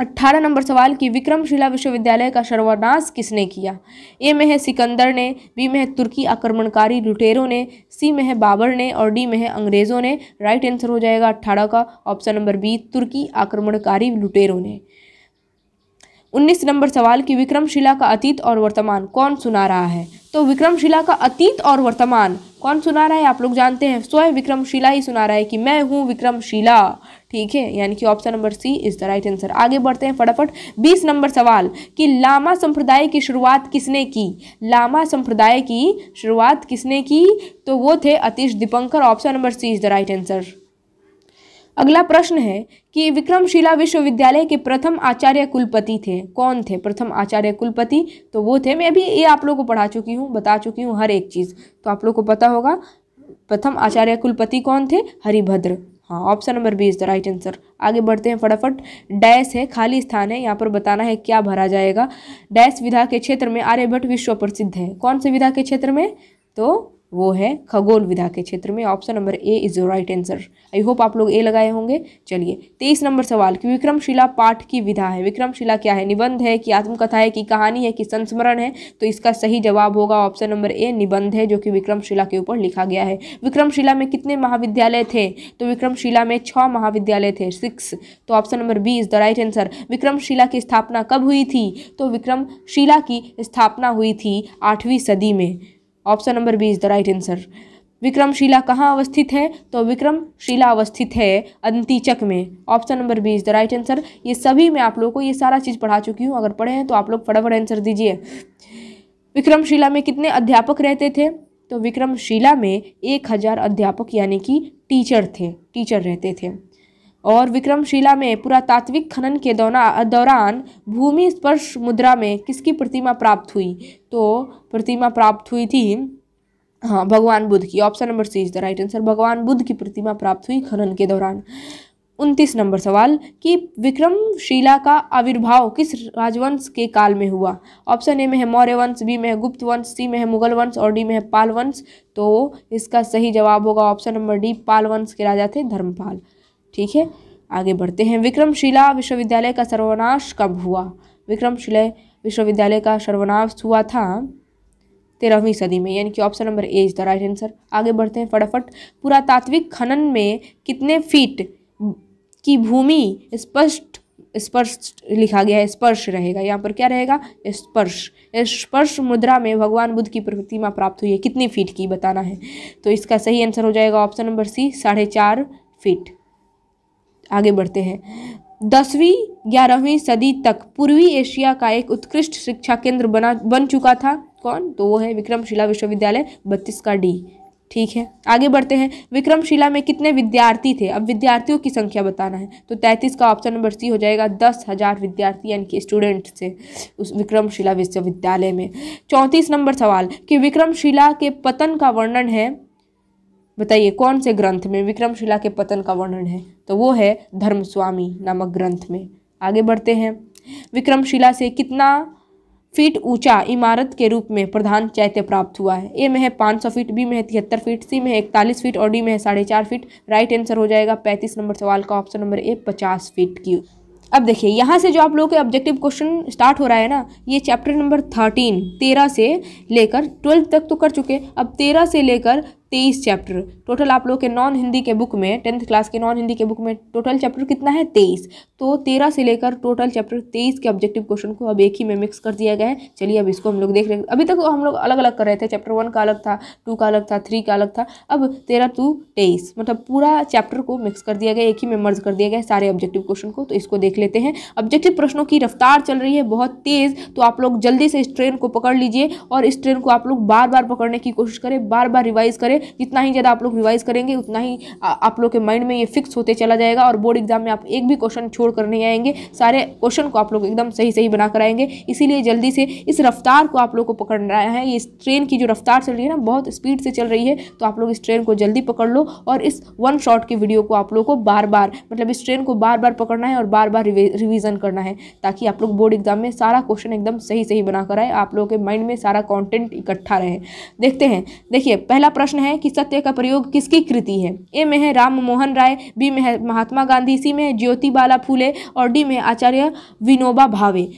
अट्ठारह नंबर सवाल कि विक्रमशिला विश्वविद्यालय का सर्वनाश किसने किया ए में है सिकंदर ने बी में है तुर्की आक्रमणकारी लुटेरों ने सी में है बाबर ने और डी में है अंग्रेज़ों ने राइट आंसर हो जाएगा अट्ठारह का ऑप्शन नंबर बी तुर्की आक्रमणकारी लुटेरों ने उन्नीस नंबर सवाल कि विक्रमशिला का अतीत और वर्तमान कौन सुना रहा है तो विक्रमशिला का अतीत और वर्तमान कौन सुना रहा है आप लोग जानते हैं स्वयं विक्रमशिला ही सुना रहा है कि मैं हूँ विक्रमशिला ठीक है यानी कि option number C is the right answer आगे बढ़ते हैं फटाफट बीस नंबर सवाल कि लामा संप्रदाय की शुरुआत किसने की लामा संप्रदाय की शुरुआत किसने की तो वो थे Atish Dipankar option number C is the right answer अगला प्रश्न है कि विक्रमशिला विश्वविद्यालय के प्रथम आचार्य कुलपति थे कौन थे प्रथम आचार्य कुलपति तो वो थे मैं भी ये आप लोग को पढ़ा चुकी हूँ बता चुकी हूँ हर एक चीज़ तो आप लोग को पता होगा प्रथम आचार्य कुलपति कौन थे हरिभद्र हाँ option number B is the right answer आगे बढ़ते हैं फटाफट डैश है खाली स्थान है यहाँ पर बताना है क्या भरा जाएगा डैश विधा के क्षेत्र में आर्यभट्ट विश्व प्रसिद्ध है कौन से विधा के क्षेत्र में तो वो है खगोल विधा के क्षेत्र में option number A is right answer I hope आप लोग ए लगाए होंगे चलिए तेईस नंबर सवाल कि विक्रमशिला पाठ की विधा है विक्रमशिला क्या है निबंध है कि आत्मकथा है कि कहानी है कि संस्मरण है तो इसका सही जवाब होगा ऑप्शन नंबर ए निबंध है जो कि विक्रमशिला के ऊपर लिखा गया है विक्रमशिला में कितने महाविद्यालय थे तो विक्रमशिला में छः महाविद्यालय थे सिक्स तो option number B is the right answer Vikramshila की स्थापना कब हुई थी तो विक्रमशिला की स्थापना हुई थी आठवीं सदी में option number B is the right answer Vikramshila कहाँ अवस्थित है तो विक्रमशिला अवस्थित है अंतिचक में option number B is the right answer ये सभी मैं आप लोगों को ये सारा चीज़ पढ़ा चुकी हूँ अगर पढ़े हैं तो आप लोग फटाफट आंसर दीजिए विक्रमशिला में कितने अध्यापक रहते थे तो विक्रमशिला में एक हज़ार अध्यापक यानी कि टीचर थे टीचर रहते थे और विक्रमशिला में पुरातात्विक खनन के दौरान भूमि स्पर्श मुद्रा में किसकी प्रतिमा प्राप्त हुई तो प्रतिमा प्राप्त हुई थी हाँ भगवान बुद्ध की option number C is the right answer भगवान बुद्ध की प्रतिमा प्राप्त हुई खनन के दौरान उनतीस नंबर सवाल कि विक्रमशिला का आविर्भाव किस राजवंश के काल में हुआ ऑप्शन ए में है मौर्य वंश बी में है गुप्त वंश सी में है मुगल वंश और डी में है पाल वंश तो इसका सही जवाब होगा ऑप्शन नंबर डी पाल वंश के राजा थे धर्मपाल ठीक है आगे बढ़ते हैं विक्रमशिला विश्वविद्यालय का सर्वनाश कब हुआ विक्रमशिला विश्वविद्यालय का सर्वनाश हुआ था तेरहवीं सदी में यानी कि option number A is the right answer आगे बढ़ते हैं फटाफट पुरातात्विक खनन में कितने फीट की भूमि स्पष्ट स्पर्श लिखा गया है स्पर्श रहेगा यहाँ पर क्या रहेगा स्पर्श स्पर्श मुद्रा में भगवान बुद्ध की प्रतिमा प्राप्त हुई है कितनी फीट की बताना है तो इसका सही आंसर हो जाएगा ऑप्शन नंबर सी साढ़े चार फीट आगे बढ़ते हैं दसवीं ग्यारहवीं सदी तक पूर्वी एशिया का एक उत्कृष्ट शिक्षा केंद्र बना बन चुका था कौन तो वो है विक्रमशिला विश्वविद्यालय बत्तीस का डी ठीक है आगे बढ़ते हैं विक्रमशिला में कितने विद्यार्थी थे अब विद्यार्थियों की संख्या बताना है तो तैंतीस का ऑप्शन नंबर सी हो जाएगा दस हज़ार विद्यार्थी यानी कि स्टूडेंट थे उस विक्रमशिला विश्वविद्यालय में चौंतीस नंबर सवाल कि विक्रमशिला के पतन का वर्णन है बताइए कौन से ग्रंथ में विक्रमशिला के पतन का वर्णन है तो वो है धर्मस्वामी नामक ग्रंथ में आगे बढ़ते हैं विक्रमशिला से कितना फीट ऊंचा इमारत के रूप में प्रधान चैत्य प्राप्त हुआ है ए में है पाँच सौ फीट बी में है तिहत्तर फीट सी में है इकतालीस फीट और डी में है साढ़े चार फीट राइट आंसर हो जाएगा पैंतीस नंबर सवाल का ऑप्शन नंबर ए पचास फीट की अब देखिए यहाँ से जो आप लोगों के ऑब्जेक्टिव क्वेश्चन स्टार्ट हो रहा है ना ये चैप्टर नंबर थर्टीन तेरह से लेकर ट्वेल्व तक तो कर चुके अब तेरह से लेकर तेईस चैप्टर टोटल आप लोग के नॉन हिंदी के बुक में टेंथ क्लास के नॉन हिंदी के बुक में टोटल चैप्टर कितना है तेईस तो तेरह से लेकर टोटल चैप्टर तेईस के ऑब्जेक्टिव क्वेश्चन को अब एक ही में मिक्स कर दिया गया है चलिए अब इसको हम लोग देख रहे हैं अभी तक हम लोग अलग अलग कर रहे थे चैप्टर वन का अलग था टू का अलग था थ्री का अलग था अब तेरह टू तेईस मतलब पूरा चैप्टर को मिक्स कर दिया गया एक ही में मर्ज कर दिया गया सारे ऑब्जेक्टिव क्वेश्चन को तो इसको देख लेते हैं ऑब्जेक्टिव प्रश्नों की रफ्तार चल रही है बहुत तेज़ तो आप लोग जल्दी से इस ट्रेन को पकड़ लीजिए और इस ट्रेन को आप लोग बार बार पकड़ने की कोशिश करें बार बार रिवाइज करें करें जितना ही ज़्यादा आप लोग रिवाइज करेंगे उतना ही आप लोग के माइंड में ये फिक्स होते चला जाएगा और बोर्ड एग्जाम में आप एक भी क्वेश्चन छोड़ कर नहीं आएंगे सारे क्वेश्चन को आप लोग एकदम सही सही बना कर आएंगे इसीलिए जल्दी से इस रफ्तार को आप लोग को रहा है ये ट्रेन की जो रफ्तार चल रही है ना बहुत स्पीड से चल रही है तो आप लोग इस ट्रेन को जल्दी पकड़ लो और इस वन शॉट की वीडियो को आप लोग को बार बार मतलब इस ट्रेन को बार बार पकड़ना है और बार बार रिविजन करना है ताकि आप लोग बोर्ड एग्जाम में सारा क्वेश्चन एकदम सही सही बना कर आए आप लोगों के माइंड में सारा कॉन्टेंट इकट्ठा रहे देखते हैं देखिए पहला प्रश्न है है कि सत्य का प्रयोग किसकी कृति है ए में है राम मोहन राय बी में है महात्मा गांधी सी में है ज्योति बाला फूले और डी में आचार्य विनोबा भावे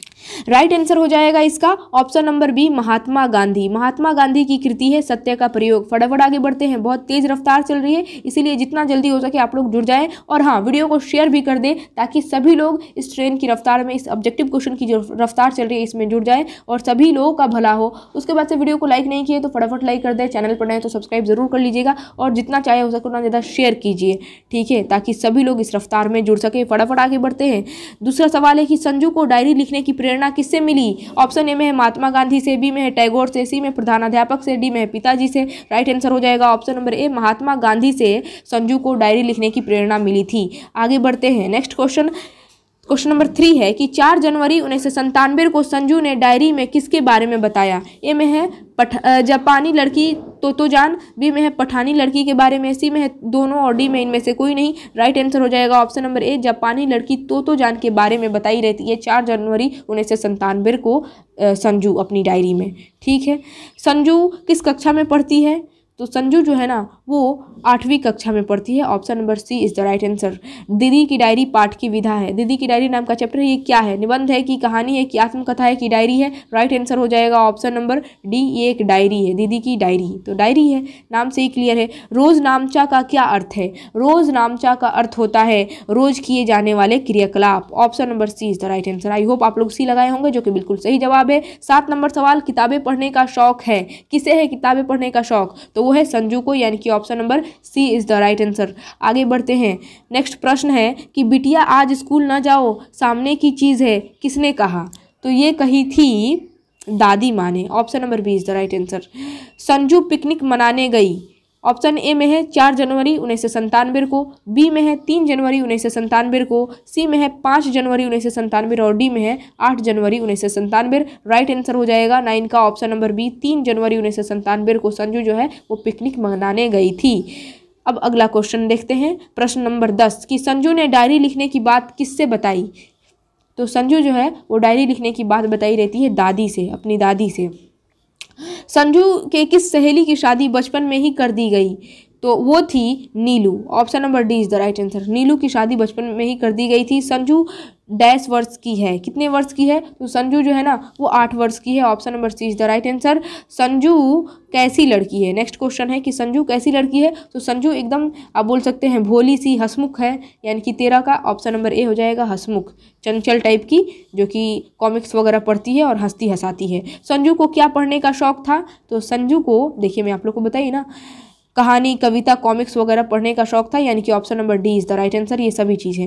राइट आंसर हो जाएगा इसका option number B Mahatma Gandhi Mahatma Gandhi की कृति है सत्य का प्रयोग फटाफट आगे बढ़ते हैं बहुत तेज रफ्तार चल रही है इसीलिए जितना जल्दी हो सके आप लोग जुड़ जाएं और हाँ वीडियो को शेयर भी कर दें ताकि सभी लोग इस ट्रेन की रफ्तार में इस ऑब्जेक्टिव क्वेश्चन की जो रफ्तार चल रही है इसमें जुड़ जाए और सभी लोगों का भला हो उसके बाद से वीडियो को लाइक नहीं किए तो फटाफट लाइक कर दें चैनल पर नए तो सब्सक्राइब जरूर कर लीजिएगा और जितना चाहे हो सके उतना ज़्यादा शेयर कीजिए ठीक है ताकि सभी लोग इस रफ्तार में जुड़ सके फटाफट आगे बढ़ते हैं दूसरा सवाल है कि संजू को डायरी लिखने की प्रेरणा किससे मिली ऑप्शन ए में है महात्मा गांधी से बी में है टैगोर से सी में प्रधानाध्यापक से डी में है पिताजी से राइट आंसर हो जाएगा option number A Mahatma Gandhi से संजू को डायरी लिखने की प्रेरणा मिली थी आगे बढ़ते हैं next question question number three है कि चार जनवरी उन्नीस सौ को संजू ने डायरी में किसके बारे में बताया ए में है पठ जापानी लड़की तो तो जान बी में है पठानी लड़की के बारे में सी में है दोनों और डी में इनमें से कोई नहीं राइट आंसर हो जाएगा ऑप्शन नंबर ए जापानी लड़की तो तो जान के बारे में बताई रहती है चार जनवरी उन्नीस सौ संतानवे को संजू अपनी डायरी में ठीक है संजू किस कक्षा में पढ़ती है तो संजू जो है ना वो आठवीं कक्षा में पढ़ती है option number C is the right answer दीदी की डायरी पाठ की विधा है दीदी की डायरी नाम का चैप्टर ये क्या है निबंध है कि कहानी है कि आत्मकथा है कि डायरी है राइट आंसर हो जाएगा ऑप्शन नंबर डी ये एक डायरी है दीदी की डायरी तो डायरी है नाम से ही क्लियर है रोज़ नामचा का क्या अर्थ है रोज़ नामचा का अर्थ होता है रोज़ किए जाने वाले क्रियाकलाप option number C is the right answer I hope आप लोग सी लगाए होंगे जो कि बिल्कुल सही जवाब है सात नंबर सवाल किताबें पढ़ने का शौक है किसे है किताबें पढ़ने का शौक तो वो है संजू को यानी कि option number C is the right answer आगे बढ़ते हैं नेक्स्ट प्रश्न है कि बिटिया आज स्कूल ना जाओ सामने की चीज़ है किसने कहा तो ये कही थी दादी माँ ने option number B is the right answer Sanju picnic मनाने गई ऑप्शन ए में है चार जनवरी उन्नीस सौ संतानवे को बी में है तीन जनवरी उन्नीस सौ संतानवे को सी में है पाँच जनवरी उन्नीस सौ संतानवे और डी में है आठ जनवरी उन्नीस सौ संतानवे राइट आंसर हो जाएगा नाइन का ऑप्शन नंबर बी तीन जनवरी उन्नीस सौ संतानवे को संजू जो है वो पिकनिक मनाने गई थी अब अगला क्वेश्चन देखते हैं प्रश्न नंबर दस कि संजू ने डायरी लिखने की बात किससे बताई तो संजू जो है वो डायरी लिखने की बात बताई रहती है दादी से अपनी दादी से संजू के किस सहेली की शादी बचपन में ही कर दी गई तो वो थी Neelu option number D is the right answer Neelu की शादी बचपन में ही कर दी गई थी संजू डैश वर्ष की है कितने वर्ष की है तो संजू जो है ना वो आठ वर्ष की है option number C is the right answer Sanju कैसी लड़की है नेक्स्ट क्वेश्चन है कि संजू कैसी लड़की है तो संजू एकदम आप बोल सकते हैं भोली सी हसमुख है यानी कि तेरह का ऑप्शन नंबर ए हो जाएगा हसमुख चंचल टाइप की जो कि कॉमिक्स वगैरह पढ़ती है और हंसती हंसाती है संजू को क्या पढ़ने का शौक था तो संजू को देखिए मैं आप लोग को बताइए ना कहानी कविता कॉमिक्स वगैरह पढ़ने का शौक था यानी कि option number D is the right answer ये सभी चीज़ें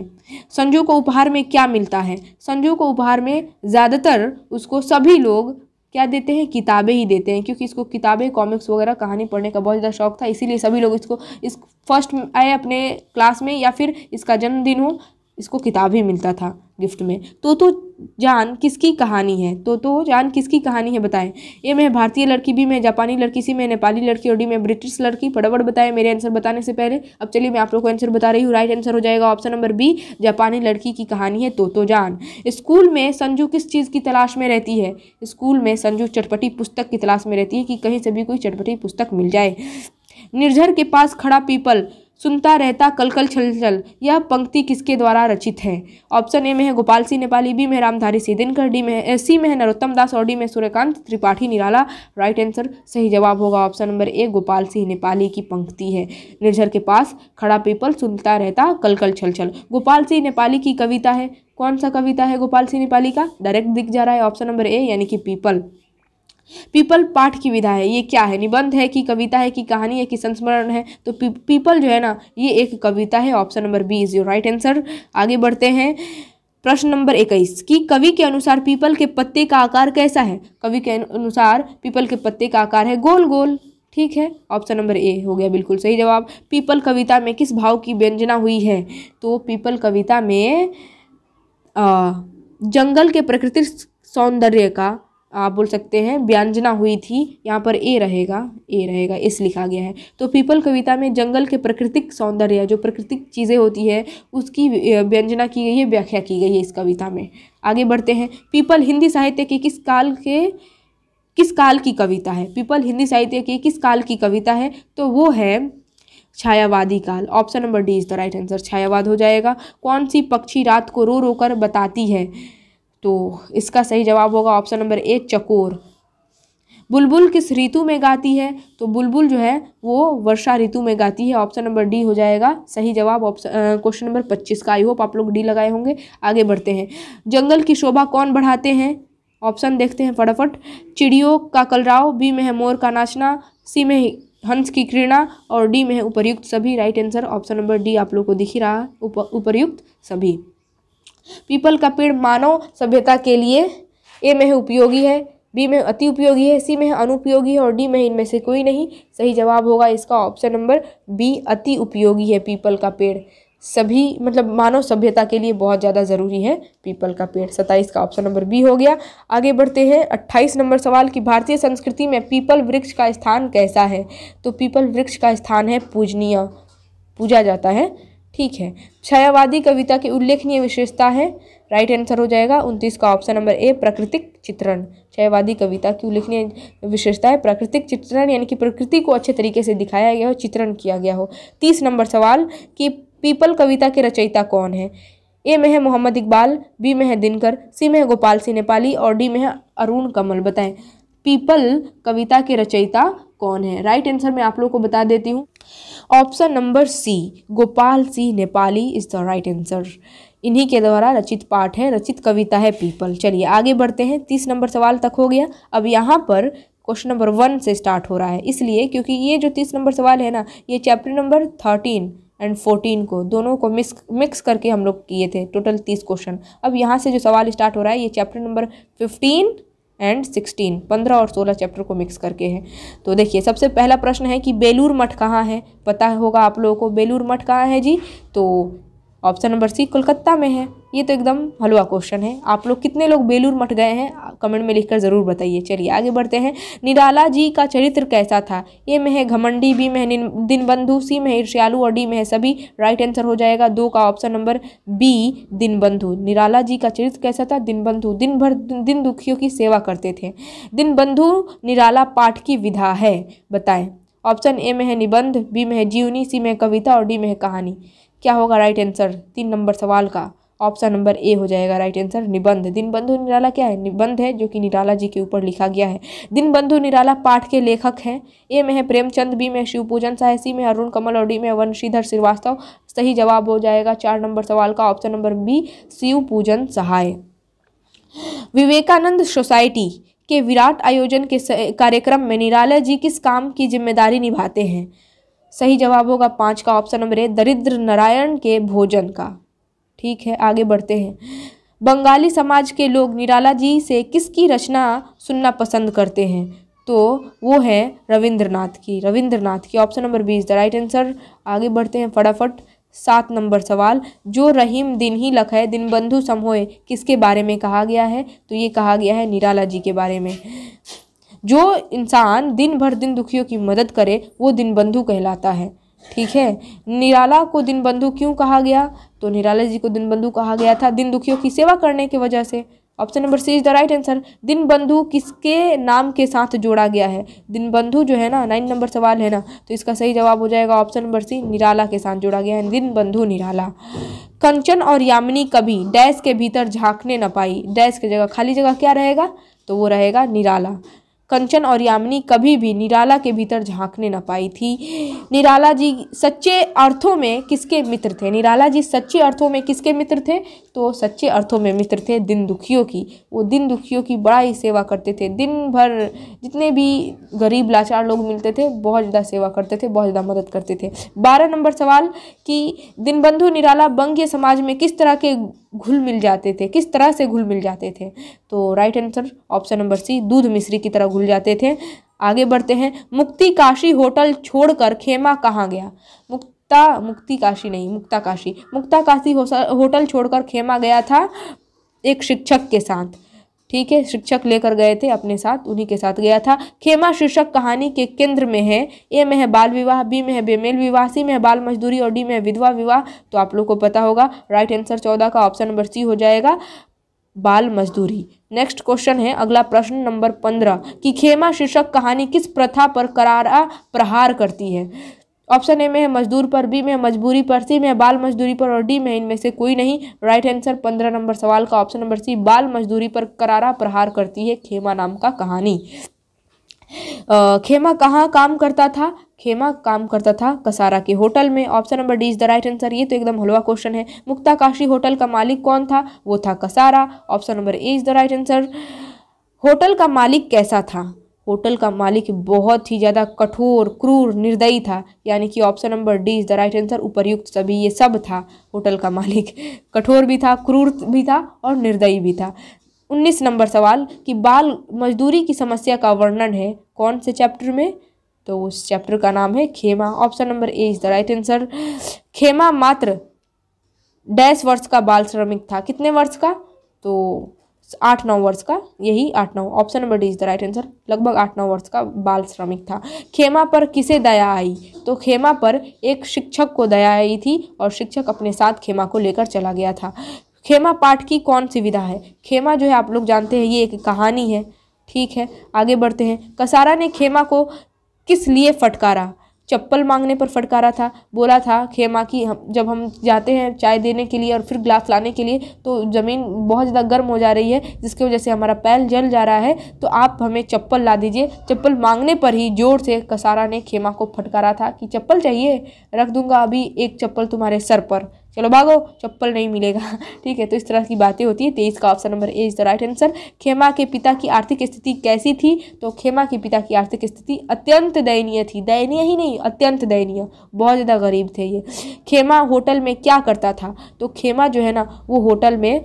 संजू को उपहार में क्या मिलता है संजू को उपहार में ज़्यादातर उसको सभी लोग क्या देते हैं किताबें ही देते हैं क्योंकि इसको किताबें कॉमिक्स वगैरह कहानी पढ़ने का बहुत ज़्यादा शौक था इसीलिए सभी लोग इसको इस फर्स्ट आए अपने क्लास में या फिर इसका जन्मदिन हो इसको किताब ही मिलता था गिफ्ट में तो तो जान किसकी कहानी है तो तो जान किसकी कहानी है बताएं ये मैं भारतीय लड़की भी मैं जापानी लड़की सी में नेपाली लड़की और डी मैं ब्रिटिश लड़की फटाफट बताएं मेरे आंसर बताने से पहले अब चलिए मैं आप लोग को आंसर बता रही हूँ राइट आंसर हो जाएगा ऑप्शन नंबर बी जापानी लड़की की कहानी है तो तो जान स्कूल में संजू किस चीज़ की तलाश में रहती है स्कूल में संजू चटपटी पुस्तक की तलाश में रहती है कि कहीं से भी कोई चटपटी पुस्तक मिल जाए निर्झर के पास खड़ा पीपल सुनता रहता कलकल छल छल यह पंक्ति किसके द्वारा रचित है ऑप्शन ए में है गोपाल सिंह नेपाली बी में रामधारी सिंह दिनकर डी में है सी में है नरोत्तम दास और डी में सूर्यकांत त्रिपाठी निराला राइट आंसर सही जवाब होगा option number A Gopal Singh Nepali की पंक्ति है निर्झर के पास खड़ा पीपल सुनता रहता कलकल छल छल गोपाल सिंह नेपाली की कविता है कौन सा कविता है गोपाल सिंह नेपाली का डायरेक्ट दिख जा रहा है ऑप्शन नंबर ए यानी कि पीपल पीपल पाठ की विधा है ये क्या है निबंध है कि कविता है कि कहानी है कि संस्मरण है तो पी, पीपल जो है ना ये एक कविता है option number B is your right answer आगे बढ़ते हैं प्रश्न नंबर इक्कीस कि कवि के अनुसार पीपल के पत्ते का आकार कैसा है कवि के अनुसार पीपल के पत्ते का आकार है गोल गोल ठीक है ऑप्शन नंबर ए हो गया बिल्कुल सही जवाब पीपल कविता में किस भाव की व्यंजना हुई है तो पीपल कविता में आ, जंगल के प्रकृति सौंदर्य का आप बोल सकते हैं व्यंजना हुई थी यहाँ पर ए रहेगा ए रहेगा इस लिखा गया है तो पीपल कविता में जंगल के प्राकृतिक सौंदर्य जो प्राकृतिक चीज़ें होती है उसकी व्यंजना की गई है व्याख्या की गई है इस कविता में आगे बढ़ते हैं पीपल हिंदी साहित्य के किस काल के किस काल की कविता है पीपल हिंदी साहित्य की किस काल की कविता है तो वो है छायावादी काल option number D is the right answer छायावाद हो जाएगा कौन सी पक्षी रात को रो रो कर बताती है तो इसका सही जवाब होगा ऑप्शन नंबर ए चकोर बुलबुल किस ऋतु में गाती है तो बुलबुल जो है वो वर्षा ऋतु में गाती है ऑप्शन नंबर डी हो जाएगा सही जवाब ऑप्शन क्वेश्चन नंबर पच्चीस का आई होप आप लोग डी लगाए होंगे आगे बढ़ते हैं जंगल की शोभा कौन बढ़ाते हैं ऑप्शन देखते हैं फटाफट चिड़ियों का कलराव बी में है मोर का नाचना सी में हंस की किरणा और डी में है उपरयुक्त सभी right answer option number D आप लोग को दिख ही रहा उप, उपरयुक्त सभी पीपल का पेड़ मानव सभ्यता के लिए ए में उपयोगी है बी में अति उपयोगी है सी में अनुपयोगी है और डी में इनमें से कोई नहीं सही जवाब होगा इसका ऑप्शन नंबर बी अति उपयोगी है पीपल का पेड़ सभी मतलब मानव सभ्यता के लिए बहुत ज़्यादा ज़रूरी है पीपल का पेड़ सत्ताईस का ऑप्शन नंबर बी हो गया आगे बढ़ते हैं अट्ठाईस नंबर सवाल कि भारतीय संस्कृति में पीपल वृक्ष का स्थान कैसा है तो पीपल वृक्ष का स्थान है पूजनीय पूजा जाता है ठीक है छायावादी कविता की उल्लेखनीय विशेषता है राइट आंसर हो जाएगा उनतीस का ऑप्शन नंबर ए प्राकृतिक चित्रण छायावादी कविता की उल्लेखनीय विशेषता है प्राकृतिक चित्रण यानी कि प्रकृति को अच्छे तरीके से दिखाया गया हो चित्रण किया गया हो तीस नंबर सवाल कि पीपल कविता के रचयिता कौन है ए में है मोहम्मद इकबाल बी में है दिनकर सी में है गोपाल सिंह नेपाली और डी में है अरुण कमल बताएं पीपल कविता के रचयिता कौन है राइट आंसर मैं आप लोग को बता देती हूँ option number C Gopal Singh Nepali is the right answer इन्हीं के द्वारा रचित पाठ है रचित कविता है पीपल चलिए आगे बढ़ते हैं तीस नंबर सवाल तक हो गया अब यहाँ पर क्वेश्चन नंबर वन से स्टार्ट हो रहा है इसलिए क्योंकि ये जो तीस नंबर सवाल है ना ये chapter number thirteen and fourteen को दोनों को मिक्स मिक्स करके हम लोग किए थे टोटल तीस क्वेश्चन अब यहाँ से जो सवाल स्टार्ट हो रहा है ये chapter number fifteen and sixteen पंद्रह और सोलह चैप्टर को मिक्स करके है तो देखिए सबसे पहला प्रश्न है कि बेलूर मठ कहाँ है पता होगा आप लोगों को बेलूर मठ कहाँ है जी तो ऑप्शन नंबर सी कोलकाता में है ये तो एकदम हलवा क्वेश्चन है आप लोग कितने लोग बेलूर मठ गए हैं कमेंट में लिखकर ज़रूर बताइए चलिए आगे बढ़ते हैं निराला जी का चरित्र कैसा था ए में है घमंडी बी में है दिनबंधु सी में है ईर्ष्यालु और डी में है सभी राइट आंसर हो जाएगा दो का option number B Dinbandhu Nirala ji का चरित्र कैसा था दिनबंधु दिन भर दिन दुखियों की सेवा करते थे दिनबंधु निराला पाठ की विधा है बताएं ऑप्शन ए में है निबंध बी में है जीवनी सी में है कविता और डी में है कहानी क्या होगा राइट आंसर तीन नंबर सवाल का ऑप्शन नंबर ए हो जाएगा राइट आंसर निबंध दिन बंधु निराला क्या है निबंध है जो कि निराला जी के ऊपर लिखा गया है बंधु निराला पाठ के लेखक हैं ए में है प्रेमचंद बी में शिव पूजन सी में अरुण कमल और डी में वंशीधर श्रीवास्तव सही जवाब हो जाएगा चार नंबर सवाल का ऑप्शन नंबर बी शिव पूजन सहाय विवेकानंद सोसाइटी के विराट आयोजन के कार्यक्रम में निराला जी किस काम की जिम्मेदारी निभाते हैं सही जवाब होगा पाँच का ऑप्शन नंबर ए दरिद्र नारायण के भोजन का ठीक है आगे बढ़ते हैं बंगाली समाज के लोग निराला जी से किसकी रचना सुनना पसंद करते हैं तो वो है रविंद्रनाथ की रविंद्रनाथ की ऑप्शन नंबर बीस द राइट आंसर आगे बढ़ते हैं फटाफट सात नंबर सवाल जो रहीम दिन ही लख है दिनबंधु समोय किसके बारे में कहा गया है तो ये कहा गया है निराला जी के बारे में जो इंसान दिन भर दिन दुखियों की मदद करे वो दिन बंधु कहलाता है ठीक है निराला को दिन बंधु क्यों कहा गया तो निराला जी को दिन बंधु कहा गया था दिन दुखियों की सेवा करने की वजह से option number C is the right answer Din Bandhu किसके नाम के साथ जोड़ा गया है दिन बंधु जो है ना नाइन नंबर सवाल है ना तो इसका सही जवाब हो जाएगा ऑप्शन नंबर सी निराला के साथ जोड़ा गया है दिन बंधु निराला कंचन और यामिनी कभी डैश के भीतर झांकने न पाई डैश की जगह खाली जगह क्या रहेगा तो वो रहेगा निराला कंचन और यामिनी कभी भी निराला के भीतर झांकने न पाई थी निराला जी सच्चे अर्थों में किसके मित्र थे निराला जी सच्चे अर्थों में किसके मित्र थे तो सच्चे अर्थों में मित्र थे दिन दुखियों की वो दिन दुखियों की बड़ा ही सेवा करते थे दिन भर जितने भी गरीब लाचार लोग मिलते थे बहुत ज़्यादा सेवा करते थे बहुत ज़्यादा मदद करते थे बारह नंबर सवाल कि दिनबंधु निराला बंगीय समाज में किस तरह के घुल मिल जाते थे किस तरह से घुल मिल जाते थे तो right answer option number C दूध मिश्री की तरह घुल जाते थे आगे बढ़ते हैं मुक्ति काशी होटल छोड़कर खेमा कहाँ गया मुक्ता मुक्ति काशी नहीं मुक्ता काशी मुक्ता काशी होटल छोड़कर खेमा गया था एक शिक्षक के साथ ठीक है शिक्षक लेकर गए थे अपने साथ उन्हीं के साथ गया था खेमा शीर्षक कहानी के केंद्र में है ए में है बाल विवाह बी में है बेमेल विवाह सी में है बाल मजदूरी और डी में है विधवा विवाह तो आप लोग को पता होगा राइट आंसर चौदह का ऑप्शन नंबर सी हो जाएगा बाल मजदूरी नेक्स्ट क्वेश्चन है अगला प्रश्न नंबर पंद्रह कि खेमा शीर्षक कहानी किस प्रथा पर करारा प्रहार करती है ऑप्शन ए में है मजदूर पर बी में मजबूरी पर सी में बाल मजदूरी पर और डी में इनमें से कोई नहीं राइट आंसर पंद्रह नंबर सवाल का ऑप्शन नंबर सी बाल मजदूरी पर करारा प्रहार करती है खेमा नाम का कहानी आ, खेमा कहाँ काम करता था खेमा काम करता था कसारा के होटल में option number D is the right answer ये तो एकदम हलवा क्वेश्चन है मुक्ता काशी होटल का मालिक कौन था वो था Kasara option number A is the right answer hotel का मालिक कैसा था होटल का मालिक बहुत ही ज़्यादा कठोर क्रूर निर्दयी था यानी कि option number D is the right answer उपरयुक्त सभी ये सब था होटल का मालिक कठोर भी था क्रूर भी था और निर्दयी भी था उन्नीस नंबर सवाल कि बाल मजदूरी की समस्या का वर्णन है कौन से चैप्टर में तो उस चैप्टर का नाम है Khema option number A is the right answer Khema मात्र डैश वर्ष का बाल श्रमिक था कितने वर्ष का तो आठ नौ वर्ष का यही आठ नौ option number D is the right answer लगभग आठ नौ वर्ष का बाल श्रमिक था खेमा पर किसे दया आई तो खेमा पर एक शिक्षक को दया आई थी और शिक्षक अपने साथ खेमा को लेकर चला गया था खेमा पाठ की कौन सी विधा है खेमा जो है आप लोग जानते हैं ये एक कहानी है ठीक है आगे बढ़ते हैं कसारा ने खेमा को किस लिए फटकारा चप्पल मांगने पर फटकारा था बोला था खेमा कि हम जब हम जाते हैं चाय देने के लिए और फिर ग्लास लाने के लिए तो ज़मीन बहुत ज़्यादा गर्म हो जा रही है जिसकी वजह से हमारा पैर जल जा रहा है तो आप हमें चप्पल ला दीजिए चप्पल मांगने पर ही ज़ोर से कसारा ने खेमा को फटकारा था कि चप्पल चाहिए रख दूंगा अभी एक चप्पल तुम्हारे सर पर चलो भागो चप्पल नहीं मिलेगा <laughs> ठीक है तो इस तरह की बातें होती है तेईस का option number A is the right answer Khema के पिता की आर्थिक स्थिति कैसी थी तो खेमा के पिता की आर्थिक स्थिति अत्यंत दयनीय थी दयनीय ही नहीं अत्यंत दयनीय बहुत ज़्यादा गरीब थे ये खेमा होटल में क्या करता था तो खेमा जो है ना वो होटल में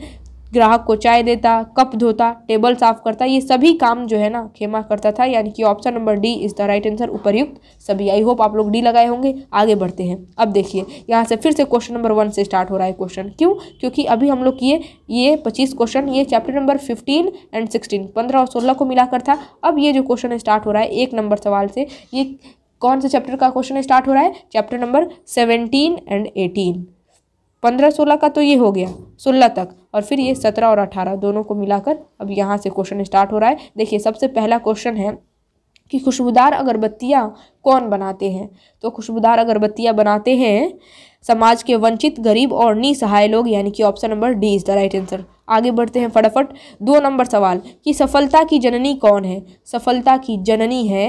ग्राहक को चाय देता कप धोता टेबल साफ करता ये सभी काम जो है ना खेमा करता था यानी कि option number D is the right answer उपरयुक्त सभी आई होप आप लोग डी लगाए होंगे आगे बढ़ते हैं अब देखिए यहाँ से फिर से क्वेश्चन नंबर वन से स्टार्ट हो रहा है क्वेश्चन क्यों क्योंकि अभी हम लोग किए ये पच्चीस क्वेश्चन ये chapter number fifteen and sixteen पंद्रह और सोलह को मिलाकर था अब ये जो क्वेश्चन स्टार्ट हो रहा है एक नंबर सवाल से ये कौन से चैप्टर का क्वेश्चन स्टार्ट हो रहा है chapter number seventeen and eighteen पंद्रह सोलह का तो ये हो गया सोलह तक और फिर ये सत्रह और अठारह दोनों को मिलाकर अब यहाँ से क्वेश्चन स्टार्ट हो रहा है देखिए सबसे पहला क्वेश्चन है कि खुशबूदार अगरबत्तियाँ कौन बनाते हैं तो खुशबूदार अगरबत्तियाँ बनाते हैं समाज के वंचित गरीब और निसहाय लोग यानी कि option number D is the right answer आगे बढ़ते हैं फटाफट दो नंबर सवाल कि सफलता की जननी कौन है सफलता की जननी है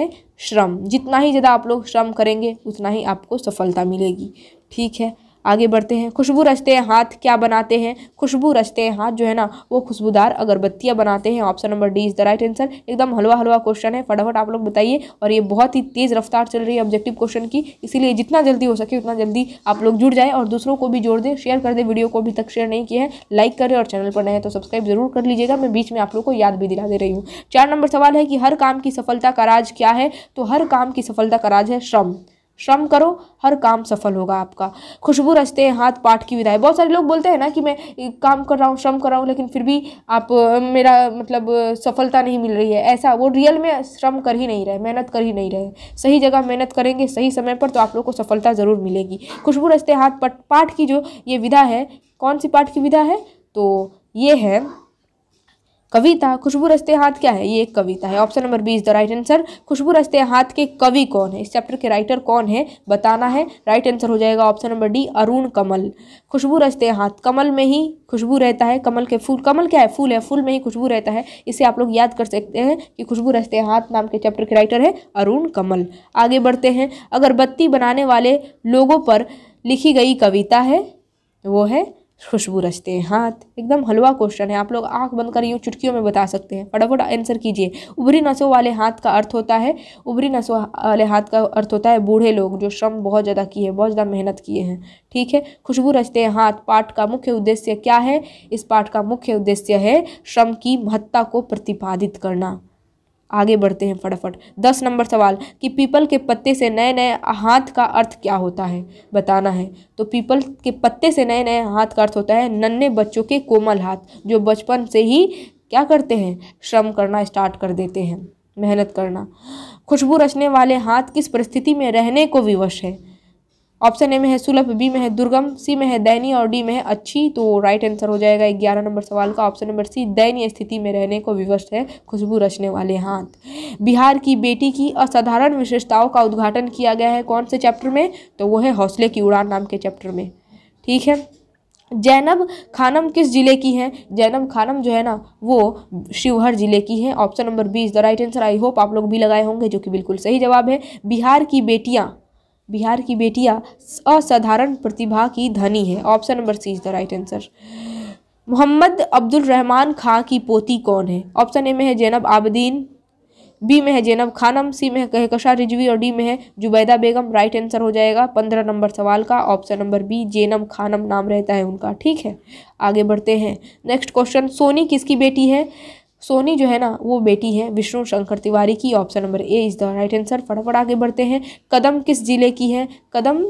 श्रम जितना ही ज़्यादा आप लोग श्रम करेंगे उतना ही आपको सफलता मिलेगी ठीक है आगे बढ़ते हैं खुशबू रचते हैं हाथ क्या बनाते हैं खुशबू रचते हैं हाथ जो है ना वो खुशबूदार अगरबत्तियाँ बनाते हैं option number D is the right answer एकदम हलवा हलवा क्वेश्चन है फटाफट आप लोग बताइए और ये बहुत ही तेज़ रफ्तार चल रही है ऑब्जेक्टिव क्वेश्चन की इसीलिए जितना जल्दी हो सके उतना जल्दी आप लोग जुड़ जाए और दूसरों को भी जोड़ दें शेयर कर दें वीडियो को अभी तक शेयर नहीं किया है लाइक करें और चैनल पर नए तो सब्सक्राइब जरूर कर लीजिएगा मैं बीच में आप लोग को याद भी दिला दे रही हूँ चार नंबर सवाल है कि हर काम की सफलता का राज क्या है तो हर काम की सफलता का राज है श्रम श्रम करो हर काम सफल होगा आपका खुशबू रचते हैं हाथ पाठ की विदाई बहुत सारे लोग बोलते हैं ना कि मैं काम कर रहा हूँ श्रम कर रहा हूँ लेकिन फिर भी आप मेरा मतलब सफलता नहीं मिल रही है ऐसा वो रियल में श्रम कर ही नहीं रहे मेहनत कर ही नहीं रहे सही जगह मेहनत करेंगे सही समय पर तो आप लोग को सफलता ज़रूर मिलेगी खुशबू रचते हाथ पाठ की जो ये विधा है कौन सी पाठ की विधा है तो ये है कविता खुशबू रस्ते हाथ क्या है ये एक कविता है option number B is the right answer खुशबू रस्ते हाथ के कवि कौन है इस चैप्टर के राइटर कौन है बताना है राइट आंसर हो जाएगा option number D Arun Kamal खुशबू रस्ते हाथ कमल में ही खुशबू रहता है कमल के फूल कमल क्या है फूल है फूल में ही खुशबू रहता है इसे आप लोग याद कर सकते हैं कि खुशबू रस्ते हाथ नाम के चैप्टर के राइटर है अरुण कमल आगे बढ़ते हैं अगरबत्ती बनाने वाले लोगों पर लिखी गई कविता है वो है खुशबू रचते हैं हाथ एकदम हलवा क्वेश्चन है आप लोग आंख बंद कर यूँ चुटकियों में बता सकते हैं फटाफट आंसर कीजिए उभरी नसों वाले हाथ का अर्थ होता है उभरी नसों वाले हाथ का अर्थ होता है बूढ़े लोग जो श्रम बहुत ज़्यादा किए बहुत ज़्यादा मेहनत किए हैं ठीक है खुशबू रचते हैं हाथ पाठ का मुख्य उद्देश्य क्या है इस पाठ का मुख्य उद्देश्य है श्रम की महत्ता को प्रतिपादित करना आगे बढ़ते हैं फटाफट दस नंबर सवाल कि पीपल के पत्ते से नए नए हाथ का अर्थ क्या होता है बताना है तो पीपल के पत्ते से नए नए हाथ का अर्थ होता है नन्हे बच्चों के कोमल हाथ जो बचपन से ही क्या करते हैं श्रम करना स्टार्ट कर देते हैं मेहनत करना खुशबू रचने वाले हाथ किस परिस्थिति में रहने को विवश है ऑप्शन ए में है सुलभ बी में है दुर्गम सी में है दयनीय और डी में है अच्छी तो राइट आंसर हो जाएगा ग्यारह नंबर सवाल का ऑप्शन नंबर सी दयनीय स्थिति में रहने को विवश है खुशबू रचने वाले हाथ बिहार की बेटी की असाधारण विशेषताओं का उद्घाटन किया गया है कौन से चैप्टर में तो वो है हौसले की उड़ान नाम के चैप्टर में ठीक है जैनब खानम किस जिले की है जैनब खानम जो है ना वो शिवहर जिले की है option number B is the right answer I hope आप लोग भी लगाए होंगे जो कि बिल्कुल सही जवाब है बिहार की बेटियाँ बिहार की बेटियां असाधारण प्रतिभा की धनी है option number C is the right answer Mohammad Abdul Rahman Khan की पोती कौन है ऑप्शन ए में है जैनब आबदीन बी में है जैनब खानम सी में है कहकशा रिजवी और डी में है जुबैदा बेगम राइट आंसर हो जाएगा पंद्रह नंबर सवाल का option number B Zainab Khanam नाम रहता है उनका ठीक है आगे बढ़ते हैं नेक्स्ट क्वेश्चन सोनी किसकी बेटी है सोनी जो है ना वो बेटी है विष्णु शंकर तिवारी की option number A is the right answer फटाफट आगे बढ़ते हैं कदम किस जिले की है कदम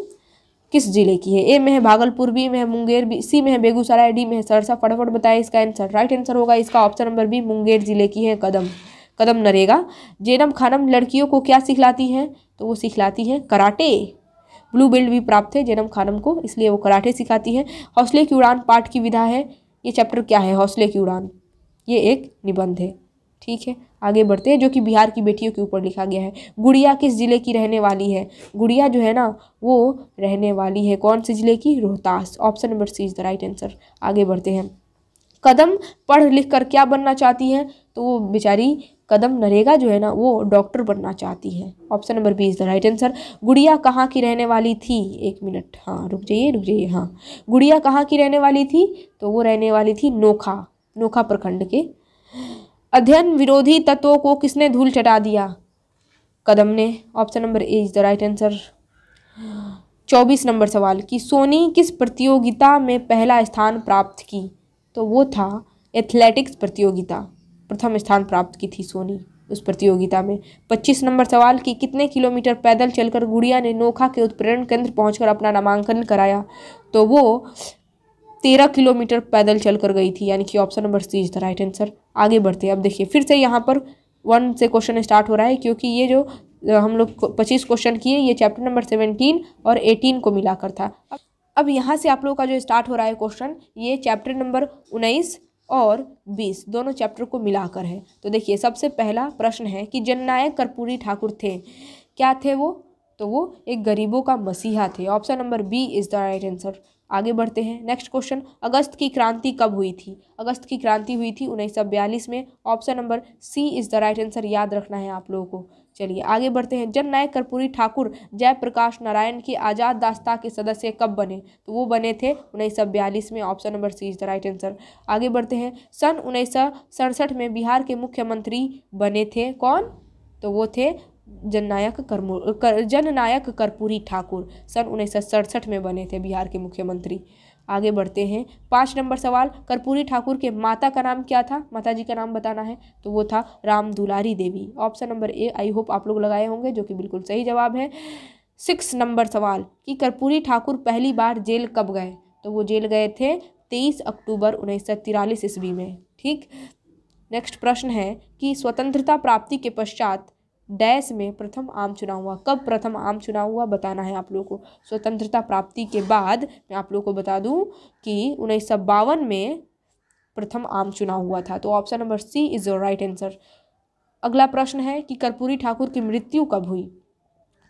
किस जिले की है ए में है भागलपुर बी में है मुंगेर बी सी में है बेगूसराय डी में है सरसा फटाफट बताएं इसका आंसर राइट आंसर होगा इसका ऑप्शन नंबर बी मुंगेर जिले की है कदम कदम नरेगा जेनम खानम लड़कियों को क्या सिखलाती हैं तो वो सिखलाती हैं कराटे ब्लू बेल्ट भी प्राप्त है जेनम खानम को इसलिए वो कराटे सिखाती हैं हौसले की उड़ान पाठ की विधा है ये चैप्टर क्या है हौसले की उड़ान ये एक निबंध है ठीक है आगे बढ़ते हैं जो कि बिहार की बेटियों के ऊपर लिखा गया है गुड़िया किस ज़िले की रहने वाली है गुड़िया जो है ना वो रहने वाली है कौन से ज़िले की Rohtas option number C is the right answer आगे बढ़ते हैं कदम पढ़ लिख कर क्या बनना चाहती है तो वो बेचारी कदम नरेगा जो है ना वो डॉक्टर बनना चाहती है option number B is the right answer Gudiya कहाँ की रहने वाली थी एक मिनट हाँ रुक जाइए रुक जाइए हाँ गुड़िया कहाँ की रहने वाली थी तो वो रहने वाली थी नोखा नोखा प्रखंड के अध्ययन विरोधी तत्वों को किसने धूल चटा दिया कदम ने option number A is the right answer चौबीस नंबर सवाल कि सोनी किस प्रतियोगिता में पहला स्थान प्राप्त की तो वो था एथलेटिक्स प्रतियोगिता प्रथम स्थान प्राप्त की थी सोनी उस प्रतियोगिता में पच्चीस नंबर सवाल कि कितने किलोमीटर पैदल चलकर गुड़िया ने नोखा के उत्प्रेरण केंद्र पहुंचकर अपना नामांकन कराया तो वो तेरह किलोमीटर पैदल चल कर गई थी यानी कि option number C is the right answer आगे बढ़ते हैं अब देखिए फिर से यहाँ पर वन से क्वेश्चन स्टार्ट हो रहा है क्योंकि ये जो हम लोग पच्चीस क्वेश्चन किए ये चैप्टर नंबर सेवनटीन और एटीन को मिलाकर था अब अब यहाँ से आप लोगों का जो स्टार्ट हो रहा है क्वेश्चन ये चैप्टर नंबर उन्नीस और बीस दोनों चैप्टर को मिलाकर है तो देखिए सबसे पहला प्रश्न है कि जननायक कर्पूरी ठाकुर थे क्या थे वो तो वो एक गरीबों का मसीहा थे option number B is the right answer आगे बढ़ते हैं नेक्स्ट क्वेश्चन अगस्त की क्रांति कब हुई थी अगस्त की क्रांति हुई थी उन्नीस में option number C is the right answer याद रखना है आप लोगों को चलिए आगे बढ़ते हैं जन नायक कर्पूरी ठाकुर जयप्रकाश नारायण की आज़ाद दास्ता के सदस्य कब बने तो वो बने थे उन्नीस में option number C is the right answer आगे बढ़ते हैं सन उन्नीस में बिहार के मुख्यमंत्री बने थे कौन तो वो थे जननायक कर्म कर, जननायक कर्पूरी ठाकुर सन उन्नीस सौ सड़सठ में बने थे बिहार के मुख्यमंत्री आगे बढ़ते हैं पाँच नंबर सवाल कर्पूरी ठाकुर के माता का नाम क्या था माता जी का नाम बताना है तो वो था Ram Dulari Devi option number A I hope आप लोग लगाए होंगे जो कि बिल्कुल सही जवाब है सिक्स नंबर सवाल कि कर्पूरी ठाकुर पहली बार जेल कब गए तो वो जेल गए थे तेईस अक्टूबर उन्नीस सौ तिरालीस ईस्वी में ठीक नेक्स्ट प्रश्न है कि स्वतंत्रता प्राप्ति के पश्चात डैश में प्रथम आम चुनाव हुआ कब प्रथम आम चुनाव हुआ बताना है आप लोगों को स्वतंत्रता प्राप्ति के बाद मैं आप लोगों को बता दूं कि उन्नीस में प्रथम आम चुनाव हुआ था तो option number C is your right answer अगला प्रश्न है कि कर्पूरी ठाकुर की मृत्यु कब हुई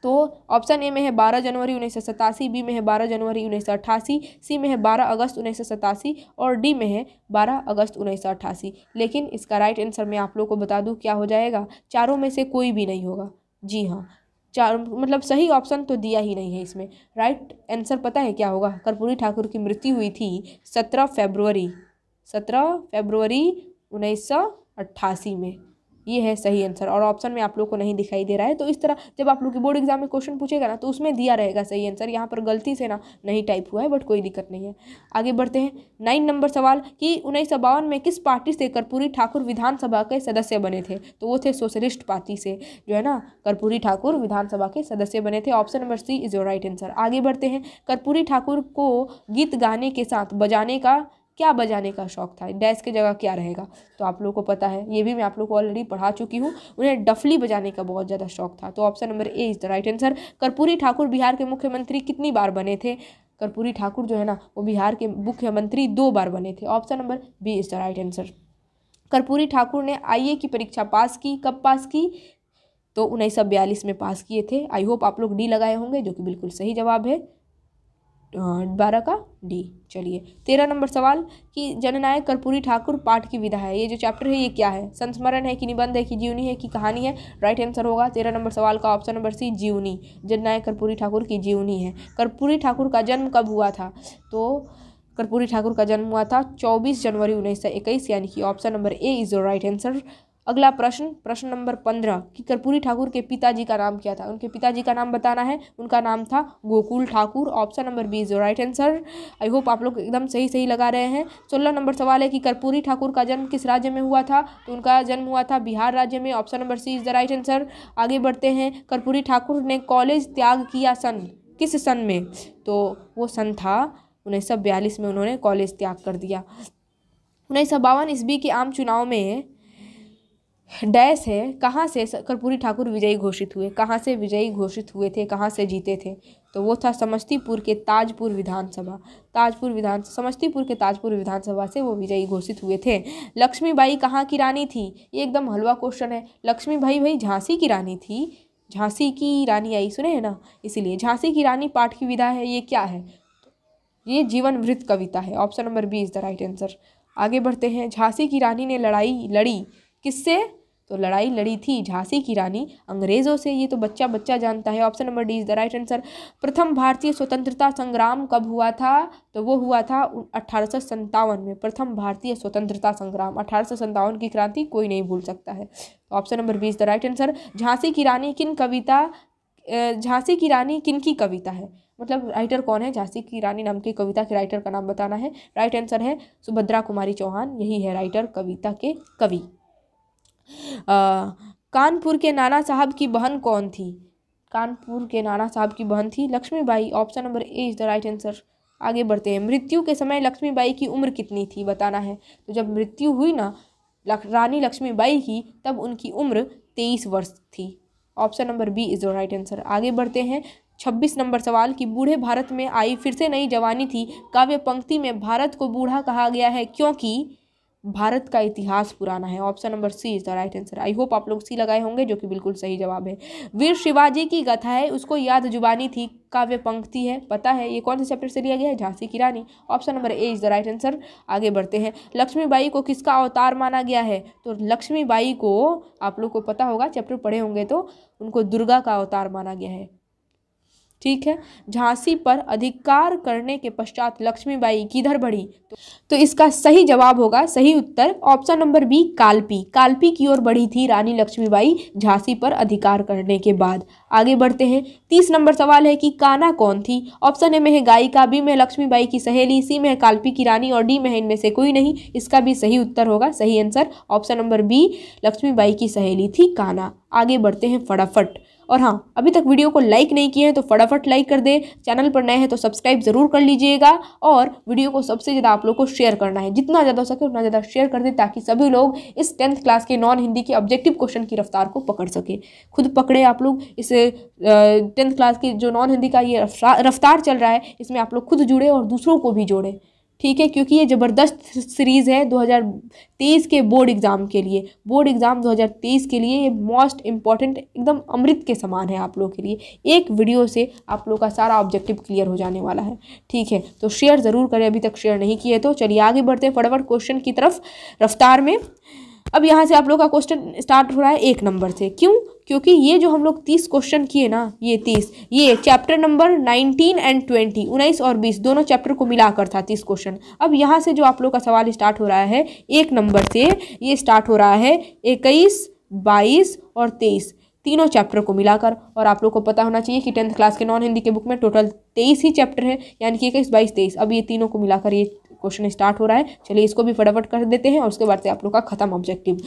तो ऑप्शन ए में है बारह जनवरी उन्नीस सौ सतासी बी में है बारह जनवरी उन्नीस सौ अट्ठासी सी में है बारह अगस्त उन्नीस सौ सतासी और डी में है बारह अगस्त उन्नीस सौ अट्ठासी लेकिन इसका राइट आंसर मैं आप लोग को बता दूँ क्या हो जाएगा चारों में से कोई भी नहीं होगा जी हाँ चार मतलब सही ऑप्शन तो दिया ही नहीं है इसमें राइट आंसर पता है क्या होगा कर्पूरी ठाकुर की मृत्यु हुई थी सत्रह फेबरवरी सत्रह फेबरवरी उन्नीस सौ अट्ठासी में ये है सही आंसर और ऑप्शन में आप लोग को नहीं दिखाई दे रहा है तो इस तरह जब आप लोग की बोर्ड एग्जाम में क्वेश्चन पूछेगा ना तो उसमें दिया रहेगा सही आंसर यहाँ पर गलती से ना नहीं टाइप हुआ है बट कोई दिक्कत नहीं है आगे बढ़ते हैं नाइन नंबर सवाल कि उन्नीस में किस पार्टी से कर्पूरी ठाकुर विधानसभा के सदस्य बने थे तो वो थे सोशलिस्ट पार्टी से जो है ना कर्पूरी ठाकुर विधानसभा के सदस्य बने थे option number C is your right answer आगे बढ़ते हैं कर्पूरी ठाकुर को गीत गाने के साथ बजाने का क्या बजाने का शौक था डैश की जगह क्या रहेगा तो आप लोगों को पता है ये भी मैं आप लोग को ऑलरेडी पढ़ा चुकी हूँ उन्हें डफली बजाने का बहुत ज़्यादा शौक था तो option number A is the right answer Karpoori Thakur Bihar के मुख्यमंत्री कितनी बार बने थे कर्पूरी ठाकुर जो है ना वो बिहार के मुख्यमंत्री दो बार बने थे option number B is the right answer Karpoori Thakur ने आई की परीक्षा पास की कब पास की तो उन्नीस में पास किए थे आई होप आप लोग डी लगाए होंगे जो कि बिल्कुल सही जवाब है बारह का डी चलिए तेरह नंबर सवाल कि जननायक कर्पूरी ठाकुर पाठ की विधा है ये जो चैप्टर है ये क्या है संस्मरण है कि निबंध है कि जीवनी है कि कहानी है राइट आंसर होगा तेरह नंबर सवाल का ऑप्शन नंबर सी जीवनी जननायक कर्पूरी ठाकुर की जीवनी है कर्पूरी ठाकुर का जन्म कब हुआ था तो कर्पूरी ठाकुर का जन्म हुआ था चौबीस जनवरी उन्नीस यानी कि option number A is the right answer अगला प्रश्न प्रश्न नंबर पंद्रह कि कर्पूरी ठाकुर के पिताजी का नाम क्या था उनके पिताजी का नाम बताना है उनका नाम था Gokul Thakur option number B is right answer I hope आप लोग एकदम सही सही लगा रहे हैं सोलह नंबर सवाल है कि कर्पूरी ठाकुर का जन्म किस राज्य में हुआ था तो उनका जन्म हुआ था बिहार राज्य में option number C is the right answer आगे बढ़ते हैं कर्पूरी ठाकुर ने कॉलेज त्याग किया सन किस सन में तो वो सन था उन्नीस में उन्होंने कॉलेज त्याग कर दिया उन्नीस सौ बावन ईस्वी के आम चुनाव में डैश है कहाँ से कर्पूरी ठाकुर विजयी घोषित हुए कहाँ से विजयी घोषित हुए थे कहाँ से जीते थे तो वो था समस्तीपुर के ताजपुर विधानसभा ताजपुर विधान समस्तीपुर के ताजपुर विधानसभा से वो विजयी घोषित हुए थे लक्ष्मी बाई कहाँ की रानी थी ये एकदम हलवा क्वेश्चन है लक्ष्मी भाई झांसी की रानी थी झांसी की रानी आई सुने है ना इसीलिए झांसी की रानी पाठ की विधा है ये क्या है ये जीवन वृत्त कविता है option number B is the right answer आगे बढ़ते हैं झांसी की रानी ने लड़ाई लड़ी किससे तो लड़ाई लड़ी थी झांसी की रानी अंग्रेज़ों से ये तो बच्चा बच्चा जानता है option number D is the right answer प्रथम भारतीय स्वतंत्रता संग्राम कब हुआ था तो वो हुआ था अठारह में प्रथम भारतीय स्वतंत्रता संग्राम अठारह की क्रांति कोई नहीं भूल सकता है तो option number B is the right answer Jhansi की रानी किन कविता झांसी की रानी किन की कविता है मतलब राइटर कौन है झांसी की रानी नाम की कविता के राइटर का नाम बताना है राइट आंसर है सुभद्रा कुमारी चौहान यही है राइटर कविता के कवि कानपुर के नाना साहब की बहन कौन थी कानपुर के नाना साहब की बहन थी Lakshmibai option number A is the right answer आगे बढ़ते हैं मृत्यु के समय लक्ष्मीबाई की उम्र कितनी थी बताना है तो जब मृत्यु हुई ना लक, रानी लक्ष्मीबाई की तब उनकी उम्र तेईस वर्ष थी option number B is the right answer आगे बढ़ते हैं छब्बीस नंबर सवाल कि बूढ़े भारत में आई फिर से नई जवानी थी काव्य पंक्ति में भारत को बूढ़ा कहा गया है क्योंकि भारत का इतिहास पुराना है option number C is the right answer I hope आप लोग सी लगाए होंगे जो कि बिल्कुल सही जवाब है वीर शिवाजी की गथा है उसको याद जुबानी थी काव्य पंक्ति है पता है ये कौन से चैप्टर से लिया गया है झांसी की रानी option number A is the right answer आगे बढ़ते हैं लक्ष्मीबाई को किसका अवतार माना गया है तो लक्ष्मीबाई को आप लोग को पता होगा चैप्टर पढ़े होंगे तो उनको दुर्गा का अवतार माना गया है ठीक है झांसी पर अधिकार करने के पश्चात लक्ष्मीबाई किधर बढ़ी तो इसका सही जवाब होगा सही उत्तर option number B Kalpi Kalpi की ओर बढ़ी थी रानी लक्ष्मीबाई झांसी पर अधिकार करने के बाद आगे बढ़ते हैं तीस नंबर सवाल है कि काना कौन थी ऑप्शन ए में है गायिका बी में लक्ष्मीबाई की सहेली सी में है कालपी की रानी और डी में है इनमें से कोई नहीं इसका भी सही उत्तर होगा सही answer option number B Lakshmibai की सहेली थी काना आगे बढ़ते हैं फटाफट और हाँ अभी तक वीडियो को लाइक नहीं किए हैं तो फटाफट लाइक कर दे चैनल पर नए हैं तो सब्सक्राइब ज़रूर कर लीजिएगा और वीडियो को सबसे ज़्यादा आप लोग को शेयर करना है जितना ज़्यादा हो सके उतना ज़्यादा शेयर कर दें ताकि सभी लोग इस टेंथ क्लास के नॉन हिंदी के ऑब्जेक्टिव क्वेश्चन की रफ्तार को पकड़ सके खुद पकड़े आप लोग इस टेंथ क्लास की जो नॉन हिंदी का ये रफ्तार चल रहा है इसमें आप लोग खुद जुड़े और दूसरों को भी जोड़ें ठीक है क्योंकि ये ज़बरदस्त सीरीज़ है 2023 के बोर्ड एग्ज़ाम के लिए बोर्ड एग्ज़ाम 2023 के लिए ये मोस्ट इम्पॉर्टेंट एकदम अमृत के समान है आप लोग के लिए एक वीडियो से आप लोग का सारा ऑब्जेक्टिव क्लियर हो जाने वाला है ठीक है तो शेयर ज़रूर करें अभी तक शेयर नहीं किए तो चलिए आगे बढ़ते हैं फटाफट क्वेश्चन की तरफ रफ्तार में अब यहाँ से आप लोग का क्वेश्चन स्टार्ट हो रहा है एक नंबर से क्यों क्योंकि ये जो हम लोग तीस क्वेश्चन किए ना ये तीस ये chapter number nineteen and twenty उन्नीस और बीस दोनों चैप्टर को मिलाकर था तीस क्वेश्चन अब यहाँ से जो आप लोग का सवाल स्टार्ट हो रहा है एक नंबर से ये स्टार्ट हो रहा है इक्कीस बाईस और तेईस तीनों चैप्टर को मिलाकर और आप लोग को पता होना चाहिए कि टेंथ क्लास के नॉन हिंदी के बुक में टोटल तेईस ही चैप्टर है यानी कि इक्कीस बाईस तेईस अब ये तीनों को मिलाकर ये क्वेश्चन स्टार्ट हो रहा है चलिए इसको भी फटाफट कर देते हैं और उसके बाद से आप लोग का खत्म ऑब्जेक्टिव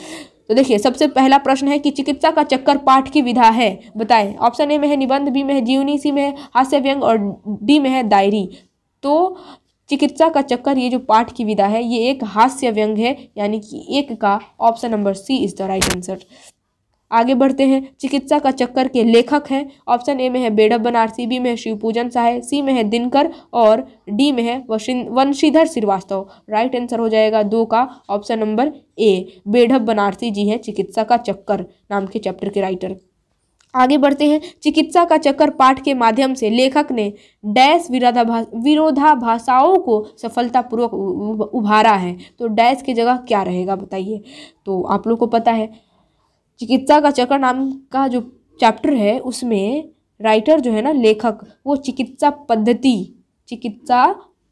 तो देखिए सबसे पहला प्रश्न है कि चिकित्सा का चक्कर पाठ की विधा है बताएं ऑप्शन ए में है निबंध बी में है जीवनी सी में हास्य व्यंग और डी में है डायरी तो चिकित्सा का चक्कर ये जो पाठ की विधा है ये एक हास्य व्यंग है यानी कि एक का option number C is the right answer आगे बढ़ते हैं चिकित्सा का चक्कर के लेखक हैं ऑप्शन ए में है बेड़ा बनारसी बी में है शिव पूजन सहाय सी में है दिनकर और डी में है वंशीधर श्रीवास्तव राइट आंसर हो जाएगा दो का option number A Bedhab Banarasi ji हैं चिकित्सा का चक्कर नाम के चैप्टर के राइटर आगे बढ़ते हैं चिकित्सा का चक्कर पाठ के माध्यम से लेखक ने डैश विरोधाभा विरोधाभाषाओं को सफलतापूर्वक उभारा है तो डैश की जगह क्या रहेगा बताइए तो आप लोग को पता है चिकित्सा का चक्र नाम का जो चैप्टर है उसमें राइटर जो है ना लेखक वो चिकित्सा पद्धति चिकित्सा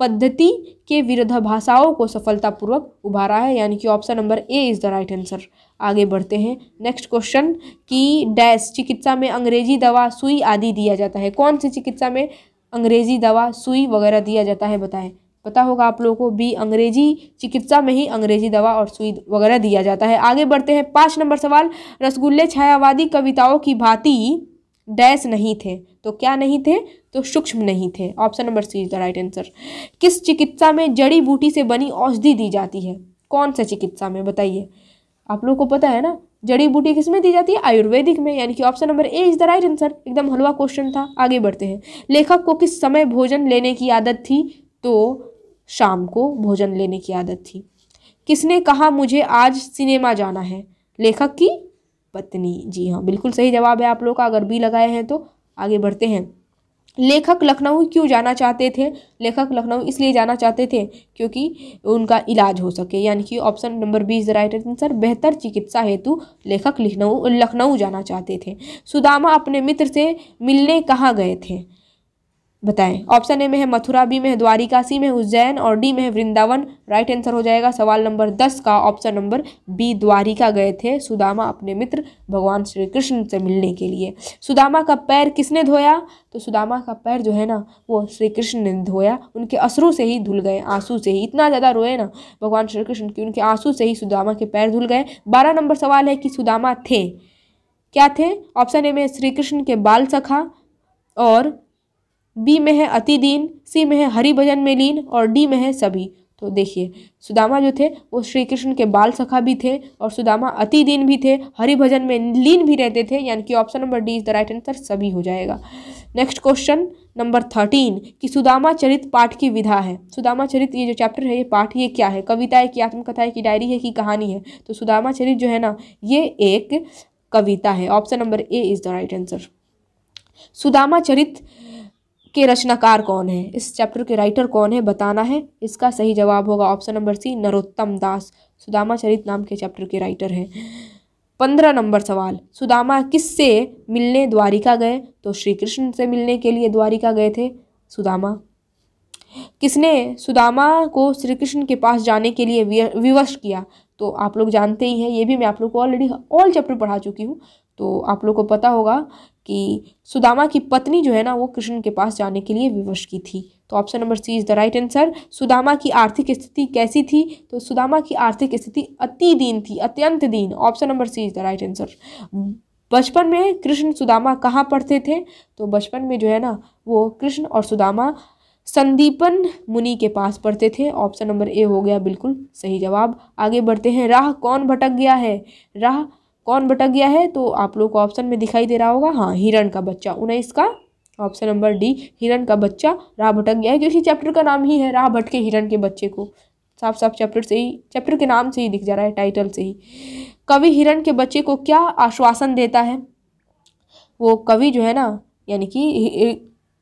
पद्धति के विरुद्ध भाषाओं को सफलतापूर्वक उभारा है यानी कि option number A is the right answer आगे बढ़ते हैं नेक्स्ट क्वेश्चन कि डैश चिकित्सा में अंग्रेजी दवा सुई आदि दिया जाता है कौन सी चिकित्सा में अंग्रेजी दवा सुई वगैरह दिया जाता है बताएं पता होगा आप लोगों को बी अंग्रेजी चिकित्सा में ही अंग्रेजी दवा और सुई वगैरह दिया जाता है आगे बढ़ते हैं पाँच नंबर सवाल रसगुल्ले छायावादी कविताओं की भांति डैश नहीं थे तो क्या नहीं थे तो सूक्ष्म नहीं थे option number C is the right answer किस चिकित्सा में जड़ी बूटी से बनी औषधि दी जाती है कौन सा चिकित्सा में बताइए आप लोगों को पता है ना जड़ी बूटी किस में दी जाती है आयुर्वेदिक में यानी कि option number A is the right answer एकदम हलवा क्वेश्चन था आगे बढ़ते हैं लेखक को किस समय भोजन लेने की आदत थी तो शाम को भोजन लेने की आदत थी किसने कहा मुझे आज सिनेमा जाना है लेखक की पत्नी जी हाँ बिल्कुल सही जवाब है आप लोग का अगर बी लगाए हैं तो आगे बढ़ते हैं लेखक लखनऊ क्यों जाना चाहते थे लेखक लखनऊ इसलिए जाना चाहते थे क्योंकि उनका इलाज हो सके यानी कि option number B is the right answer बेहतर चिकित्सा हेतु लेखक लखनऊ लखनऊ जाना चाहते थे सुदामा अपने मित्र से मिलने कहाँ गए थे बताएं ऑप्शन ए में है मथुरा बी में है द्वारिका सी में उज्जैन और डी में है वृंदावन राइट आंसर हो जाएगा सवाल नंबर दस का ऑप्शन नंबर बी द्वारिका गए थे सुदामा अपने मित्र भगवान श्री कृष्ण से मिलने के लिए सुदामा का पैर किसने धोया तो सुदामा का पैर जो है ना वो श्री कृष्ण ने धोया उनके असरू से ही धुल गए आंसू से ही इतना ज़्यादा रोए ना भगवान श्री कृष्ण की उनके आंसू से ही सुदामा के पैर धुल गए बारह नंबर सवाल है कि सुदामा थे क्या थे ऑप्शन ए में श्री कृष्ण के बाल सखा और बी में है अति दीन सी में है हरि भजन में लीन और डी में है सभी तो देखिए सुदामा जो थे वो श्री कृष्ण के बाल सखा भी थे और सुदामा अति दीन भी थे हरि भजन में लीन भी रहते थे यानी कि option number D is the right answer सभी हो जाएगा नेक्स्ट क्वेश्चन नंबर थर्टीन कि सुदामा चरित पाठ की विधा है सुदामा चरित ये जो चैप्टर है ये पाठ ये क्या है कविता है कि आत्मकथा है कि डायरी है कि कहानी है तो सुदामा चरित जो है ना ये एक कविता है option number A is the right answer Sudama Charit के रचनाकार कौन है इस चैप्टर के राइटर कौन है बताना है इसका सही जवाब होगा option number C Narottam Das Sudama Charit नाम के चैप्टर के राइटर हैं पंद्रह नंबर सवाल सुदामा किससे मिलने द्वारिका गए तो श्री कृष्ण से मिलने के लिए द्वारिका गए थे सुदामा किसने सुदामा को श्री कृष्ण के पास जाने के लिए विवश किया तो आप लोग जानते ही हैं ये भी मैं आप लोग को ऑलरेडी ऑल चैप्टर पढ़ा चुकी हूँ तो आप लोग को पता होगा कि सुदामा की पत्नी जो है ना वो कृष्ण के पास जाने के लिए विवश की थी तो option number C is the right answer Sudama की आर्थिक स्थिति कैसी थी तो सुदामा की आर्थिक स्थिति अति दीन थी अत्यंत दीन option number C is the right answer बचपन में कृष्ण सुदामा कहाँ पढ़ते थे तो बचपन में जो है ना वो कृष्ण और सुदामा संदीपन मुनि के पास पढ़ते थे ऑप्शन नंबर ए हो गया बिल्कुल सही जवाब आगे बढ़ते हैं राह कौन भटक गया है राह कौन भटक गया है तो आप लोग को ऑप्शन में दिखाई दे रहा होगा हाँ हिरण का बच्चा उन्नीस का ऑप्शन नंबर डी हिरण का बच्चा राह भटक गया है क्योंकि चैप्टर का नाम ही है राह भटके हिरण के बच्चे को साफ साफ चैप्टर से ही चैप्टर के नाम से ही दिख जा रहा है टाइटल से ही कवि हिरण के बच्चे को क्या आश्वासन देता है वो कवि जो है ना यानी कि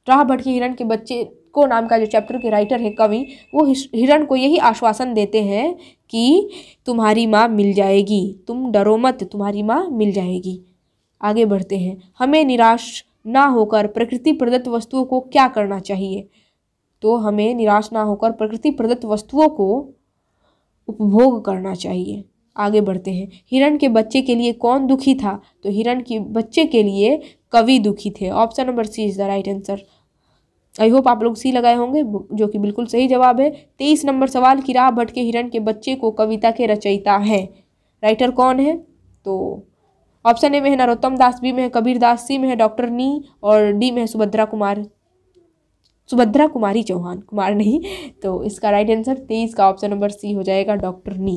राह भटके हिरण के बच्चे को नाम का जो चैप्टर के राइटर है कवि वो हिरण को यही आश्वासन देते हैं कि तुम्हारी माँ मिल जाएगी तुम डरो मत तुम्हारी माँ मिल जाएगी आगे बढ़ते हैं हमें निराश ना होकर प्रकृति प्रदत्त वस्तुओं को क्या करना चाहिए तो हमें निराश ना होकर प्रकृति प्रदत्त वस्तुओं को उपभोग करना चाहिए आगे बढ़ते हैं हिरण के बच्चे के लिए कौन दुखी था तो हिरण के बच्चे के लिए कवि दुखी थे option number C is the right answer I hope आप लोग सी लगाए होंगे जो कि बिल्कुल सही जवाब है तेईस नंबर सवाल कि राह भटके हिरण के बच्चे को कविता के रचयिता है राइटर कौन है तो ऑप्शन ए में है नरोत्तम दास बी में है कबीर दास सी में है डॉक्टर नी और डी में है सुभद्रा कुमार सुभद्रा कुमारी चौहान कुमार नहीं तो इसका राइट आंसर तेईस का ऑप्शन नंबर सी हो जाएगा डॉक्टर नी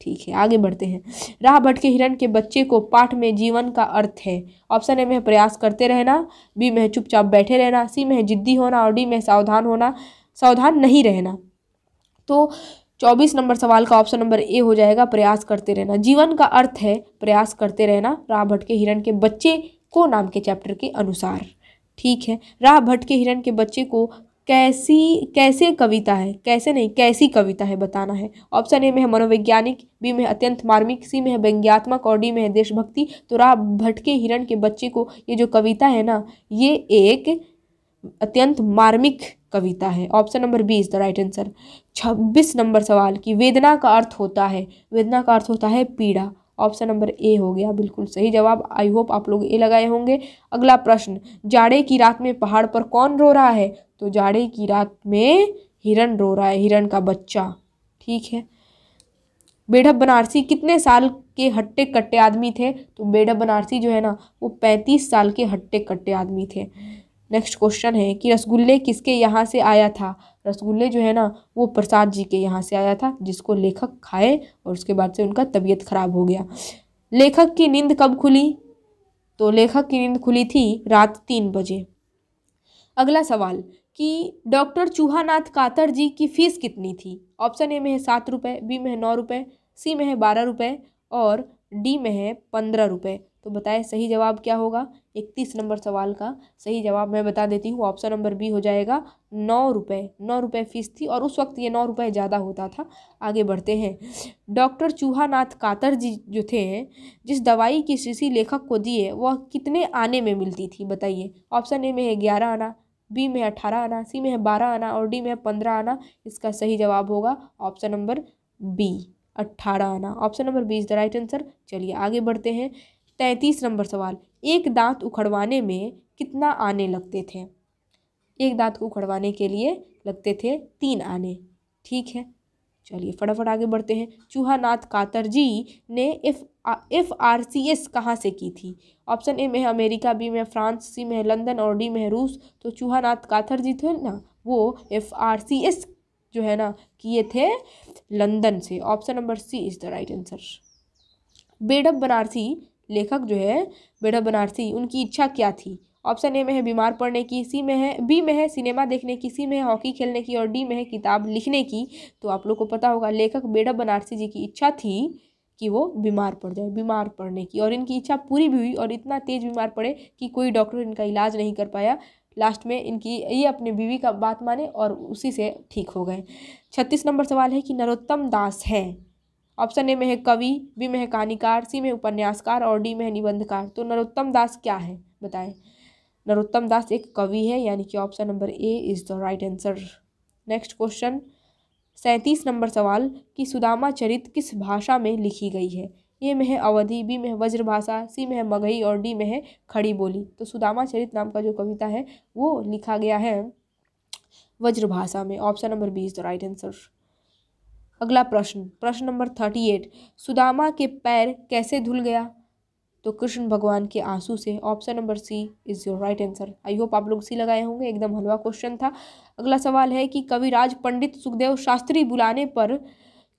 ठीक है आगे बढ़ते हैं राह भटके हिरण के बच्चे को पाठ में जीवन का अर्थ है ऑप्शन ए में प्रयास करते रहना बी में चुपचाप बैठे रहना सी में जिद्दी होना और डी में सावधान होना सावधान नहीं रहना तो चौबीस नंबर सवाल का ऑप्शन नंबर ए हो जाएगा प्रयास करते रहना जीवन का अर्थ है प्रयास करते रहना राह भटके हिरण के बच्चे को नाम के चैप्टर के अनुसार ठीक है राह भटके हिरण के बच्चे को कैसी कैसे कविता है कैसे नहीं कैसी कविता है बताना है ऑप्शन ए में है मनोवैज्ञानिक बी में अत्यंत मार्मिक सी में है व्यंग्यात्मक और डी में है देशभक्ति तो राह भटके हिरण के बच्चे को ये जो कविता है ना ये एक अत्यंत मार्मिक कविता है option number B is the right answer छब्बीस नंबर सवाल कि वेदना का अर्थ होता है वेदना का अर्थ होता है पीड़ा ऑप्शन नंबर ए हो गया बिल्कुल सही जवाब आई होप आप लोग ए लगाए होंगे अगला प्रश्न जाड़े की रात में पहाड़ पर कौन रो रहा है तो जाड़े की रात में हिरण रो रहा है हिरण का बच्चा ठीक है बेढ बनारसी कितने साल के हट्टे कट्टे आदमी थे तो बेढब बनारसी जो है ना वो पैंतीस साल के हट्टे कट्टे आदमी थे नेक्स्ट क्वेश्चन है कि रसगुल्ले किसके यहाँ से आया था रसगुल्ले जो है ना वो प्रसाद जी के यहाँ से आया था जिसको लेखक खाए और उसके बाद से उनका तबीयत खराब हो गया लेखक की नींद कब खुली तो लेखक की नींद खुली थी रात तीन बजे अगला सवाल कि डॉक्टर चूहानाथ कातर जी की फ़ीस कितनी थी ऑप्शन ए में है सात रुपये बी में है नौ रुपये सी में है बारह रुपये और डी में है पंद्रह रुपये तो बताएं सही जवाब क्या होगा इकतीस नंबर सवाल का सही जवाब मैं बता देती हूँ ऑप्शन नंबर बी हो जाएगा नौ रुपये नौ रुपये फीस थी और उस वक्त ये नौ रुपये ज़्यादा होता था आगे बढ़ते हैं डॉक्टर चूहानाथ कातर जी जो थे जिस दवाई की शीशी लेखक को दिए वह कितने आने में मिलती थी बताइए ऑप्शन ए में है ग्यारह आना बी में है अठारह आना सी में है बारह आना और डी में है पंद्रह आना इसका सही जवाब होगा ऑप्शन नंबर बी अट्ठारह आना option number B is the right answer चलिए आगे बढ़ते हैं तैंतीस नंबर सवाल एक दांत उखड़वाने में कितना आने लगते थे एक दांत को उखड़वाने के लिए लगते थे तीन आने ठीक है चलिए फटाफट आगे बढ़ते हैं चूहानाथ कातर जी ने F F R C S कहाँ से की थी ऑप्शन ए में है अमेरिका बी में फ्रांस सी में लंदन और डी में है रूस तो चूहानाथ कातर जी थे ना वो एफ आर सी एस जो है ना किए थे लंदन से option number C is the right answer Bedhab Banarasi लेखक जो है बेड़ा बनारसी उनकी इच्छा क्या थी ऑप्शन ए में है बीमार पड़ने की सी में है बी में है सिनेमा देखने की सी में है हॉकी खेलने की और डी में है किताब लिखने की तो आप लोग को पता होगा लेखक बेड़ा बनारसी जी की इच्छा थी कि वो बीमार पड़ जाए बीमार पड़ने की और इनकी इच्छा पूरी भी हुई और इतना तेज़ बीमार पड़े कि कोई डॉक्टर इनका इलाज नहीं कर पाया लास्ट में इनकी ये अपने बीवी का बात माने और उसी से ठीक हो गए छत्तीस नंबर सवाल है कि नरोत्तम दास हैं ऑप्शन ए में है कवि बी में है कहानीकार सी में उपन्यासकार और डी में है निबंधकार तो नरोत्तम दास क्या है बताएं नरोत्तम दास एक कवि है यानी कि option number A is the right answer next question सैंतीस नंबर सवाल कि सुदामा चरित किस भाषा में लिखी गई है ए में है अवधि बी में है वज्रभाषा सी में है मगही और डी में है खड़ी बोली तो सुदामा चरित नाम का जो कविता है वो लिखा गया है वज्रभाषा में option number B is the right answer अगला प्रश्न प्रश्न नंबर थर्टी एट सुदामा के पैर कैसे धुल गया तो कृष्ण भगवान के आंसू से option number C is your right answer I hope आप लोग सी लगाए होंगे एकदम हलवा क्वेश्चन था अगला सवाल है कि कविराज पंडित सुखदेव शास्त्री बुलाने पर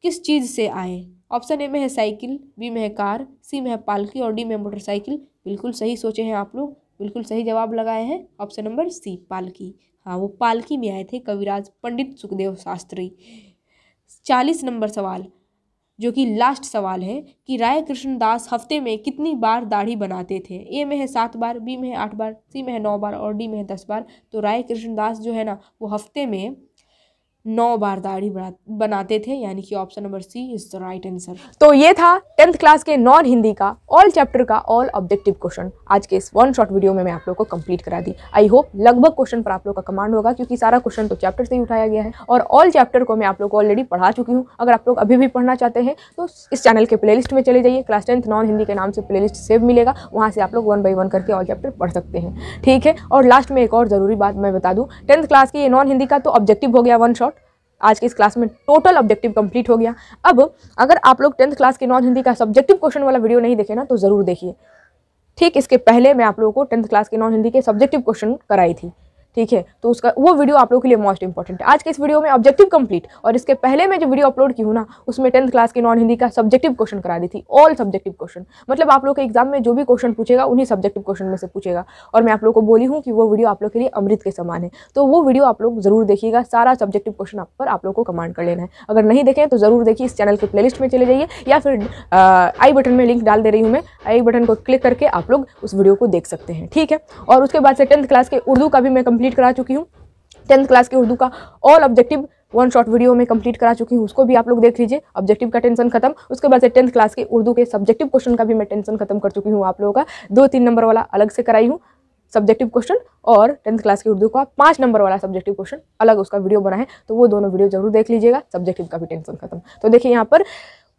किस चीज़ से आए ऑप्शन ए में है साइकिल बी में है कार सी में है पालकी और डी में मोटरसाइकिल बिल्कुल सही सोचे हैं आप लोग बिल्कुल सही जवाब लगाए हैं ऑप्शन नंबर सी पालकी हाँ वो पालकी में आए थे कविराज पंडित सुखदेव शास्त्री चालीस नंबर सवाल जो कि लास्ट सवाल है कि राय कृष्णदास हफ्ते में कितनी बार दाढ़ी बनाते थे ए में है सात बार बी में है आठ बार सी में है नौ बार और डी में है दस बार तो राय कृष्णदास जो है ना वो हफ्ते में नौ बार दाढ़ी बनाते थे यानी कि option number C is the right answer तो ये था टेंथ क्लास के नॉन हिंदी का ऑल चैप्टर का ऑल ऑब्जेक्टिव क्वेश्चन आज के इस वन शॉट वीडियो में मैं आप लोग को कंप्लीट करा दी आई होप लगभग क्वेश्चन पर आप लोग का कमांड होगा क्योंकि सारा क्वेश्चन तो चैप्टर से ही उठाया गया है और ऑल चैप्टर को मैं आप लोग को ऑलरेडी पढ़ा चुकी हूँ अगर आप लोग अभी भी पढ़ना चाहते हैं तो इस चैनल के प्ले में चले जाइए क्लास टेंथ नॉन हिंदी के नाम से लिस्ट सेव मिलेगा वहाँ से आप लोग वन बाई वन करके ऑल चैप्टर पढ़ सकते हैं ठीक है और लास्ट में एक और ज़रूरी बात मैं बता दूँ टेंथ क्लास की ये नॉन हिंदी का तो ऑब्जेक्टिव हो गया वन शॉट आज के इस क्लास में टोटल ऑब्जेक्टिव कंप्लीट हो गया अब अगर आप लोग टेंथ क्लास के नॉन हिंदी का सब्जेक्टिव क्वेश्चन वाला वीडियो नहीं देखे ना तो ज़रूर देखिए ठीक इसके पहले मैं आप लोगों को टेंथ क्लास के नॉन हिंदी के सब्जेक्टिव क्वेश्चन कराई थी ठीक है तो उसका वो वीडियो आप लोगों के लिए मोस्ट इंपॉर्टेंट है आज के इस वीडियो में ऑब्जेक्टिव कंप्लीट और इसके पहले मैं जो वीडियो अपलोड की हूँ ना उसमें टेंथ क्लास के नॉन हिंदी का सब्जेक्टिव क्वेश्चन करा दी थी ऑल सब्जेक्टिव क्वेश्चन मतलब आप लोग के एग्जाम में जो भी क्वेश्चन पूछेगा उन्हीं सब्जेक्टिव क्वेश्चन में से पूछेगा और मैं आप लोग को बोली हूँ कि वो वीडियो आप लोग के लिए अमृत के समान है तो वो वीडियो आप लोग जरूर देखिएगा सारा सब्जेक्टिव क्वेश्चन आप पर आप लोग को कमांड कर लेना है अगर नहीं देखें तो जरूर देखिए इस चैनल के प्ले में चले जाइए या फिर आई बटन में लिंक डाल दे रही हूँ मैं आई बटन को क्लिक करके आप लोग उस वीडियो को देख सकते हैं ठीक है और उसके बाद से टेंथ क्लास के उर्दू का भी मैं कंप्लीट कंप्लीट करा चुकी हूँ टेंथ क्लास के उर्दू का all objective one shot video में कंप्लीट करा चुकी हूँ उसको भी आप लोग देख लीजिए ऑब्जेक्टिव का टेंशन खत्म उसके बाद से टेंथ क्लास के उर्दू के सब्जेक्टिव क्वेश्चन का भी मैं टेंशन खत्म कर चुकी हूँ आप लोगों का दो तीन नंबर वाला अलग से कराई हूँ सब्जेक्टिव क्वेश्चन और टेंथ क्लास के उर्दू का पाँच नंबर वाला सब्जेक्टिव क्वेश्चन अलग उसका वीडियो बना है तो वो दोनों वीडियो जरूर देख लीजिएगा सब्जेक्टिव का भी टेंशन खत्म तो देखिए यहाँ पर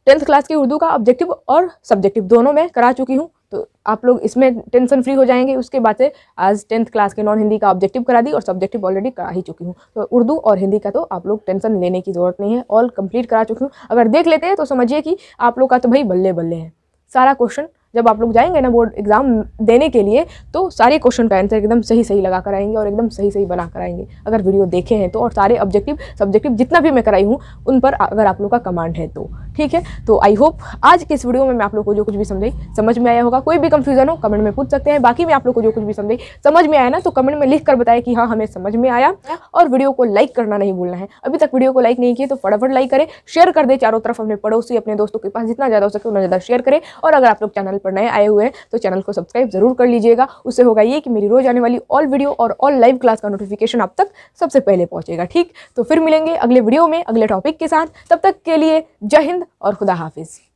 टेंथ क्लास की उर्दू का ऑब्जेक्टिव और सब्जेक्टिव दोनों में करा चुकी हूँ तो आप लोग इसमें टेंशन फ्री हो जाएंगे उसके बाद से आज टेंथ क्लास के नॉन हिंदी का ऑब्जेक्टिव करा दी और सब्जेक्टिव ऑलरेडी करा ही चुकी हूँ तो उर्दू और हिंदी का तो आप लोग टेंशन लेने की ज़रूरत नहीं है ऑल कंप्लीट करा चुकी हूँ अगर देख लेते हैं तो समझिए कि आप लोग का तो भाई बल्ले बल्ले हैं सारा क्वेश्चन जब आप लोग जाएंगे ना बोर्ड एग्ज़ाम देने के लिए तो सारे क्वेश्चन का आंसर एकदम सही सही लगा कर आएंगे और एकदम सही सही बना कर आएंगे अगर वीडियो देखे हैं तो और सारे ऑब्जेक्टिव सब्जेक्टिव जितना भी मैं कराई हूँ उन पर अगर आप लोग का कमांड है तो ठीक है तो आई होप आज के इस वीडियो में मैं आप लोग को जो कुछ भी समझाई समझ में आया होगा कोई भी कंफ्यूजन हो कमेंट में पूछ सकते हैं बाकी मैं आप लोग को जो कुछ भी समझाई समझ में आया ना तो कमेंट में लिख कर बताया कि हाँ हमें समझ में आया और वीडियो को लाइक करना नहीं भूलना है अभी तक वीडियो को लाइक नहीं किया तो फटाफट लाइक करें शेयर कर दे चारों तरफ अपने पड़ोसी अपने दोस्तों के पास जितना ज़्यादा हो सके उतना ज़्यादा शेयर करें और अगर आप लोग चैनल पर नए आए हुए हैं तो चैनल को सब्सक्राइब जरूर कर लीजिएगा उससे होगा ये कि मेरी रोज आने वाली ऑल वीडियो और ऑल लाइव क्लास का नोटिफिकेशन आप तक सबसे पहले पहुंचेगा ठीक तो फिर मिलेंगे अगले वीडियो में अगले टॉपिक के साथ तब तक के लिए जय हिंद और खुदा हाफिज़